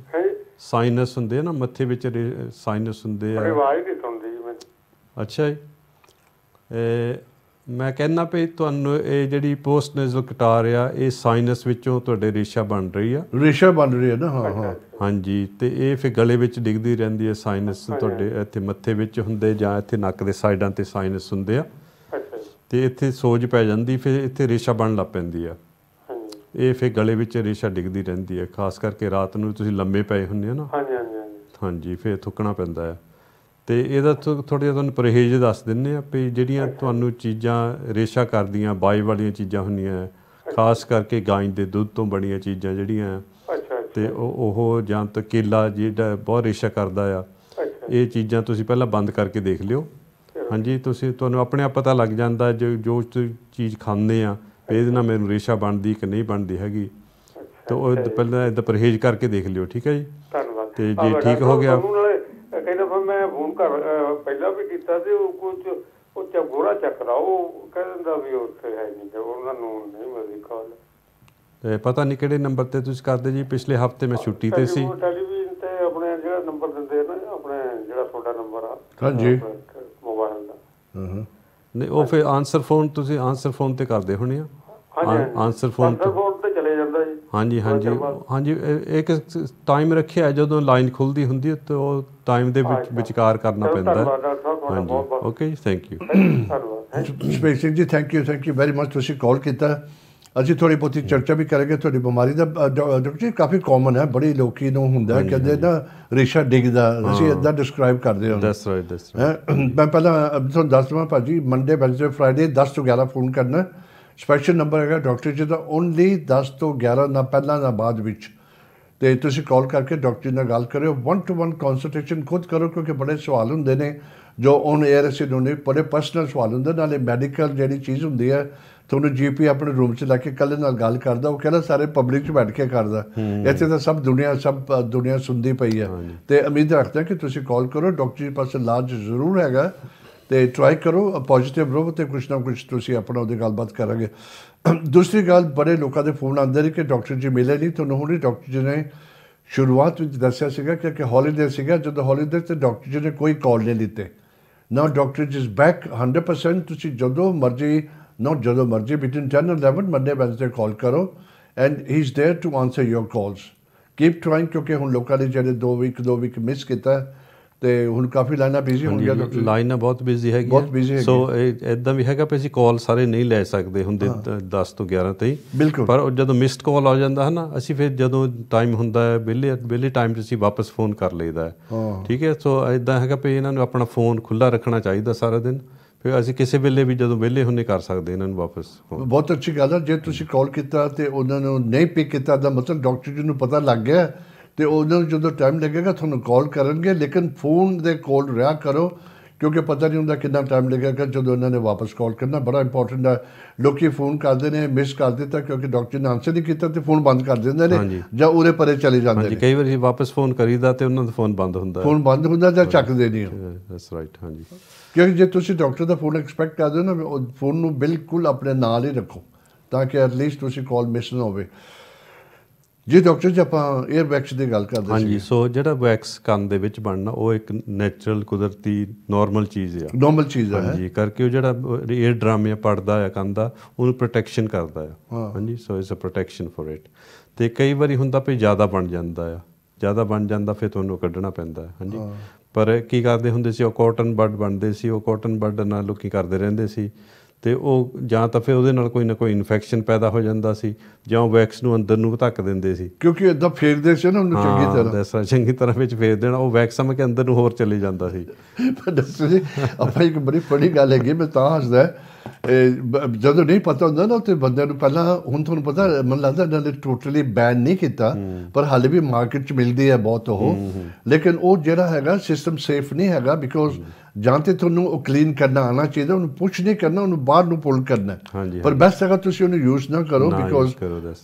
ਸਾਈਨਸ ਹੁੰਦੇ ਆ ਨਾ ਮੱਥੇ ਵਿੱਚ ਸਾਈਨਸ ਹੁੰਦੇ ਆ ਆਵਾਜ਼ ਨਹੀਂ ਸੁਣਦੀ ਜੀ ਮੈਂ ਅੱਛਾ ਜੀ ਇਹ ਮੈਂ ਕਹਿੰਦਾ ਪਈ ਤੁਹਾਨੂੰ ਇਹ ਜਿਹੜੀ ਪੋਸਟ ਨੇਜ਼ਲ ਕਟਾਰ ਆ ਇਹ ਸਾਈਨਸ ਵਿੱਚੋਂ ਤੁਹਾਡੇ ਰੇਸ਼ਾ ਬਣ ਰਹੀ ਆ ਰੇਸ਼ਾ ਬਣ ਰਹੀ ਹੈ ਨਾ ਹਾਂ ਹਾਂ ਹਾਂਜੀ ਤੇ ਇਹ ਫਿਰ ਗਲੇ ਵਿੱਚ ਡਿੱਗਦੀ ਰਹਿੰਦੀ ਹੈ ਸਾਈਨਸ ਤੁਹਾਡੇ ਇੱਥੇ ਮੱਥੇ ਵਿੱਚ ਹੁੰਦੇ ਜਾਂ ਇੱਥੇ ਨੱਕ ਦੇ ਸਾਈਡਾਂ ਤੇ ਸਾਈਨਸ ਹੁੰਦੇ ਆ ਤੇ ਇੱਥੇ ਸੋਜ ਪੈ ਜਾਂਦੀ ਫਿਰ ਇੱਥੇ ਰੇਸ਼ਾ ਬਣ ਲੱਗ ਪੈਂਦੀ ਆ ਇਹ ਫਿਰ ਗਲੇ ਵਿੱਚ ਰੇਸ਼ਾ ਡਿੱਗਦੀ ਰਹਿੰਦੀ ਹੈ ਖਾਸ ਕਰਕੇ ਰਾਤ ਨੂੰ ਤੁਸੀਂ ਲੰਮੇ ਪਏ ਹੁੰਦੇ ਹੋ ਨਾ ਹਾਂਜੀ ਹਾਂਜੀ ਹਾਂਜੀ ਫਿਰ ਥੁੱਕਣਾ ਪੈਂਦਾ ਹੈ ਤੇ ਇਹਦਾ ਥੋੜਾ ਜਿਹਾ ਤੁਹਾਨੂੰ ਪਰਹੇਜ਼ ਦੱਸ ਦਿੰਨੇ ਆ ਵੀ ਜਿਹੜੀਆਂ ਤੁਹਾਨੂੰ ਚੀਜ਼ਾਂ ਰੇਸ਼ਾ ਕਰਦੀਆਂ ਬਾਈ ਵਾਲੀਆਂ ਚੀਜ਼ਾਂ ਹੁੰਦੀਆਂ ਖਾਸ ਕਰਕੇ ਗਾਂ ਦੇ ਦੁੱਧ ਤੋਂ ਬਣੀਆਂ ਚੀਜ਼ਾਂ ਜਿਹੜੀਆਂ ਤੇ ਉਹ ਜਾਂ ਤਾਂ ਕੇਲਾ ਜਿਹੜਾ ਬਹੁਤ ਰੇਸ਼ਾ ਕਰਦਾ ਆ ਇਹ ਚੀਜ਼ਾਂ ਤੁਸੀਂ ਪਹਿਲਾਂ ਬੰਦ ਕਰਕੇ ਦੇਖ ਲਿਓ ਹਾਂਜੀ ਤੁਸੀਂ ਤੁਹਾਨੂੰ ਆਪਣੇ ਆਪ ਪਤਾ ਲੱਗ ਜਾਂਦਾ ਜੋ ਜੋ ਚੀਜ਼ ਖਾਂਦੇ ਆ ਇਹਦੇ ਨਾਲ ਮੈਨੂੰ ਰੇਸ਼ਾ ਬਣਦੀ ਕਿ ਨਹੀਂ ਬਣਦੀ ਹੈਗੀ ਤੇ ਉਹ ਪਹਿਲਾਂ ਇਹਦਾ ਪਰਹੇਜ਼ ਕਰਕੇ ਦੇਖ ਲਿਓ ਠੀਕ ਹੈ ਜੀ ਧੰਨਵਾਦ ਤੇ ਜੇ ਠੀਕ ਹੋ ਗਿਆ ਕਹਿੰਦਾ ਫਿਰ ਮੈਂ ਫੋਨ ਕਰ ਪਹਿਲਾਂ ਵੀ ਕੀਤਾ ਸੀ ਉਹ ਕੁਝ ਉਹ ਚਗੋਰਾ ਚੱਕਰਾ ਉਹ ਕਹਿੰਦਾ ਵੀ ਉੱਥੇ ਹੈ ਨਹੀਂ ਤੇ ਉਹਨਾਂ ਨੂੰ ਨਹੀਂ ਮਿਲਦੀ ਕਾਲ ਤੇ ਪਤਾ ਨਹੀਂ ਕਿਹੜੇ ਨੰਬਰ ਤੇ ਤੁਸੀਂ ਕਰਦੇ ਜੀ ਪਿਛਲੇ ਹਫਤੇ ਮੈਂ ਛੁੱਟੀ ਤੇ ਸੀ ਟੈਲੀਵਿਜ਼ਨ ਤੇ ਆਪਣੇ ਜਿਹੜਾ ਨੰਬਰ ਦਿੰਦੇ ਨਾ ਆਪਣੇ ਜਿਹੜਾ ਤੁਹਾਡਾ ਨੰਬਰ ਆ ਹਾਂਜੀ ਮੋਬਾਈਲ ਦਾ ਹੂੰ ਨਹੀਂ ਉਹ ਫਿਰ ਆਨਸਰ ਫੋਨ ਤੁਸੀਂ ਆਨਸਰ ਫੋਨ ਤੇ ਕਰਦੇ ਹੋਣੇ ਆ ਆਨਸਰ ਫੋਨ ਤੇ ਹਾਂਜੀ ਹਾਂਜੀ ਹਾਂਜੀ ਇੱਕ ਟਾਈਮ ਰੱਖਿਆ ਜਦੋਂ ਲਾਈਨ ਖੁੱਲਦੀ ਹੁੰਦੀ ਹੈ ਤੇ ਉਹ ਟਾਈਮ ਦੇ ਵਿੱਚ ਵਿਚਾਰ ਕਰਨਾ ਪੈਂਦਾ ਹੈ ਹਾਂਜੀ ਓਕੇ ਜੀ ਥੈਂਕ ਯੂ ਸਪੇਸ ਜੀ thank you thank you very much ਤੁਸੀਂ ਕਾਲ ਕੀਤਾ ਅਸੀਂ ਥੋੜੀ ਬੋਤੀ ਚਰਚਾ ਵੀ ਕਰਾਂਗੇ ਤੁਹਾਡੀ ਬਿਮਾਰੀ ਦਾ ਡਾਕਟਰ ਜੀ ਕਾਫੀ ਕਾਮਨ ਹੈ ਬੜੇ ਲੋਕੀ ਨੂੰ ਹੁੰਦਾ ਕਹਿੰਦੇ ਨਾ ਰੇਸ਼ਾ ਡਿੱਗਦਾ ਅਸੀਂ ਇਦਾਂ ਡਿਸਕ੍ਰਾਈਬ ਕਰਦੇ ਹਾਂ ਦੈਟਸ ਰਾਈਟ ਦੈਟਸ ਰਾਈਟ ਮੈਂ ਪਹਿਲਾਂ ਤੁਹਾਨੂੰ ਦੱਸ ਦਵਾਂ ਭਾਜੀ ਮੰਡੇ ਵੈਂਸਡੇ ਫਰਾਈਡੇ 10 ਤੋਂ 11 ਫੋਨ ਕਰਨਾ ਸਪੈਸ਼ਲ ਨੰਬਰ ਹੈਗਾ ਡਾਕਟਰ ਜੀ ਦਾ ਓਨਲੀ 10 ਤੋਂ 11 ਨਾ ਪਹਿਲਾਂ ਨਾ ਬਾਅਦ ਵਿੱਚ ਤੇ ਤੁਸੀਂ ਕਾਲ ਕਰਕੇ ਡਾਕਟਰ ਨਾਲ ਗੱਲ ਕਰਿਓ 1 ਟੂ 1 ਕੰਸਲਟੇਸ਼ਨ ਖੁਦ ਕਰੋ ਕਿਉਂਕਿ ਬੜੇ ਸਵਾਲ ਹੁੰਦੇ ਨੇ ਜੋ ਓਨ 에ਅਰ ਅਸੀਂ ਨਹੀਂ ਬੜੇ ਪਰਸਨਲ ਸਵਾਲ ਹੁੰਦੇ ਨਾਲੇ ਮੈਡੀਕਲ ਜਿਹੜੀ ਚੀਜ਼ ਹੁੰਦੀ ਹੈ ਤੁਹਾਨੂੰ ਜੀਪੀ ਆਪਣੇ ਰੂਮ 'ਚ ਲੈ ਕੇ ਕੱਲੇ ਨਾਲ ਗੱਲ ਕਰਦਾ ਉਹ ਕਹਿੰਦਾ ਸਾਰੇ ਪਬਲਿਕ 'ਚ ਬੈਠ ਕੇ ਕਰਦਾ ਇੱਥੇ ਤਾਂ ਸਭ ਦੁਨੀਆ ਸਭ ਦੁਨੀਆ ਸੁਣਦੀ ਪਈ ਹੈ ਤੇ ਉਮੀਦ ਰੱਖਦਾ ਕਿ ਤੁਸੀਂ ਕਾਲ ਕਰੋ ਡਾਕਟਰ ਜੀ ਪਾਸੇ ਲਾਜ ਜ਼ਰੂਰ ਹੈਗਾ ਤੇ ਟਰਾਈ ਕਰੋ ਪੋਜ਼ਿਟਿਵ ਰਹੋ ਤੇ ਕੁਝ ਨਾ ਕੁਝ ਤੁਸੀਂ ਆਪਣਾ ਉਹਦੇ ਗੱਲਬਾਤ ਕਰਾਂਗੇ ਦੂਸਰੀ ਗੱਲ ਬੜੇ ਲੋਕਾਂ ਦੇ ਫੋਨ ਆਉਂਦੇ ਨੇ ਕਿ ਡਾਕਟਰ ਜੀ ਮਿਲੇ ਨਹੀਂ ਤੁਹਾਨੂੰ ਹੁਣੇ ਡਾਕਟਰ ਜੀ ਨੇ ਸ਼ੁਰੂਆਤ ਵਿੱਚ ਦੱਸਿਆ ਸੀਗਾ ਕਿ ਕਿ ਹੌਲੀਡੇ ਸੀਗਾ ਜਦੋਂ ਹੌਲੀਡੇ ਤੇ ਡਾਕਟਰ ਜੀ ਨੇ ਕੋਈ ਕਾਲ ਨਹੀਂ ਲਿੱਤੇ ਨਾ ਡਾਕਟਰ ਜੀ ਇਸ ਬੈਕ 100% ਤੁਸੀਂ ਜਦੋਂ ਮਰਜ਼ੀ ਨਾ ਜਦੋਂ ਮਰਜ਼ੀ between 10 and 11 Monday Wednesday call ਕਰੋ and he is there to answer your calls keep trying ਕਿਉਂਕਿ ਹੁਣ ਲੋਕਾਂ ਨੇ ਜਿਹੜੇ 2 ਵੀਕ 2 ਵੀਕ ਮਿਸ ਕੀਤਾ ਤੇ ਹੁਣ ਕਾਫੀ ਲਾਈਨਾਂ ਬਿਜ਼ੀ ਹੋ ਗਈਆਂ ਡਾਕਟਰ ਲਾਈਨਾਂ ਬਹੁਤ ਬਿਜ਼ੀ ਹੈਗੀ ਬਹੁਤ ਬਿਜ਼ੀ ਹੈਗੀ ਸੋ ਇਦਾਂ ਵੀ ਹੈਗਾ ਕਿ ਅਸੀਂ ਕਾਲ ਸਾਰੇ ਨਹੀਂ ਲੈ ਸਕਦੇ ਹੁੰਦੇ 10 ਤੋਂ 11 ਤੱਕ ਪਰ ਜਦੋਂ ਮਿਸਡ ਕਾਲ ਆ ਜਾਂਦਾ ਹੈ ਨਾ ਅਸੀਂ ਫਿਰ ਜਦੋਂ ਟਾਈਮ ਹੁੰਦਾ ਹੈ ਬਿਲੇ ਬਿਲੇ ਟਾਈਮ ਤੇ ਅਸੀਂ ਵਾਪਸ ਫੋਨ ਕਰ ਲਈਦਾ ਹੈ ਠੀਕ ਹੈ ਸੋ ਇਦਾਂ ਹੈਗਾ ਕਿ ਇਹਨਾਂ ਨੂੰ ਆਪਣਾ ਫੋਨ ਖੁੱਲਾ ਰੱਖਣਾ ਚਾਹੀਦਾ ਸਾਰਾ ਦਿਨ ਫਿਰ ਅਸੀਂ ਕਿਸੇ ਵੇਲੇ ਵੀ ਜਦੋਂ ਵਿਹਲੇ ਹੁੰਨੇ ਕਰ ਸਕਦੇ ਇਹਨਾਂ ਨੂੰ ਵਾਪਸ ਬਹੁਤ ਅੱਛੀ ਗੱਲ ਹੈ ਜੇ ਤੁਸੀਂ ਕਾਲ ਕੀਤਾ ਤੇ ਉਹਨਾਂ ਨੂੰ ਨਹੀਂ ਪਿਕ ਕੀਤਾ ਤਾਂ ਮਤਲਬ ਡਾਕਟਰ ਜੀ ਨੂੰ ਪਤਾ ਲੱਗ ਗਿਆ ਤੇ ਉਹਨਾਂ ਨੂੰ ਜਦੋਂ ਟਾਈਮ ਲੱਗੇਗਾ ਤੁਹਾਨੂੰ ਕਾਲ ਕਰਨਗੇ ਲੇਕਿਨ ਫੋਨ ਦੇ ਕਾਲ ਰਿਆ ਕਰੋ ਕਿਉਂਕਿ ਪਤਾ ਨਹੀਂ ਹੁੰਦਾ ਕਿੰਨਾ ਟਾਈਮ ਲੱਗੇਗਾ ਜਦੋਂ ਉਹਨਾਂ ਨੇ ਵਾਪਸ ਕਾਲ ਕਰਨਾ ਬੜਾ ਇੰਪੋਰਟੈਂਟ ਹੈ ਲੋਕੀ ਫੋਨ ਕਰਦੇ ਨੇ ਮਿਸ ਕਰ ਦਿੱਤਾ ਕਿਉਂਕਿ ਡਾਕਟਰ ਨੇ ਆਨਸਰ ਨਹੀਂ ਕੀਤਾ ਤੇ ਫੋਨ ਬੰਦ ਕਰ ਦਿੰਦੇ ਨੇ ਜਾਂ ਉਹਦੇ ਪਰੇ ਚਲੇ ਜਾਂਦੇ ਨੇ ਹਾਂਜੀ ਕਈ ਵਾਰੀ ਵਾਪਸ ਫੋਨ ਕਰੀਦਾ ਤੇ ਉਹਨਾਂ ਦਾ ਫੋਨ ਬੰਦ ਹੁੰਦਾ ਫੋਨ ਬੰਦ ਹੁੰਦਾ ਜਾਂ ਚੱਕਦੇ ਨਹੀਂ ਦੈਟਸ ਰਾਈਟ ਹਾਂਜੀ ਕਿਉਂਕਿ ਜੇ ਤੁਸੀਂ ਡਾਕਟਰ ਦਾ ਫੋਨ ਐਕਸਪੈਕਟ ਕਰਦੇ ਹੋ ਨਾ ਫੋਨ ਨੂੰ ਬਿਲਕੁਲ ਆਪਣੇ ਨਾਲ ਹੀ ਰੱਖੋ ਤਾਂ ਕਿ ਐਟਲੀਸਟ ਤੁਸੀਂ ਕਾਲ ਮਿਸ ਨਾ ਹੋਵੇ ਜੇ ਡਾਕਟਰ ਜੀ ਆਪਾਂ 에ਅਰ ਦੀ ਗੱਲ ਕਰਦੇ ਸੀ ਹਾਂਜੀ ਸੋ ਜਿਹੜਾ ਵੈਕਸ ਕੰਨ ਦੇ ਵਿੱਚ ਬਣਨਾ ਉਹ ਇੱਕ ਨੇਚਰਲ ਕੁਦਰਤੀ ਨਾਰਮਲ ਚੀਜ਼ ਆ ਨਾਰਮਲ ਚੀਜ਼ ਆ ਹਾਂਜੀ ਕਰਕੇ ਉਹ ਜਿਹੜਾ 에ਅਰ ਡਰਮ ਜਾਂ ਪੜਦਾ ਆ ਕੰਨ ਦਾ ਉਹਨੂੰ ਪ੍ਰੋਟੈਕਸ਼ਨ ਕਰਦਾ ਆ ਹਾਂਜੀ so it's uh protection for it ਤੇ ਕਈ ਵਾਰੀ ਹੁੰਦਾ ਵੀ ਜ਼ਿਆਦਾ ਬਣ ਜਾਂਦਾ ਆ ਜ਼ਿਆਦਾ ਬਣ ਜਾਂਦਾ ਫਿਰ ਤੁਹਾਨੂੰ ਕੱਢਣਾ ਪੈਂਦਾ ਹੈ ਹਾਂਜੀ ਪਰ ਕੀ ਕਰਦੇ ਹੁੰਦੇ ਸੀ ਉਹ ਕਾਟਨ ਬੱਡ ਬਣਦੇ ਸੀ ਉਹ ਕਾਟਨ ਬੱਡ ਨਾਲ ਲੋਕੀ ਕਰਦੇ ਰਹਿੰਦੇ ਸੀ ਤੇ ਉਹ ਜਾਂ ਤਾਂ ਫਿਰ ਉਹਦੇ ਨਾਲ ਕੋਈ ਨਾ ਕੋਈ ਇਨਫੈਕਸ਼ਨ ਪੈਦਾ ਹੋ ਜਾਂਦਾ ਸੀ ਜਾਂ ਉਹ ਵੈਕਸ ਨੂੰ ਅੰਦਰ ਨੂੰ ਧੱਕ ਦਿੰਦੇ ਸੀ ਕਿਉਂਕਿ ਇਦਾਂ ਫੇਰਦੇ ਸੀ ਨਾ ਉਹਨੂੰ ਚੰਗੀ ਤਰ੍ਹਾਂ ਹਾਂ ਦੱਸਾਂ ਚੰਗੀ ਤਰ੍ਹਾਂ ਵਿੱਚ ਫੇਰ ਦੇਣਾ ਉਹ ਵੈਕਸ ਸਮ ਕੇ ਅੰਦਰ ਨੂੰ ਹੋਰ ਚਲੇ ਜਾਂਦਾ ਸੀ ਪਰ ਡਾਕਟਰ ਜੀ ਆਪਾਂ ਇੱਕ ਬੜੀ ਫੜੀ ਗੱਲ ਹੈਗੀ ਮੈਂ ਤਾਂ ਹੱਸਦਾ ਜਦੋਂ ਨਹੀਂ ਪਤਾ ਹੁੰਦਾ ਨਾ ਤੇ ਬੰਦੇ ਨੂੰ ਪਹਿਲਾਂ ਹੁਣ ਤੁਹਾਨੂੰ ਪਤਾ ਮਨ ਲੱਗਦਾ ਇਹਨਾਂ ਨੇ ਟੋਟਲੀ ਬੈਨ ਨਹੀਂ ਕੀਤਾ ਪਰ ਹਾਲੇ ਵੀ ਮਾਰਕੀਟ 'ਚ ਮਿਲਦੀ ਹੈ ਬਹੁਤ ਉਹ ਲੇਕਿਨ ਉਹ ਜਿਹੜਾ ਹੈਗਾ ਸਿਸਟਮ ਸੇਫ ਨਹੀਂ ਹੈਗਾ ਬਿਕੋਜ਼ ਜਾਂ ਤੇ ਤੁਹਾਨੂੰ ਉਹ ਕਲੀਨ ਕਰਨਾ ਆਣਾ ਚਾਹੀਦਾ ਉਹਨੂੰ ਪੁੱਛ ਨਹੀਂ ਕਰਨਾ ਉਹਨੂੰ ਬਾਹਰ ਨੂੰ ਪੁੱਲ ਕਰਨਾ ਪਰ ਬੈਸਟ ਹੈਗਾ ਤੁਸੀਂ ਉਹਨੂੰ ਯੂਜ਼ ਨਾ ਕਰੋ ਬਿਕੋਜ਼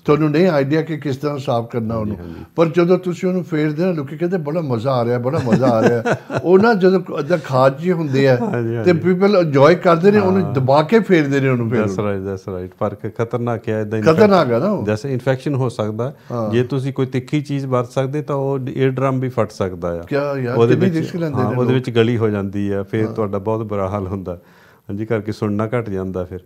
ਤੁਹਾਨੂੰ ਨਹੀਂ ਆਈਡੀਆ ਕਿ ਕਿਸ ਤਰ੍ਹਾਂ ਸਾਫ਼ ਕਰਨਾ ਉਹਨੂੰ ਪਰ ਜਦੋਂ ਤੁਸੀਂ ਉਹਨੂੰ ਫੇਰਦੇ ਹੋ ਲੋਕੀ ਕਹਿੰਦੇ ਬੜਾ ਮਜ਼ਾ ਆ ਰਿਹਾ ਬੜਾ ਮਜ਼ਾ ਆ ਰਿਹਾ ਉਹ ਨਾ ਜਦੋਂ ਅਦਾ ਖਾਜ ਜੀ ਹੁੰਦੇ ਆ ਤੇ ਪੀਪਲ ਇੰਜੋਏ ਕਰਦੇ ਨੇ ਉਹਨੂੰ ਦਬਾ ਕੇ ਫੇਰਦੇ ਨੇ ਉਹਨੂੰ ਫੇਰ ਦੈਟਸ ਰਾਈਟ ਦੈਟਸ ਰਾਈਟ ਪਰ ਖਤਰਨਾਕ ਹੈ ਇਦਾਂ ਖਤਰਨਾਕ ਹੈ ਨਾ ਜੈਸੇ ਇਨਫੈਕਸ਼ਨ ਹੋ ਸਕਦਾ ਜੇ ਤੁਸੀਂ ਕੋਈ ਤਿੱਖੀ ਚੀਜ਼ ਵਰਤ ਸਕਦੇ ਤਾਂ ਉਹ ਏਅਰ ਡਰਮ ਵੀ ਫਟ ਸਕਦਾ ਆ ਉਹਦੇ ਵਿੱਚ ਉਹਦੇ ਵਿੱਚ ਗਲੀ ਹੋ ਜਾਂਦੀ ਆ ਫਿਰ ਤੁਹਾਡਾ ਬਹੁਤ ਬੁਰਾ ਹਾਲ ਹੁੰਦਾ ਹਾਂਜੀ ਕਰਕੇ ਸੁਣਨਾ ਘਟ ਜਾਂਦਾ ਫਿਰ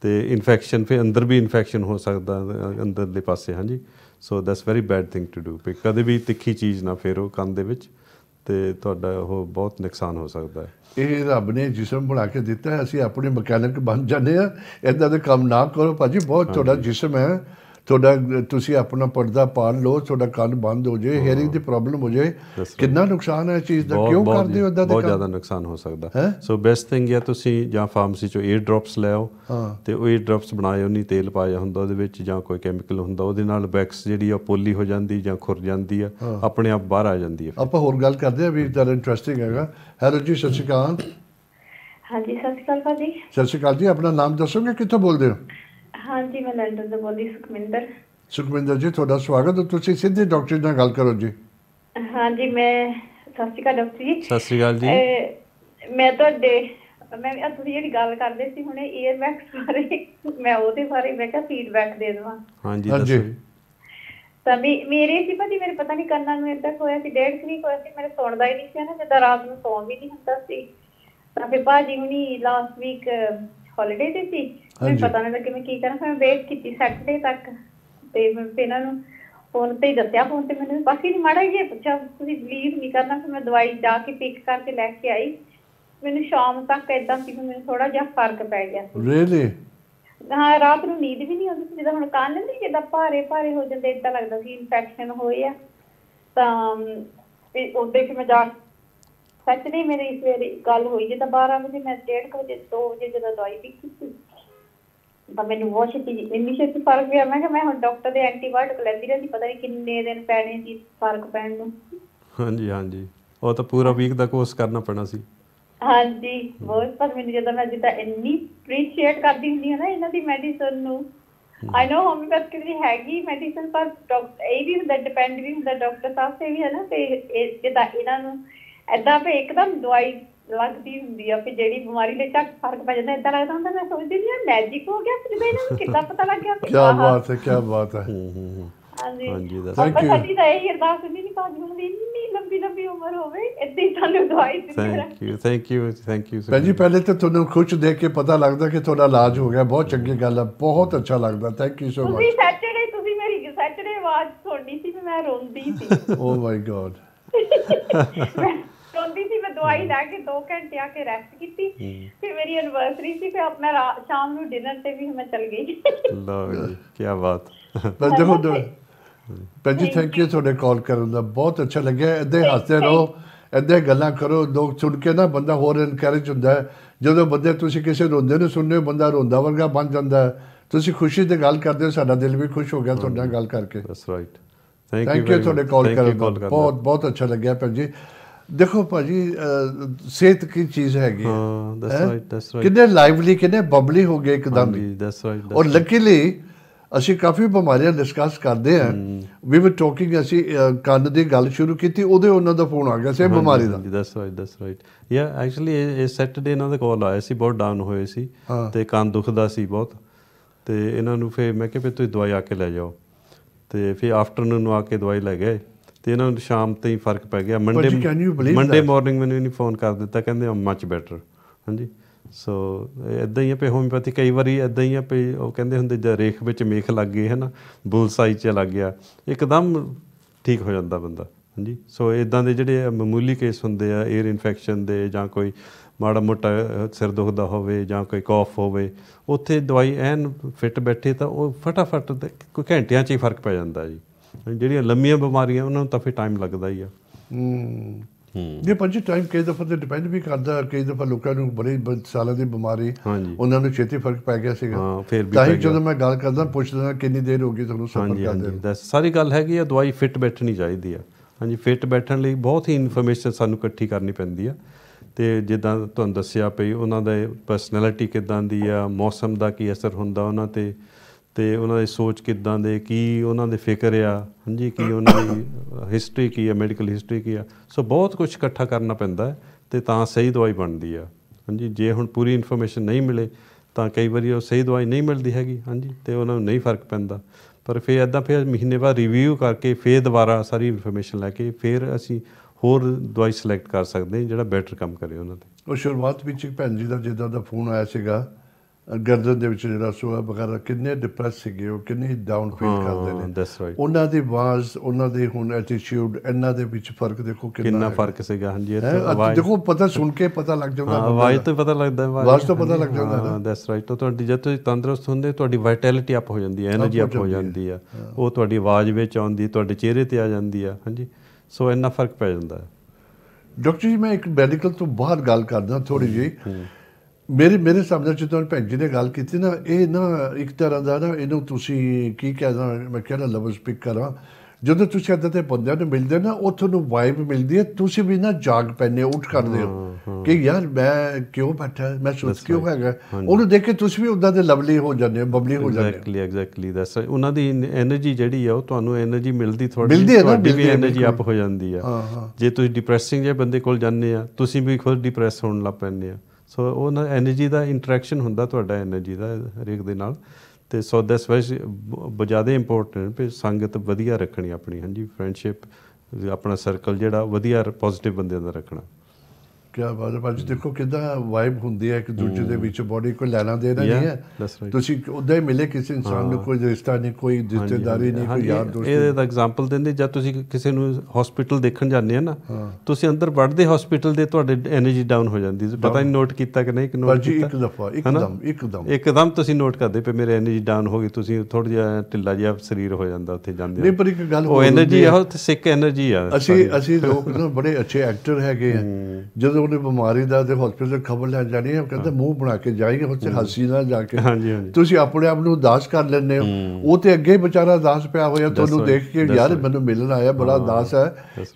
ਤੇ ਇਨਫੈਕਸ਼ਨ ਫਿਰ ਅੰਦਰ ਵੀ ਇਨਫੈਕਸ਼ਨ ਹੋ ਸਕਦਾ ਅੰਦਰ ਦੇ ਪਾਸੇ ਹਾਂਜੀ so that's very bad thing to do ਕਿ ਕਦੇ ਵੀ ਤਿੱਖੀ ਚੀਜ਼ ਨਾ ਫੇਰੋ ਕੰਨ ਦੇ ਵਿੱਚ ਤੇ ਤੁਹਾਡਾ ਉਹ ਬਹੁਤ ਨੁਕਸਾਨ ਹੋ ਸਕਦਾ ਹੈ ਇਹ ਰੱਬ ਨੇ ਜਿਸਮ ਬਣਾ ਕੇ ਦਿੱਤਾ ਹੈ ਅਸੀਂ ਆਪਣੇ ਮਕੈਨਿਕ ਬਣ ਜਾਂਦੇ ਆ ਇਦਾਂ ਦੇ ਕੰਮ ਨਾ ਕਰੋ ਭਾਜੀ ਬਹੁਤ ਤੁਹਾਡਾ ਜਿਸਮ ਹੈ ਤੁਹਾਡਾ ਤੁਸੀਂ ਆਪਣਾ ਪਰਦਾ ਪਾ ਲਓ ਤੁਹਾਡਾ ਕੰਨ ਬੰਦ ਹੋ ਜਾਏ ਹੀਅਰਿੰਗ ਦੀ ਪ੍ਰੋਬਲਮ ਹੋ ਜਾਏ ਕਿੰਨਾ ਨੁਕਸਾਨ ਹੈ ਚੀਜ਼ ਦਾ ਕਿਉਂ ਕਰਦੇ ਹੋ ਇਦਾਂ ਦੇ ਬਹੁਤ ਜ਼ਿਆਦਾ ਨੁਕਸਾਨ ਹੋ ਸਕਦਾ ਸੋ ਬੈਸਟ ਥਿੰਗ ਹੈ ਤੁਸੀਂ ਜਾਂ ਫਾਰਮੇਸੀ ਚੋਂ 에ਅਰ ਡ੍ਰੌਪਸ ਲੈ ਆਓ ਤੇ ਉਹ 에ਅਰ ਡ੍ਰੌਪਸ ਬਣਾਏ ਉਹਨੀ ਤੇਲ ਪਾਇਆ ਹੁੰਦਾ ਉਹਦੇ ਵਿੱਚ ਜਾਂ ਕੋਈ ਕੈਮੀਕਲ ਹੁੰਦਾ ਉਹਦੇ ਨਾਲ ਬੈਕਸ ਜਿਹੜੀ ਆ ਪੋਲੀ ਹੋ ਜਾਂਦੀ ਜਾਂ ਖੁਰ ਜਾਂਦੀ ਆ ਆਪਣੇ ਆਪ ਬਾਹਰ ਆ ਜਾਂਦੀ ਆ ਆਪਾਂ ਹੋਰ ਗੱਲ ਕਰਦੇ ਆ ਵੀ ਇਦਾਂ ਇੰਟਰਸਟਿੰਗ ਹੈਗਾ ਹੈਲੋ ਜੀ ਸਤਿ ਸ਼੍ਰੀ ਅਕਾਲ ਹਾਂਜੀ ਸਤਿ ਸ਼੍ਰੀ ਅਕਾਲ ਜੀ ਸਤਿ ਸ਼੍ਰੀ ਅਕਾਲ ਜੀ ਆਪਣਾ ਨਾਮ ਦੱਸੋਗੇ ਕਿੱਥੋਂ ਬੋਲਦੇ ਹੋ ਹਾਂਜੀ ਮੈਂ ਲੰਡਨ ਤੋਂ ਬੋਲਦੀ ਸੁਖਮਿੰਦਰ ਸੁਖਮਿੰਦਰ ਜੀ ਤੁਹਾਡਾ ਸਵਾਗਤ ਹੈ ਤੁਸੀਂ ਸਿੱਧੇ ਡਾਕਟਰ ਨਾਲ ਗੱਲ ਕਰੋ ਜੀ ਹਾਂਜੀ ਮੈਂ ਸਤਿ ਸ਼੍ਰੀ ਅਕਾਲ ਡਾਕਟਰ ਜੀ ਸਤਿ ਸ਼੍ਰੀ ਅਕਾਲ ਜੀ ਮੈਂ ਤੁਹਾਡੇ ਮੈਂ ਤੁਸੀਂ ਜਿਹੜੀ ਗੱਲ ਕਰਦੇ ਸੀ ਹੁਣੇ 에ਅਰ ਮੈਕਸ ਬਾਰੇ ਮੈਂ ਉਹਦੇ ਬਾਰੇ ਮੈਂ ਕਿਹਾ ਫੀਡਬੈਕ ਦੇ ਦਵਾਂ ਹਾਂਜੀ ਦੱਸੋ ਤਾਂ ਮੇਰੇ ਸੀ ਪਤੀ ਮੇਰੇ ਪਤਾ ਨਹੀਂ ਕੰਨਾਂ ਨੂੰ ਇੱਦਾਂ ਹੋਇਆ ਸੀ ਡੇਢ ਨਹੀਂ ਹੋਇਆ ਸੀ ਮੇਰੇ ਸੁਣਦਾ ਹੀ ਨਹੀਂ ਸੀ ਨਾ ਜਿੱਦਾਂ ਰਾਤ ਨੂੰ ਸੌਂ ਵੀ ਨਹੀਂ ਹੁੰਦਾ ਸੀ ਤਾਂ ਫਿਰ ਬਾਜੀ ਹੁਣੀ ਲਾਸਟ ਵੀਕ ਹੌਲੀਡੇ ਤੇ ਸੀ ਮੈਨੂੰ ਪਤਾ ਨਹੀਂ ਲੱਗਿਆ ਮੈਂ ਕੀ ਕਰਾਂ ਫਿਰ ਵੇਟ ਕੀਤੀ ਸੈਟਰਡੇ ਤੱਕ ਤੇ ਮੈਂ ਫਿਰ ਇਹਨਾਂ ਨੂੰ ਫੋਨ ਤੇ ਹੀ ਦੱਸਿਆ ਫੋਨ ਤੇ ਮੈਨੂੰ ਬਾਕੀ ਨਹੀਂ ਮਾੜਾ ਜਿਹਾ ਪੁੱਛਿਆ ਤੁਸੀਂ ਬਲੀਵ ਨਹੀਂ ਕਰਨਾ ਫਿਰ ਮੈਂ ਦਵਾਈ ਜਾ ਕੇ ਪਿਕ ਕਰਕੇ ਲੈ ਕੇ ਆਈ ਮੈਨੂੰ ਸ਼ਾਮ ਤੱਕ ਇਦਾਂ ਸੀ ਮੈਨੂੰ ਥੋੜਾ ਜਿਹਾ ਫਰਕ ਪੈ ਗਿਆ ਰੀਅਲੀ ਹਾਂ ਰਾਤ ਨੂੰ ਨੀਂਦ ਵੀ ਨਹੀਂ ਆਉਂਦੀ ਸੀ ਜਦੋਂ ਹੁਣ ਕੰਨ ਨਹੀਂ ਜਿੱਦਾਂ ਭਾਰੇ ਭਾਰੇ ਹੋ ਜਾਂਦੇ ਇਦਾਂ ਲੱਗਦਾ ਸੀ ਇਨਫੈਕਸ਼ਨ ਹੋਈ ਆ ਤਾਂ ਉਹ ਦੇਖ ਮੈਂ ਜਾ ਸੱਚ ਨਹੀਂ ਮੇਰੀ ਵੇਲੇ ਗੱਲ ਹੋਈ ਜਿੱਦਾਂ 12 ਵਜੇ ਮੈਂ 1:30 ਵਜੇ 2 ਵਜੇ ਜਦੋਂ ਦਵਾਈ ਪੀਤੀ ਸੀ ਤਾਂ ਮੈਨੂੰ ਬਹੁਤ ਛੇਤੀ ਇੰਨੀ ਛੇਤੀ ਫਰਕ ਪਿਆ ਮੈਂ ਕਿਹਾ ਮੈਂ ਹੁਣ ਡਾਕਟਰ ਦੇ ਐਂਟੀਬਾਇਓਟਿਕ ਲੈਂਦੀ ਰਹੀ ਪਤਾ ਨਹੀਂ ਕਿੰਨੇ ਦਿਨ ਪੈਣੇ ਸੀ ਫਰਕ ਪੈਣ ਨੂੰ ਹਾਂਜੀ ਹਾਂਜੀ ਉਹ ਤਾਂ ਪੂਰਾ ਵੀਕ ਦਾ ਕੋਰਸ ਕਰਨਾ ਪੈਣਾ ਸੀ ਹਾਂਜੀ ਬਹੁਤ ਪਰ ਮੈਨੂੰ ਜਦੋਂ ਮੈਂ ਜਿੱਦਾਂ ਇੰਨੀ ਅਪਰੀਸ਼ੀਏਟ ਕਰਦੀ ਹੁੰਦੀ ਹਾਂ ਨਾ ਇਹਨਾਂ ਦੀ ਮੈਡੀਸਨ ਨੂੰ ਆਈ نو ਹੋਮਿਓਪੈਥੀ ਦੀ ਹੈਗੀ ਮੈਡੀਸਨ ਪਰ ਡਾਕਟਰ ਇਹ ਵੀ ਹੁੰਦਾ ਡਿਪੈਂਡ ਵੀ ਹੁੰਦਾ ਡਾਕਟਰ ਸਾਹਿਬ ਤੇ ਵੀ ਹੈ ਨਾ ਤੇ ਇਹ ਜਿੱਦਾਂ ਇਹਨਾਂ ਨੂੰ ਐਦਾਂ ਫੇ ਇੱਕਦਮ ਦਵਾਈ ਲੱਗਦੀ ਹੁੰਦੀ ਆ ਕਿ ਜਿਹੜੀ ਬਿਮਾਰੀ ਦੇ ਚੱਕ ਫਰਕ ਪੈ ਜਾਂਦਾ ਇਦਾਂ ਲੱਗਦਾ ਹੁੰਦਾ ਮੈਂ ਸੋਚਦੀ ਨਹੀਂ ਮੈਜਿਕ ਹੋ ਗਿਆ ਸੀ ਮੈਨੂੰ ਕਿੱਦਾਂ ਪਤਾ ਲੱਗ ਗਿਆ ਕੀ ਬਾਤ ਹੈ ਕੀ ਬਾਤ ਹੈ ਹਾਂਜੀ ਥੈਂਕ ਯੂ ਸਾਡੀ ਤਾਂ ਇਹ ਅਰਦਾਸ ਹੁੰਦੀ ਨਹੀਂ ਕਾਜ ਹੁੰਦੀ ਵੀ ਇੰਨੀ ਲੰਬੀ ਲੰਬੀ ਉਮਰ ਹੋਵੇ ਇੱਦਾਂ ਹੀ ਤੁਹਾਨੂੰ ਦਵਾਈ ਦਿੱਤੀ thank you thank you thank you ਭੈਣ ਜੀ ਪਹਿਲੇ ਤਾਂ ਤੁਹਾਨੂੰ ਖੁਸ਼ ਦੇਖ ਕੇ ਪਤਾ ਲੱਗਦਾ ਕਿ ਤੁਹਾਡਾ ਇਲਾਜ ਹੋ ਗਿਆ ਬਹੁਤ ਚੰਗੀ ਗੱਲ ਹੈ ਬਹੁਤ ਅੱਛਾ ਲੱਗਦਾ ਥੈਂਕ ਯੂ ਸੋ ਮਚ ਤੁਸੀਂ ਸੈਟਰਡੇ ਤੁਸੀਂ ਮੇਰੀ ਸੈਟਰਡੇ ਆਵਾਜ਼ ਸੁਣਨੀ ਸੀ ਮੈਂ ਰੋਂਦੀ ਸੀ ਓ ਮਾਈ ਗੋਡ ਰੋਂਦੀ ਸੀ ਮੈਂ ਦਵਾਈ ਲੈ ਕੇ 2 ਘੰਟੇ ਆ ਕੇ ਰੈਸਟ ਕੀਤੀ ਫਿਰ ਮੇਰੀ ਐਨਵਰਸਰੀ ਸੀ ਫਿਰ ਆਪਣਾ ਸ਼ਾਮ ਨੂੰ ਡਿਨਰ ਤੇ ਵੀ ਮੈਂ ਚਲ ਗਈ ਲਓ ਜੀ ਕੀ ਬਾਤ ਭੈਣ ਜੀ ਪੰਜੀ ਥੈਂਕ ਯੂ ਤੁਹਾਡੇ ਕਾਲ ਕਰਨ ਦਾ ਬਹੁਤ ਅੱਛਾ ਲੱਗਿਆ ਇੱਦਾਂ ਹੱਸਦੇ ਰਹੋ ਇੱਦਾਂ ਗੱਲਾਂ ਕਰੋ ਲੋਕ ਸੁਣ ਕੇ ਨਾ ਬੰਦਾ ਹੋਰ ਇਨਕਰੇਜ ਹੁੰਦਾ ਜਦੋਂ ਬੰਦੇ ਤੁਸੀਂ ਕਿਸੇ ਰੋਂਦੇ ਨੂੰ ਸੁਣਨੇ ਬੰਦਾ ਰੋਂਦਾ ਵਰਗਾ ਬਣ ਜਾਂਦਾ ਤੁਸੀਂ ਖੁਸ਼ੀ ਤੇ ਗੱਲ ਕਰਦੇ ਹੋ ਸਾਡਾ ਦਿਲ ਵੀ ਖੁਸ਼ ਹੋ ਗਿਆ ਤੁਹਾਡੇ ਨਾਲ ਗੱਲ ਕਰਕੇ ਥੈਂਕ ਯੂ ਤੁਹਾਡੇ ਕਾਲ ਕਰਨ ਦਾ ਬਹੁਤ ਬਹੁਤ ਅੱਛਾ ਲੱਗਿਆ ਪੰਜੀ ਦੇਖੋ ਭਾਜੀ ਸਿਹਤ ਕੀ ਚੀਜ਼ ਹੈਗੀ ਹਾਂ ਦੈਟਸ ਰਾਈਟ ਦੈਟਸ ਰਾਈਟ ਕਿੰਨੇ ਲਾਈਵਲੀ ਕਿੰਨੇ ਬਬਲੀ ਹੋ ਗਏ ਇੱਕਦਮ ਜੀ ਦੈਟਸ ਰਾਈਟ ਔਰ ਲੱਕੀਲੀ ਅਸੀਂ ਕਾਫੀ ਬਿਮਾਰੀਆਂ ਡਿਸਕਸ ਕਰਦੇ ਆ ਵੀ ਵੀ ਟਾਕਿੰਗ ਅਸੀਂ ਕੰਨ ਦੀ ਗੱਲ ਸ਼ੁਰੂ ਕੀਤੀ ਉਹਦੇ ਉਹਨਾਂ ਦਾ ਫੋਨ ਆ ਗਿਆ ਸੇ ਬਿਮਾਰੀ ਦਾ that's right that's right ya actually ਇਹ ਸੈਟਰਡੇ ਇਹਨਾਂ ਦਾ ਕਾਲ ਆਇਆ ਸੀ ਬਹੁਤ ਡਾਊਨ ਹੋਏ ਸੀ ਤੇ ਕੰਨ ਦੁਖਦਾ ਸੀ ਬਹੁਤ ਤੇ ਇਹਨਾਂ ਨੂੰ ਫੇ ਮੈਂ ਕਿਹਾ ਵੀ ਤੁਸੀਂ ਦਵਾਈ ਆ ਕੇ ਲੈ ਜਾਓ ਤੇ ਫੇ ਆਫਟਰਨੂਨ ਨੂੰ ਆ ਕੇ ਦਵਾਈ ਲੈ ਗਏ ਤੇ ਇਹਨਾਂ ਨੂੰ ਸ਼ਾਮ ਤੇ ਹੀ ਫਰਕ ਪੈ ਗਿਆ ਮੰਡੇ ਮੰਡੇ ਮਾਰਨਿੰਗ ਮੈਨੂੰ ਇਹਨੇ ਫੋਨ ਕਰ ਦਿੱਤਾ ਕਹਿੰਦੇ ਆ ਮੱਚ ਬੈਟਰ ਹਾਂਜੀ ਸੋ ਇਦਾਂ ਹੀ ਆ ਪੇ ਹੋਮਿਓਪੈਥੀ ਕਈ ਵਾਰੀ ਇਦਾਂ ਹੀ ਆ ਪੇ ਉਹ ਕਹਿੰਦੇ ਹੁੰਦੇ ਜੇ ਰੇਖ ਵਿੱਚ ਮੇਖ ਲੱਗ ਗਈ ਹੈ ਨਾ ਬੁਲਸਾਈ ਚ ਲੱਗ ਗਿਆ ਇੱਕਦਮ ਠੀਕ ਹੋ ਜਾਂਦਾ ਬੰਦਾ ਹਾਂਜੀ ਸੋ ਇਦਾਂ ਦੇ ਜਿਹੜੇ ਮਾਮੂਲੀ ਕੇਸ ਹੁੰਦੇ ਆ 에ਅਰ ਇਨਫੈਕਸ਼ਨ ਦੇ ਜਾਂ ਕੋਈ ਮਾੜਾ ਮੋਟਾ ਸਿਰ ਦੁਖਦਾ ਹੋਵੇ ਜਾਂ ਕੋਈ ਕਾਫ ਹੋਵੇ ਉੱਥੇ ਦਵਾਈ ਐਨ ਫਿੱਟ ਬੈਠੇ ਤਾਂ ਉਹ ਫਟਾਫਟ ਕੋਈ ਘੰਟਿਆਂ 'ਚ ਹੀ ਫਰਕ ਪੈ ਜਾਂਦਾ ਜੀ ਜਿਹੜੀਆਂ ਲੰਮੀਆਂ ਬਿਮਾਰੀਆਂ ਉਹਨਾਂ ਨੂੰ ਤਾਂ ਫੇ ਟਾਈਮ ਲੱਗਦਾ ਹੀ ਆ ਹੂੰ ਇਹ ਪੰਜ ਟਾਈਮ ਕਈ ਦਫਾ ਤੇ ਡਿਪੈਂਡ ਵੀ ਕਰਦਾ ਕਈ ਦਫਾ ਲੋਕਾਂ ਨੂੰ ਬੜੇ ਸਾਲਾਂ ਦੀ ਬਿਮਾਰੀ ਉਹਨਾਂ ਨੂੰ ਛੇਤੀ ਫਰਕ ਪੈ ਗਿਆ ਸੀਗਾ ਹਾਂ ਫੇਰ ਵੀ ਤਾਂ ਜਦੋਂ ਮੈਂ ਗੱਲ ਕਰਦਾ ਪੁੱਛਦਾ ਕਿੰਨੀ ਦੇਰ ਹੋ ਗਈ ਤੁਹਾਨੂੰ ਸਫਰ ਕਰਦੇ ਹਾਂਜੀ ਸਾਰੀ ਗੱਲ ਹੈਗੀ ਆ ਦਵਾਈ ਫਿੱਟ ਬੈਠਣੀ ਚਾਹੀਦੀ ਆ ਹਾਂਜੀ ਫਿੱਟ ਬੈਠਣ ਲਈ ਬਹੁਤ ਹੀ ਇਨਫੋਰਮੇਸ਼ਨ ਸਾਨੂੰ ਇਕੱਠੀ ਕਰਨੀ ਪੈਂਦੀ ਆ ਤੇ ਜਿੱਦਾਂ ਤੁਹਾਨੂੰ ਦੱਸਿਆ ਪਈ ਉਹਨਾਂ ਦਾ ਪਰਸਨੈਲਿਟੀ ਕਿਦਾਂ ਦੀ ਆ ਮੌਸਮ ਦਾ ਕੀ ਅਸਰ ਹੁੰਦਾ ਉਹਨਾਂ ਤੇ ਤੇ ਉਹਨਾਂ ਦੀ ਸੋਚ ਕਿੱਦਾਂ ਦੇ ਕੀ ਉਹਨਾਂ ਦੇ ਫਿਕਰ ਆ ਹਾਂਜੀ ਕੀ ਉਹਨਾਂ ਦੀ ਹਿਸਟਰੀ ਕੀ ਆ ਮੈਡੀਕਲ ਹਿਸਟਰੀ ਕੀ ਆ ਸੋ ਬਹੁਤ ਕੁਝ ਇਕੱਠਾ ਕਰਨਾ ਪੈਂਦਾ ਹੈ ਤੇ ਤਾਂ ਸਹੀ ਦਵਾਈ ਬਣਦੀ ਆ ਹਾਂਜੀ ਜੇ ਹੁਣ ਪੂਰੀ ਇਨਫੋਰਮੇਸ਼ਨ ਨਹੀਂ ਮਿਲੇ ਤਾਂ ਕਈ ਵਾਰੀ ਉਹ ਸਹੀ ਦਵਾਈ ਨਹੀਂ ਮਿਲਦੀ ਹੈਗੀ ਹਾਂਜੀ ਤੇ ਉਹਨਾਂ ਨੂੰ ਨਹੀਂ ਫਰਕ ਪੈਂਦਾ ਪਰ ਫਿਰ ਇਦਾਂ ਫਿਰ ਮਹੀਨੇ ਬਾਅਦ ਰਿਵਿਊ ਕਰਕੇ ਫਿਰ ਦੁਬਾਰਾ ਸਾਰੀ ਇਨਫੋਰਮੇਸ਼ਨ ਲੈ ਕੇ ਫਿਰ ਅਸੀਂ ਹੋਰ ਦਵਾਈ ਸਿਲੈਕਟ ਕਰ ਸਕਦੇ ਹਾਂ ਜਿਹੜਾ ਬੈਟਰ ਕੰਮ ਕਰੇ ਉਹਨਾਂ ਤੇ ਉਹ ਸ਼ੁਰੂਆਤ ਵਿੱਚ ਭੈਣ ਜੀ ਦਾ ਜਿੱਦਾਂ ਦਾ ਫੋਨ ਆਇਆ ਸੀਗਾ ਗਰਦਨ ਦੇ ਵਿੱਚ ਜਿਹੜਾ ਸੋਹਾ ਵਗੈਰਾ ਕਿੰਨੇ ਡਿਪਰੈਸ ਸੀਗੇ ਉਹ ਕਿੰਨੇ ਡਾਊਨ ਫੀਲ ਕਰਦੇ ਨੇ ਉਹਨਾਂ ਦੀ ਆਵਾਜ਼ ਉਹਨਾਂ ਦੇ ਹੁਣ ਐਟੀਟਿਊਡ ਇਹਨਾਂ ਦੇ ਵਿੱਚ ਫਰਕ ਦੇਖੋ ਕਿੰਨਾ ਕਿੰਨਾ ਫਰਕ ਸੀਗਾ ਹਾਂਜੀ ਆਵਾਜ਼ ਦੇਖੋ ਪਤਾ ਸੁਣ ਕੇ ਪਤਾ ਲੱਗ ਜਾਊਗਾ ਆਵਾਜ਼ ਤੋਂ ਪਤਾ ਲੱਗਦਾ ਹੈ ਆਵਾਜ਼ ਤੋਂ ਪਤਾ ਲੱਗ ਜਾਂਦਾ ਹਾਂ ਦੈਟਸ ਰਾਈਟ ਤੋਂ ਤੁਹਾਡੀ ਜਦ ਤੁਸੀਂ ਤੰਦਰੁਸਤ ਹੁੰਦੇ ਤੁਹਾਡੀ ਵਾਈਟੈਲਿਟੀ ਅਪ ਹੋ ਜਾਂਦੀ ਹੈ એનર્ਜੀ ਅਪ ਹੋ ਜਾਂਦੀ ਆ ਉਹ ਤੁਹਾਡੀ ਆਵਾਜ਼ ਵਿੱਚ ਆਉਂਦੀ ਤੁਹਾਡੇ ਚਿਹਰੇ ਤੇ ਆ ਜਾਂਦੀ ਆ ਹਾਂਜੀ ਸੋ ਇੰਨਾ ਫਰਕ ਪੈ ਜਾਂਦਾ ਹੈ ਡਾਕਟਰ ਜੀ ਮੈਂ ਇੱਕ ਮੈਡੀਕਲ ਤੋਂ ਬਾਹਰ ਗੱਲ ਕਰਦਾ ਥੋੜੀ ਜਿਹੀ ਮੇਰੇ ਮੇਰੇ ਸਾਹਮਣੇ ਜਦੋਂ ਭੈਣ ਜੀ ਨੇ ਗੱਲ ਕੀਤੀ ਨਾ ਇਹ ਨਾ ਇੱਕ ਤਰ੍ਹਾਂ ਦਾ ਨਾ ਇਹਨੂੰ ਤੁਸੀਂ ਕੀ ਕਹਿੰਦਾ ਮੈਂ ਕਿਹੜਾ ਲਵ ਸਪੀਕ ਕਰਾਂ ਜਦੋਂ ਤੁਸੀਂ ਅੱਧੇ ਤੇ ਬੰਦਿਆਂ ਨੂੰ ਮਿਲਦੇ ਨਾ ਉਹ ਤੁਹਾਨੂੰ ਵਾਈਬ ਮਿਲਦੀ ਹੈ ਤੁਸੀਂ ਵੀ ਨਾ ਜਾਗ ਪੈਨੇ ਉੱਠ ਕਰਦੇ ਹੋ ਕਿ ਯਾਰ ਮੈਂ ਕਿਉਂ ਬੈਠਾ ਮੈਂ ਸੋਚ ਕਿਉਂ ਹੈਗਾ ਉਹਨੂੰ ਦੇਖ ਕੇ ਤੁਸੀਂ ਵੀ ਉਦਾਂ ਦੇ ਲਵਲੀ ਹੋ ਜਾਂਦੇ ਹੋ ਬਬਲੀ ਹੋ ਜਾਂਦੇ ਹੋ ਐਗਜ਼ੈਕਟਲੀ ਐਗਜ਼ੈਕਟਲੀ ਦੱਸ ਉਹਨਾਂ ਦੀ એનર્ਜੀ ਜਿਹੜੀ ਆ ਉਹ ਤੁਹਾਨੂੰ એનર્ਜੀ ਮਿਲਦੀ ਥੋੜੀ ਤੁਹਾਡੀ ਵੀ એનર્ਜੀ ਅਪ ਹੋ ਜਾਂਦੀ ਆ ਜੇ ਤੁਸੀਂ ਡਿਪਰੈਸਿੰਗ ਜੇ ਬੰਦੇ ਕੋਲ ਜਾਂਦੇ ਆ ਤੁਸੀਂ ਵੀ ਖੁਦ ਡਿਪਰੈਸ ਹੋਣ ਲੱਗ ਪੈਂਦੇ ਆ ਸੋ ਉਹ ਨਾ એનર્ਜੀ ਦਾ ਇੰਟਰੈਕਸ਼ਨ ਹੁੰਦਾ ਤੁਹਾਡਾ એનર્ਜੀ ਦਾ ਹਰੇਕ ਦੇ ਨਾਲ ਤੇ ਸੋ ਦੈਟਸ ਵੈਰੀ ਬਜਾਦੇ ਇੰਪੋਰਟੈਂਟ ਪੇ ਸੰਗਤ ਵਧੀਆ ਰੱਖਣੀ ਆਪਣੀ ਹਾਂਜੀ ਫਰੈਂਡਸ਼ਿਪ ਆਪਣਾ ਸਰਕਲ ਜਿਹੜਾ ਵਧੀਆ ਪੋਜ਼ਿਟਿਵ ਬੰਦਿਆਂ ਦਾ ਰੱਖਣਾ ਕੀ ਬਾਤ ਹੈ ਭਾਜੀ ਦੇਖੋ ਕਿਦਾਂ ਵਾਈਬ ਹੁੰਦੀ ਹੈ ਕਿ ਦੂਜੇ ਦੇ ਵਿੱਚ ਬੋਡੀ ਕੋ ਲੈਣਾ ਦੇਣਾ ਨਹੀਂ ਹੈ ਤੁਸੀਂ ਉਦਾਂ ਹੀ ਮਿਲੇ ਕਿਸੇ ਇਨਸਾਨ ਨੂੰ ਕੋਈ ਰਿਸ਼ਤਾ ਨਹੀਂ ਕੋਈ ਦਿੱਤੇਦਾਰੀ ਨਹੀਂ ਕੋਈ ਯਾਰ ਦੋਸਤ ਇਹ ਦਾ ਐਗਜ਼ਾਮਪਲ ਦਿੰਦੇ ਜਦ ਤੁਸੀਂ ਕਿਸੇ ਨੂੰ ਹਸਪੀਟਲ ਦੇਖਣ ਜਾਂਦੇ ਆ ਨਾ ਤੁਸੀਂ ਅੰਦਰ ਵੜਦੇ ਹਸਪੀਟਲ ਦੇ ਤੁਹਾਡੇ એનર્ਜੀ ਡਾਊਨ ਹੋ ਜਾਂਦੀ ਹੈ ਪਤਾ ਨਹੀਂ ਨੋਟ ਕੀਤਾ ਕਿ ਨਹੀਂ ਨੋਟ ਕੀਤਾ ਇੱਕ ਦਫਾ ਇੱਕਦਮ ਇੱਕਦਮ ਇੱਕਦਮ ਤੁਸੀਂ ਨੋਟ ਕਰਦੇ ਪਏ ਮੇਰੇ એનર્ਜੀ ਡਾਊਨ ਹੋ ਗਈ ਤੁਸੀਂ ਥੋੜਾ ਜਿਹਾ ਢਿੱਲਾ ਜਿਹਾ ਸਰੀਰ ਹੋ ਜਾਂਦਾ ਉੱਥੇ ਜਾਂਦੇ ਨਹੀਂ ਪਰ ਇੱਕ ਗੱਲ ਉਹ એનર્ਜੀ ਆ ਉਹ ਸਿੱਕ એનર્ਜੀ ਆ ਅਸੀਂ ਅਸੀਂ ਲੋਕ ਨਾ ਬੜੇ ਅੱਛੇ ਐਕਟਰ ਹੈਗੇ ਆ ਜਦੋਂ ਉਹਨੇ ਬਿਮਾਰੀ ਦਾ ਤੇ ਹਸਪੀਟਲ ਖਬਰ ਲੈ ਜਾਣੀ ਹੈ ਕਹਿੰਦਾ ਮੂੰਹ ਬਣਾ ਕੇ ਜਾਈਏ ਉੱਥੇ ਹਾਸੀ ਨਾਲ ਜਾ ਕੇ ਤੁਸੀਂ ਆਪਣੇ ਆਪ ਨੂੰ ਉਦਾਸ ਕਰ ਲੈਂਦੇ ਹੋ ਉਹ ਤੇ ਅੱਗੇ ਵਿਚਾਰਾ ਉਦਾਸ ਪਿਆ ਹੋਇਆ ਤੁਹਾਨੂੰ ਦੇਖ ਕੇ ਯਾਰ ਮੈਨੂੰ ਮਿਲਣ ਆਇਆ ਬੜਾ ਉਦਾਸ ਹੈ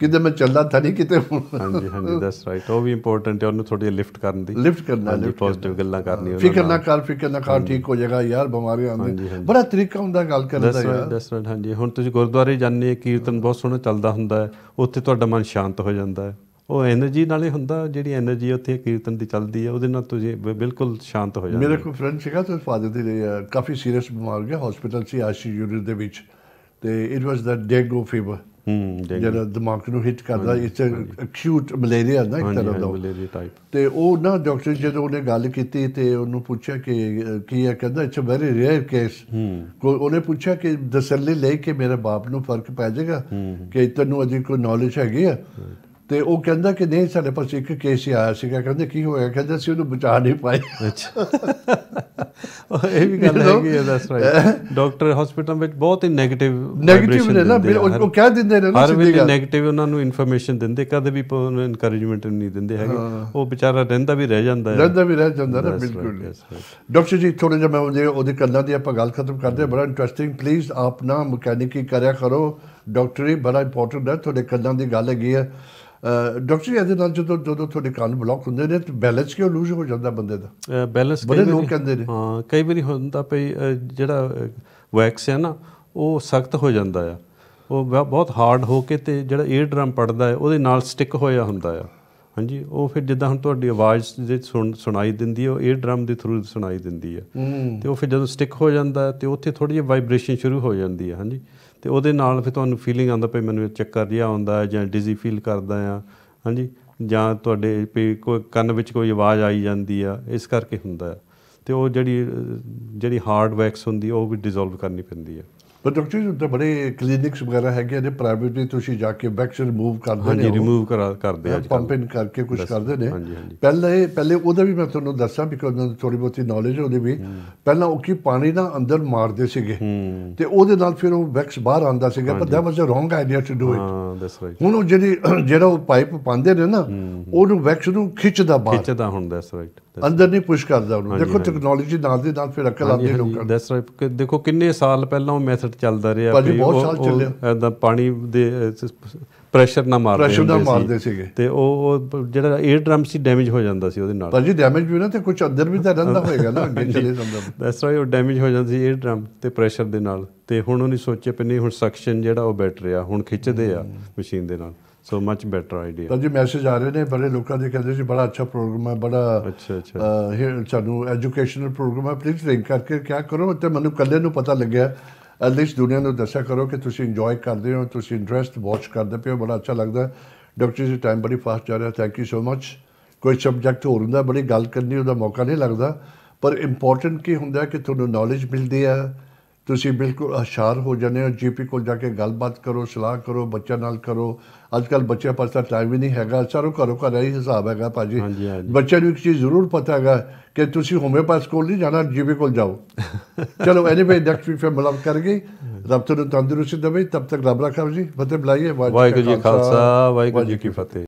ਕਿਤੇ ਮੈਂ ਚੱਲਦਾ ਤਾਂ ਨਹੀਂ ਕਿਤੇ ਹਾਂਜੀ ਹਾਂਜੀ ਦੈਟਸ ਰਾਈਟ ਉਹ ਵੀ ਇੰਪੋਰਟੈਂਟ ਹੈ ਉਹਨੂੰ ਥੋੜੀ ਲਿਫਟ ਕਰਨ ਦੀ ਲਿਫਟ ਕਰਨਾ ਹੈ ਪੋਜ਼ਿਟਿਵ ਗੱਲਾਂ ਕਰਨੀ ਉਹਨਾਂ ਫਿਕਰ ਨਾ ਕਰ ਫਿਕਰ ਨਾ ਕਰ ਠੀਕ ਹੋ ਜਾਏਗਾ ਯਾਰ ਬਿਮਾਰੀਆਂ ਆਉਂਦੀ ਬੜਾ ਤਰੀਕਾ ਹੁੰਦਾ ਗੱਲ ਕਰਨ ਦਾ ਯਾਰ ਦੈਟਸ ਰਾਈਟ ਹਾਂਜੀ ਹੁਣ ਤੁਸੀਂ ਗੁਰਦੁਆਰੇ ਜਾਂਦੇ ਕੀਰਤਨ ਬਹੁਤ ਸੋਹਣਾ ਚੱਲਦਾ ਹੁੰਦਾ ਹੈ ਉੱਥੇ ਤੁਹਾਡਾ ਮਨ ਸ਼ਾਂਤ ਹੋ ਜਾਂਦਾ ਹੈ ਉਹ એનર્ਜੀ ਨਾਲੇ ਹੁੰਦਾ ਜਿਹੜੀ એનર્ਜੀ ਉੱਥੇ ਕੀਰਤਨ ਦੀ ਚੱਲਦੀ ਹੈ ਉਹਦੇ ਨਾਲ ਤੁਸੀਂ ਬਿਲਕੁਲ ਸ਼ਾਂਤ ਹੋ ਜਾਂਦੇ ਮੇਰੇ ਕੋਲ ਫਰੈਂਡ ਸੀਗਾ ਤੇ ਫਾਦਰ ਦੇ ਕਾਫੀ ਸੀਰੀਅਸ ਬਿਮਾਰ ਗਿਆ ਹਸਪੀਟਲ ਸੀ ਆਸ਼ੀ ਯੂਨਿਟ ਦੇ ਵਿੱਚ ਤੇ ਇਟ ਵਾਸ ਦਾ ਡੈਗੋ ਫੀਵਰ ਜਿਹੜਾ ਦਿਮਾਗ ਨੂੰ ਹਿੱਟ ਕਰਦਾ ਇਟਸ ਅਕਿਊਟ ਮਲੇਰੀਆ ਨਾ ਇੱਕ ਤਰ੍ਹਾਂ ਦਾ ਮਲੇਰੀਆ ਟਾਈਪ ਤੇ ਉਹ ਨਾ ਡਾਕਟਰ ਜਦੋਂ ਉਹਨੇ ਗੱਲ ਕੀਤੀ ਤੇ ਉਹਨੂੰ ਪੁੱਛਿਆ ਕਿ ਕੀ ਹੈ ਕਹਿੰਦਾ it's a very rare case ਉਹਨੇ ਪੁੱਛਿਆ ਕਿ ਦਸਰਲੇ ਲੈ ਕੇ ਮੇਰੇ ਬਾਪ ਨੂੰ ਫਰਕ ਪੈ ਜਾਏਗਾ ਕਿ ਤੈਨੂੰ ਅਜੇ ਕੋਈ ਨੌਲੇਜ ਹੈਗੀ ਆ ਤੇ ਉਹ ਕਹਿੰਦਾ ਕਿ ਨਹੀਂ ਸਾਡੇ ਪਾਸ ਇੱਕ ਕੇਸ ਹੀ ਆਇਆ ਸੀਗਾ ਕਹਿੰਦੇ ਕੀ ਹੋਇਆ ਕਹਿੰਦਾ ਸੀ ਉਹਨੂੰ ਬਚਾ ਨਹੀਂ ਪਾਏ ਅੱਛਾ ਇਹ ਵੀ ਗੱਲ ਹੈਗੀ ਹੈ ਦਸ ਰਾਈਟ ਡਾਕਟਰ ਹਸਪੀਟਲ ਵਿੱਚ ਬਹੁਤ ਹੀ 네ਗੇਟਿਵ ਨੈਗੇਟਿਵ ਨੇ ਨਾ ਉਹ ਕਹਿ ਦਿੰਦੇ ਨੇ ਨਾ ਹਰ ਵੇਲੇ 네ਗੇਟਿਵ ਉਹਨਾਂ ਨੂੰ ਇਨਫੋਰਮੇਸ਼ਨ ਦਿੰਦੇ ਕਦੇ ਵੀ ਉਹਨੂੰ ਇਨਕਰੇਜਮੈਂਟ ਨਹੀਂ ਦਿੰਦੇ ਹੈਗੇ ਉਹ ਵਿਚਾਰਾ ਰਹਿੰਦਾ ਵੀ ਰਹਿ ਜਾਂਦਾ ਹੈ ਰਹਿੰਦਾ ਵੀ ਰਹਿ ਜਾਂਦਾ ਨਾ ਬਿਲਕੁਲ ਡਾਕਟਰ ਜੀ ਥੋੜਾ ਜਿਹਾ ਮੈਂ ਉਹਦੇ ਉਹਦੇ ਕੰਨਾਂ ਦੀ ਆਪਾਂ ਗੱਲ ਖਤਮ ਕਰਦੇ ਬੜਾ ਇੰਟਰਸਟਿੰਗ ਪਲੀਜ਼ ਆਪਣਾ ਮਕੈਨਿਕੀ ਕਰਿਆ ਕਰੋ ਡਾਕਟਰੀ ਬੜਾ ਇੰਪੋਰਟੈਂਟ ਹੈ ਤੁਹਾਡੇ ਕੰਨਾਂ ਦੀ ਗੱਲ ਹੈਗੀ ਹੈ ਡਾਕਟਰ ਇਹਦੇ ਨਾਲ ਜਦੋਂ ਜਦੋਂ ਤੁਹਾਡੇ ਕੰਨ ਬਲੌਕ ਹੁੰਦੇ ਨੇ ਤੇ ਬੈਲੈਂਸ ਕਿਉਂ ਲੂਜ਼ ਹੋ ਜਾਂਦਾ ਬੰਦੇ ਦਾ ਬੈਲੈਂਸ ਬੜੇ ਲੋਕ ਕਹਿੰਦੇ ਨੇ ਹਾਂ ਕਈ ਵਾਰੀ ਹੁੰਦਾ ਪਈ ਜਿਹੜਾ ਵੈਕਸ ਹੈ ਨਾ ਉਹ ਸਖਤ ਹੋ ਜਾਂਦਾ ਆ ਉਹ ਬਹੁਤ ਹਾਰਡ ਹੋ ਕੇ ਤੇ ਜਿਹੜਾ ਏਅਰ ਡਰਮ ਪੜਦਾ ਹੈ ਉਹਦੇ ਨਾਲ ਸਟਿਕ ਹੋਇਆ ਹੁੰਦਾ ਆ ਹਾਂਜੀ ਉਹ ਫਿਰ ਜਿੱਦਾਂ ਹੁਣ ਤੁਹਾਡੀ ਆਵਾਜ਼ ਜੇ ਸੁਣਾਈ ਦਿੰਦੀ ਹੈ ਉਹ 에ਅਰ ਡਰਮ ਦੇ ਥਰੂ ਸੁਣਾਈ ਦਿੰਦੀ ਹੈ ਤੇ ਉਹ ਫਿਰ ਜਦੋਂ ਸਟਿਕ ਹੋ ਜਾਂਦਾ ਤੇ ਉੱਥੇ ਥੋੜੀ ਜਿਹੀ ਵਾਈਬ੍ਰੇਸ਼ਨ ਸ਼ੁਰੂ ਹੋ ਜਾਂਦੀ ਹੈ ਹਾਂਜੀ ਤੇ ਉਹਦੇ ਨਾਲ ਫਿਰ ਤੁਹਾਨੂੰ ਫੀਲਿੰਗ ਆਉਂਦਾ ਪਈ ਮੈਨੂੰ ਚੱਕਰ ਜਿਹਾ ਆਉਂਦਾ ਜਾਂ ਡਿਜ਼ੀ ਫੀਲ ਕਰਦਾ ਆ ਹਾਂਜੀ ਜਾਂ ਤੁਹਾਡੇ ਵੀ ਕੋਈ ਕੰਨ ਵਿੱਚ ਕੋਈ ਆਵਾਜ਼ ਆਈ ਜਾਂਦੀ ਆ ਇਸ ਕਰਕੇ ਹੁੰਦਾ ਤੇ ਉਹ ਜਿਹੜੀ ਜਿਹੜੀ ਹਾਰਡ ਵੈਕਸ ਹੁੰਦੀ ਉਹ ਵੀ ਡਿਸੋਲਵ ਕਰਨੀ ਪੈਂਦੀ ਆ ਪਰ ਡਾਕਟਰ ਜੀ ਤਾਂ ਬੜੇ ਕਲੀਨਿਕਸ ਵਗੈਰਾ ਹੈਗੇ ਨੇ ਪ੍ਰਾਈਵੇਟ ਵੀ ਤੁਸੀਂ ਜਾ ਕੇ ਵੈਕਸ ਰਿਮੂਵ ਕਰਦੇ ਨੇ ਜੀ ਰਿਮੂਵ ਕਰਾ ਕਰਦੇ ਪੰਪ ਇਨ ਕਰਕੇ ਕੁਝ ਕਰਦੇ ਨੇ ਪਹਿਲੇ ਪਹਿਲੇ ਉਹਦਾ ਵੀ ਮੈਂ ਤੁਹਾਨੂੰ ਦੱਸਾਂ ਬਿਕੋਜ਼ ਉਹਨਾਂ ਦੀ ਥੋੜੀ ਬਹੁਤੀ ਨੌਲੇਜ ਹੋਦੀ ਵੀ ਪਹਿਲਾਂ ਉਹ ਕੀ ਪਾਣੀ ਨਾਲ ਅੰਦਰ ਮਾਰਦੇ ਸੀਗੇ ਤੇ ਉਹਦੇ ਨਾਲ ਫਿਰ ਉਹ ਵੈਕਸ ਬਾਹਰ ਆਂਦਾ ਸੀਗਾ ਪਰ that was a wrong idea to do it ਹਾਂ ਦੈਟਸ ਰਾਈਟ ਹੁਣ ਉਹ ਜਿਹੜੀ ਜਿਹੜਾ ਉਹ ਪਾਈਪ ਪਾਉਂਦੇ ਨੇ ਨਾ ਉਹਨੂੰ ਵੈਕਸ ਨੂੰ ਖਿੱਚਦਾ ਬਾਹਰ ਖਿੱਚਦਾ ਹੁੰਦਾ ਦੈਟਸ ਰਾਈਟ ਅੰਦਰ ਨਹੀਂ ਪੁਸ਼ ਕਰਦਾ ਉਹਨੂੰ ਦੇਖੋ ਟੈਕਨੋਲੋਜੀ ਨਾਲ ਦੇ ਨਾਲ ਫਿਰ ਅਕਲ ਆਉਂਦੀ ਲੋਕਾਂ ਨੂੰ ਦੈਟਸ ਰਾਈਟ ਦੇਖੋ ਕਿੰਨੇ ਸਾਲ ਪਹਿਲਾਂ ਉਹ ਮੈਥਡ ਚੱਲਦਾ ਰਿਹਾ ਭਾਜੀ ਬਹੁਤ ਸਾਲ ਚੱਲਿਆ ਇਦਾਂ ਪਾਣੀ ਦੇ ਪ੍ਰੈਸ਼ਰ ਨਾ ਮਾਰਦੇ ਸੀ ਪ੍ਰੈਸ਼ਰ ਨਾਲ ਮਾਰਦੇ ਸੀਗੇ ਤੇ ਉਹ ਜਿਹੜਾ 에ਅਰ ਡਰਮ ਸੀ ਡੈਮੇਜ ਹੋ ਜਾਂਦਾ ਸੀ ਉਹਦੇ ਨਾਲ ਭਾਜੀ ਡੈਮੇਜ ਵੀ ਨਾ ਤੇ ਕੁਝ ਅੰਦਰ ਵੀ ਤਾਂ ਰਹਿੰਦਾ ਹੋਏਗਾ ਨਾ ਅੱਗੇ ਚਲੇ ਜਾਂਦਾ ਦੈਟਸ ਰਾਈਟ ਉਹ ਡੈਮੇਜ ਹੋ ਜਾਂਦਾ ਸੀ 에ਅਰ ਡਰਮ ਤੇ ਪ੍ਰੈਸ਼ਰ ਦੇ ਨਾਲ ਤੇ ਹੁਣ ਉਹਨੇ ਸੋਚਿਆ ਪਈ ਨਹੀਂ ਹੁਣ ਸਕਸ਼ਨ ਜਿਹੜਾ ਉਹ ਬੈਟਰ ਆ ਹੁਣ ਖਿੱਚਦੇ ਆ ਮਸ਼ੀਨ ਦੇ ਨਾਲ ਸੋ ਮੱਚ ਬੈਟਰ ਆਈਡੀਆ ਤਾਂ ਜੀ ਮੈਸੇਜ ਆ ਰਹੇ ਨੇ ਬੜੇ ਲੋਕਾਂ ਦੇ ਕਹਿੰਦੇ ਸੀ ਬੜਾ ਅੱਛਾ ਪ੍ਰੋਗਰਾਮ ਹੈ ਬੜਾ ਅੱਛਾ ਅੱਛਾ ਇਹ ਤੁਹਾਨੂੰ ਐਜੂਕੇਸ਼ਨਲ ਪ੍ਰੋਗਰਾਮ ਹੈ ਪਲੀਜ਼ ਲਿੰਕ ਕਰਕੇ ਕੀ ਕਰੋ ਤੇ ਮੈਨੂੰ ਕੱਲੇ ਨੂੰ ਪਤਾ ਲੱਗਿਆ ਅਲਿਸ਼ ਦੁਨੀਆ ਨੂੰ ਦੱਸਿਆ ਕਰੋ ਕਿ ਤੁਸੀਂ ਇੰਜੋਏ ਕਰਦੇ ਹੋ ਤੁਸੀਂ ਇੰਟਰਸਟ ਵਾਚ ਕਰਦੇ ਪਿਓ ਬੜਾ ਅੱਛਾ ਲੱਗਦਾ ਡਾਕਟਰ ਜੀ ਟਾਈਮ ਬੜੀ ਫਾਸਟ ਜਾ ਰਿਹਾ ਥੈਂਕ ਯੂ ਸੋ ਮੱਚ ਕੋਈ ਸਬਜੈਕਟ ਹੋਰ ਹੁੰਦਾ ਬੜੀ ਗੱਲ ਕਰਨੀ ਉਹਦਾ ਮੌਕਾ ਨਹੀਂ ਲੱਗਦਾ ਪਰ ਇੰਪੋਰਟੈਂਟ ਕੀ ਹੁੰਦਾ ਕਿ ਤੁਹਾਨੂੰ ਨੌਲੇਜ ਮਿਲਦੀ ਹੈ ਤੁਸੀਂ ਬਿਲਕੁਲ ਅਸ਼ਾਰ ਹੋ ਜਾਂਦੇ ਹੋ ਜੀਪੀ ਕੋਲ ਜਾ ਕੇ ਗੱਲਬਾਤ ਕਰੋ ਸਲਾਹ ਕਰੋ ਬੱਚਾ ਨਾਲ ਕਰੋ ਅੱਜ ਕੱਲ ਬੱਚੇ ਪਾਸ ਤਾਂ ਟਾਈਮ ਵੀ ਨਹੀਂ ਹੈਗਾ ਸਾਰੋ ਘਰੋ ਘਰ ਹੀ ਹਿਸਾਬ ਹੈਗਾ ਭਾਜੀ ਬੱਚੇ ਨੂੰ ਇੱਕ ਚੀਜ਼ ਜ਼ਰੂਰ ਪਤਾ ਹੈਗਾ ਕਿ ਤੁਸੀਂ ਹੋਮਿਓਪੈਥ ਕੋਲ ਨਹੀਂ ਜਾਣਾ ਜੀਪੀ ਕੋਲ ਜਾਓ ਚਲੋ ਐਨੀਵੇ ਨੈਕਸਟ ਵੀ ਫਿਰ ਕਰ ਗਈ ਰੱਬ ਤੁਹਾਨੂੰ ਤੰਦਰੁਸਤੀ ਦੇਵੇ ਤਬ ਤੱਕ ਰੱਬ ਰੱਖਾ ਜੀ ਫਤਿਹ ਬੁਲਾਈਏ ਵਾਹਿਗੁਰੂ ਜੀ ਖਾਲਸਾ ਵਾਹਿਗੁਰੂ ਜੀ ਕੀ ਫਤਿਹ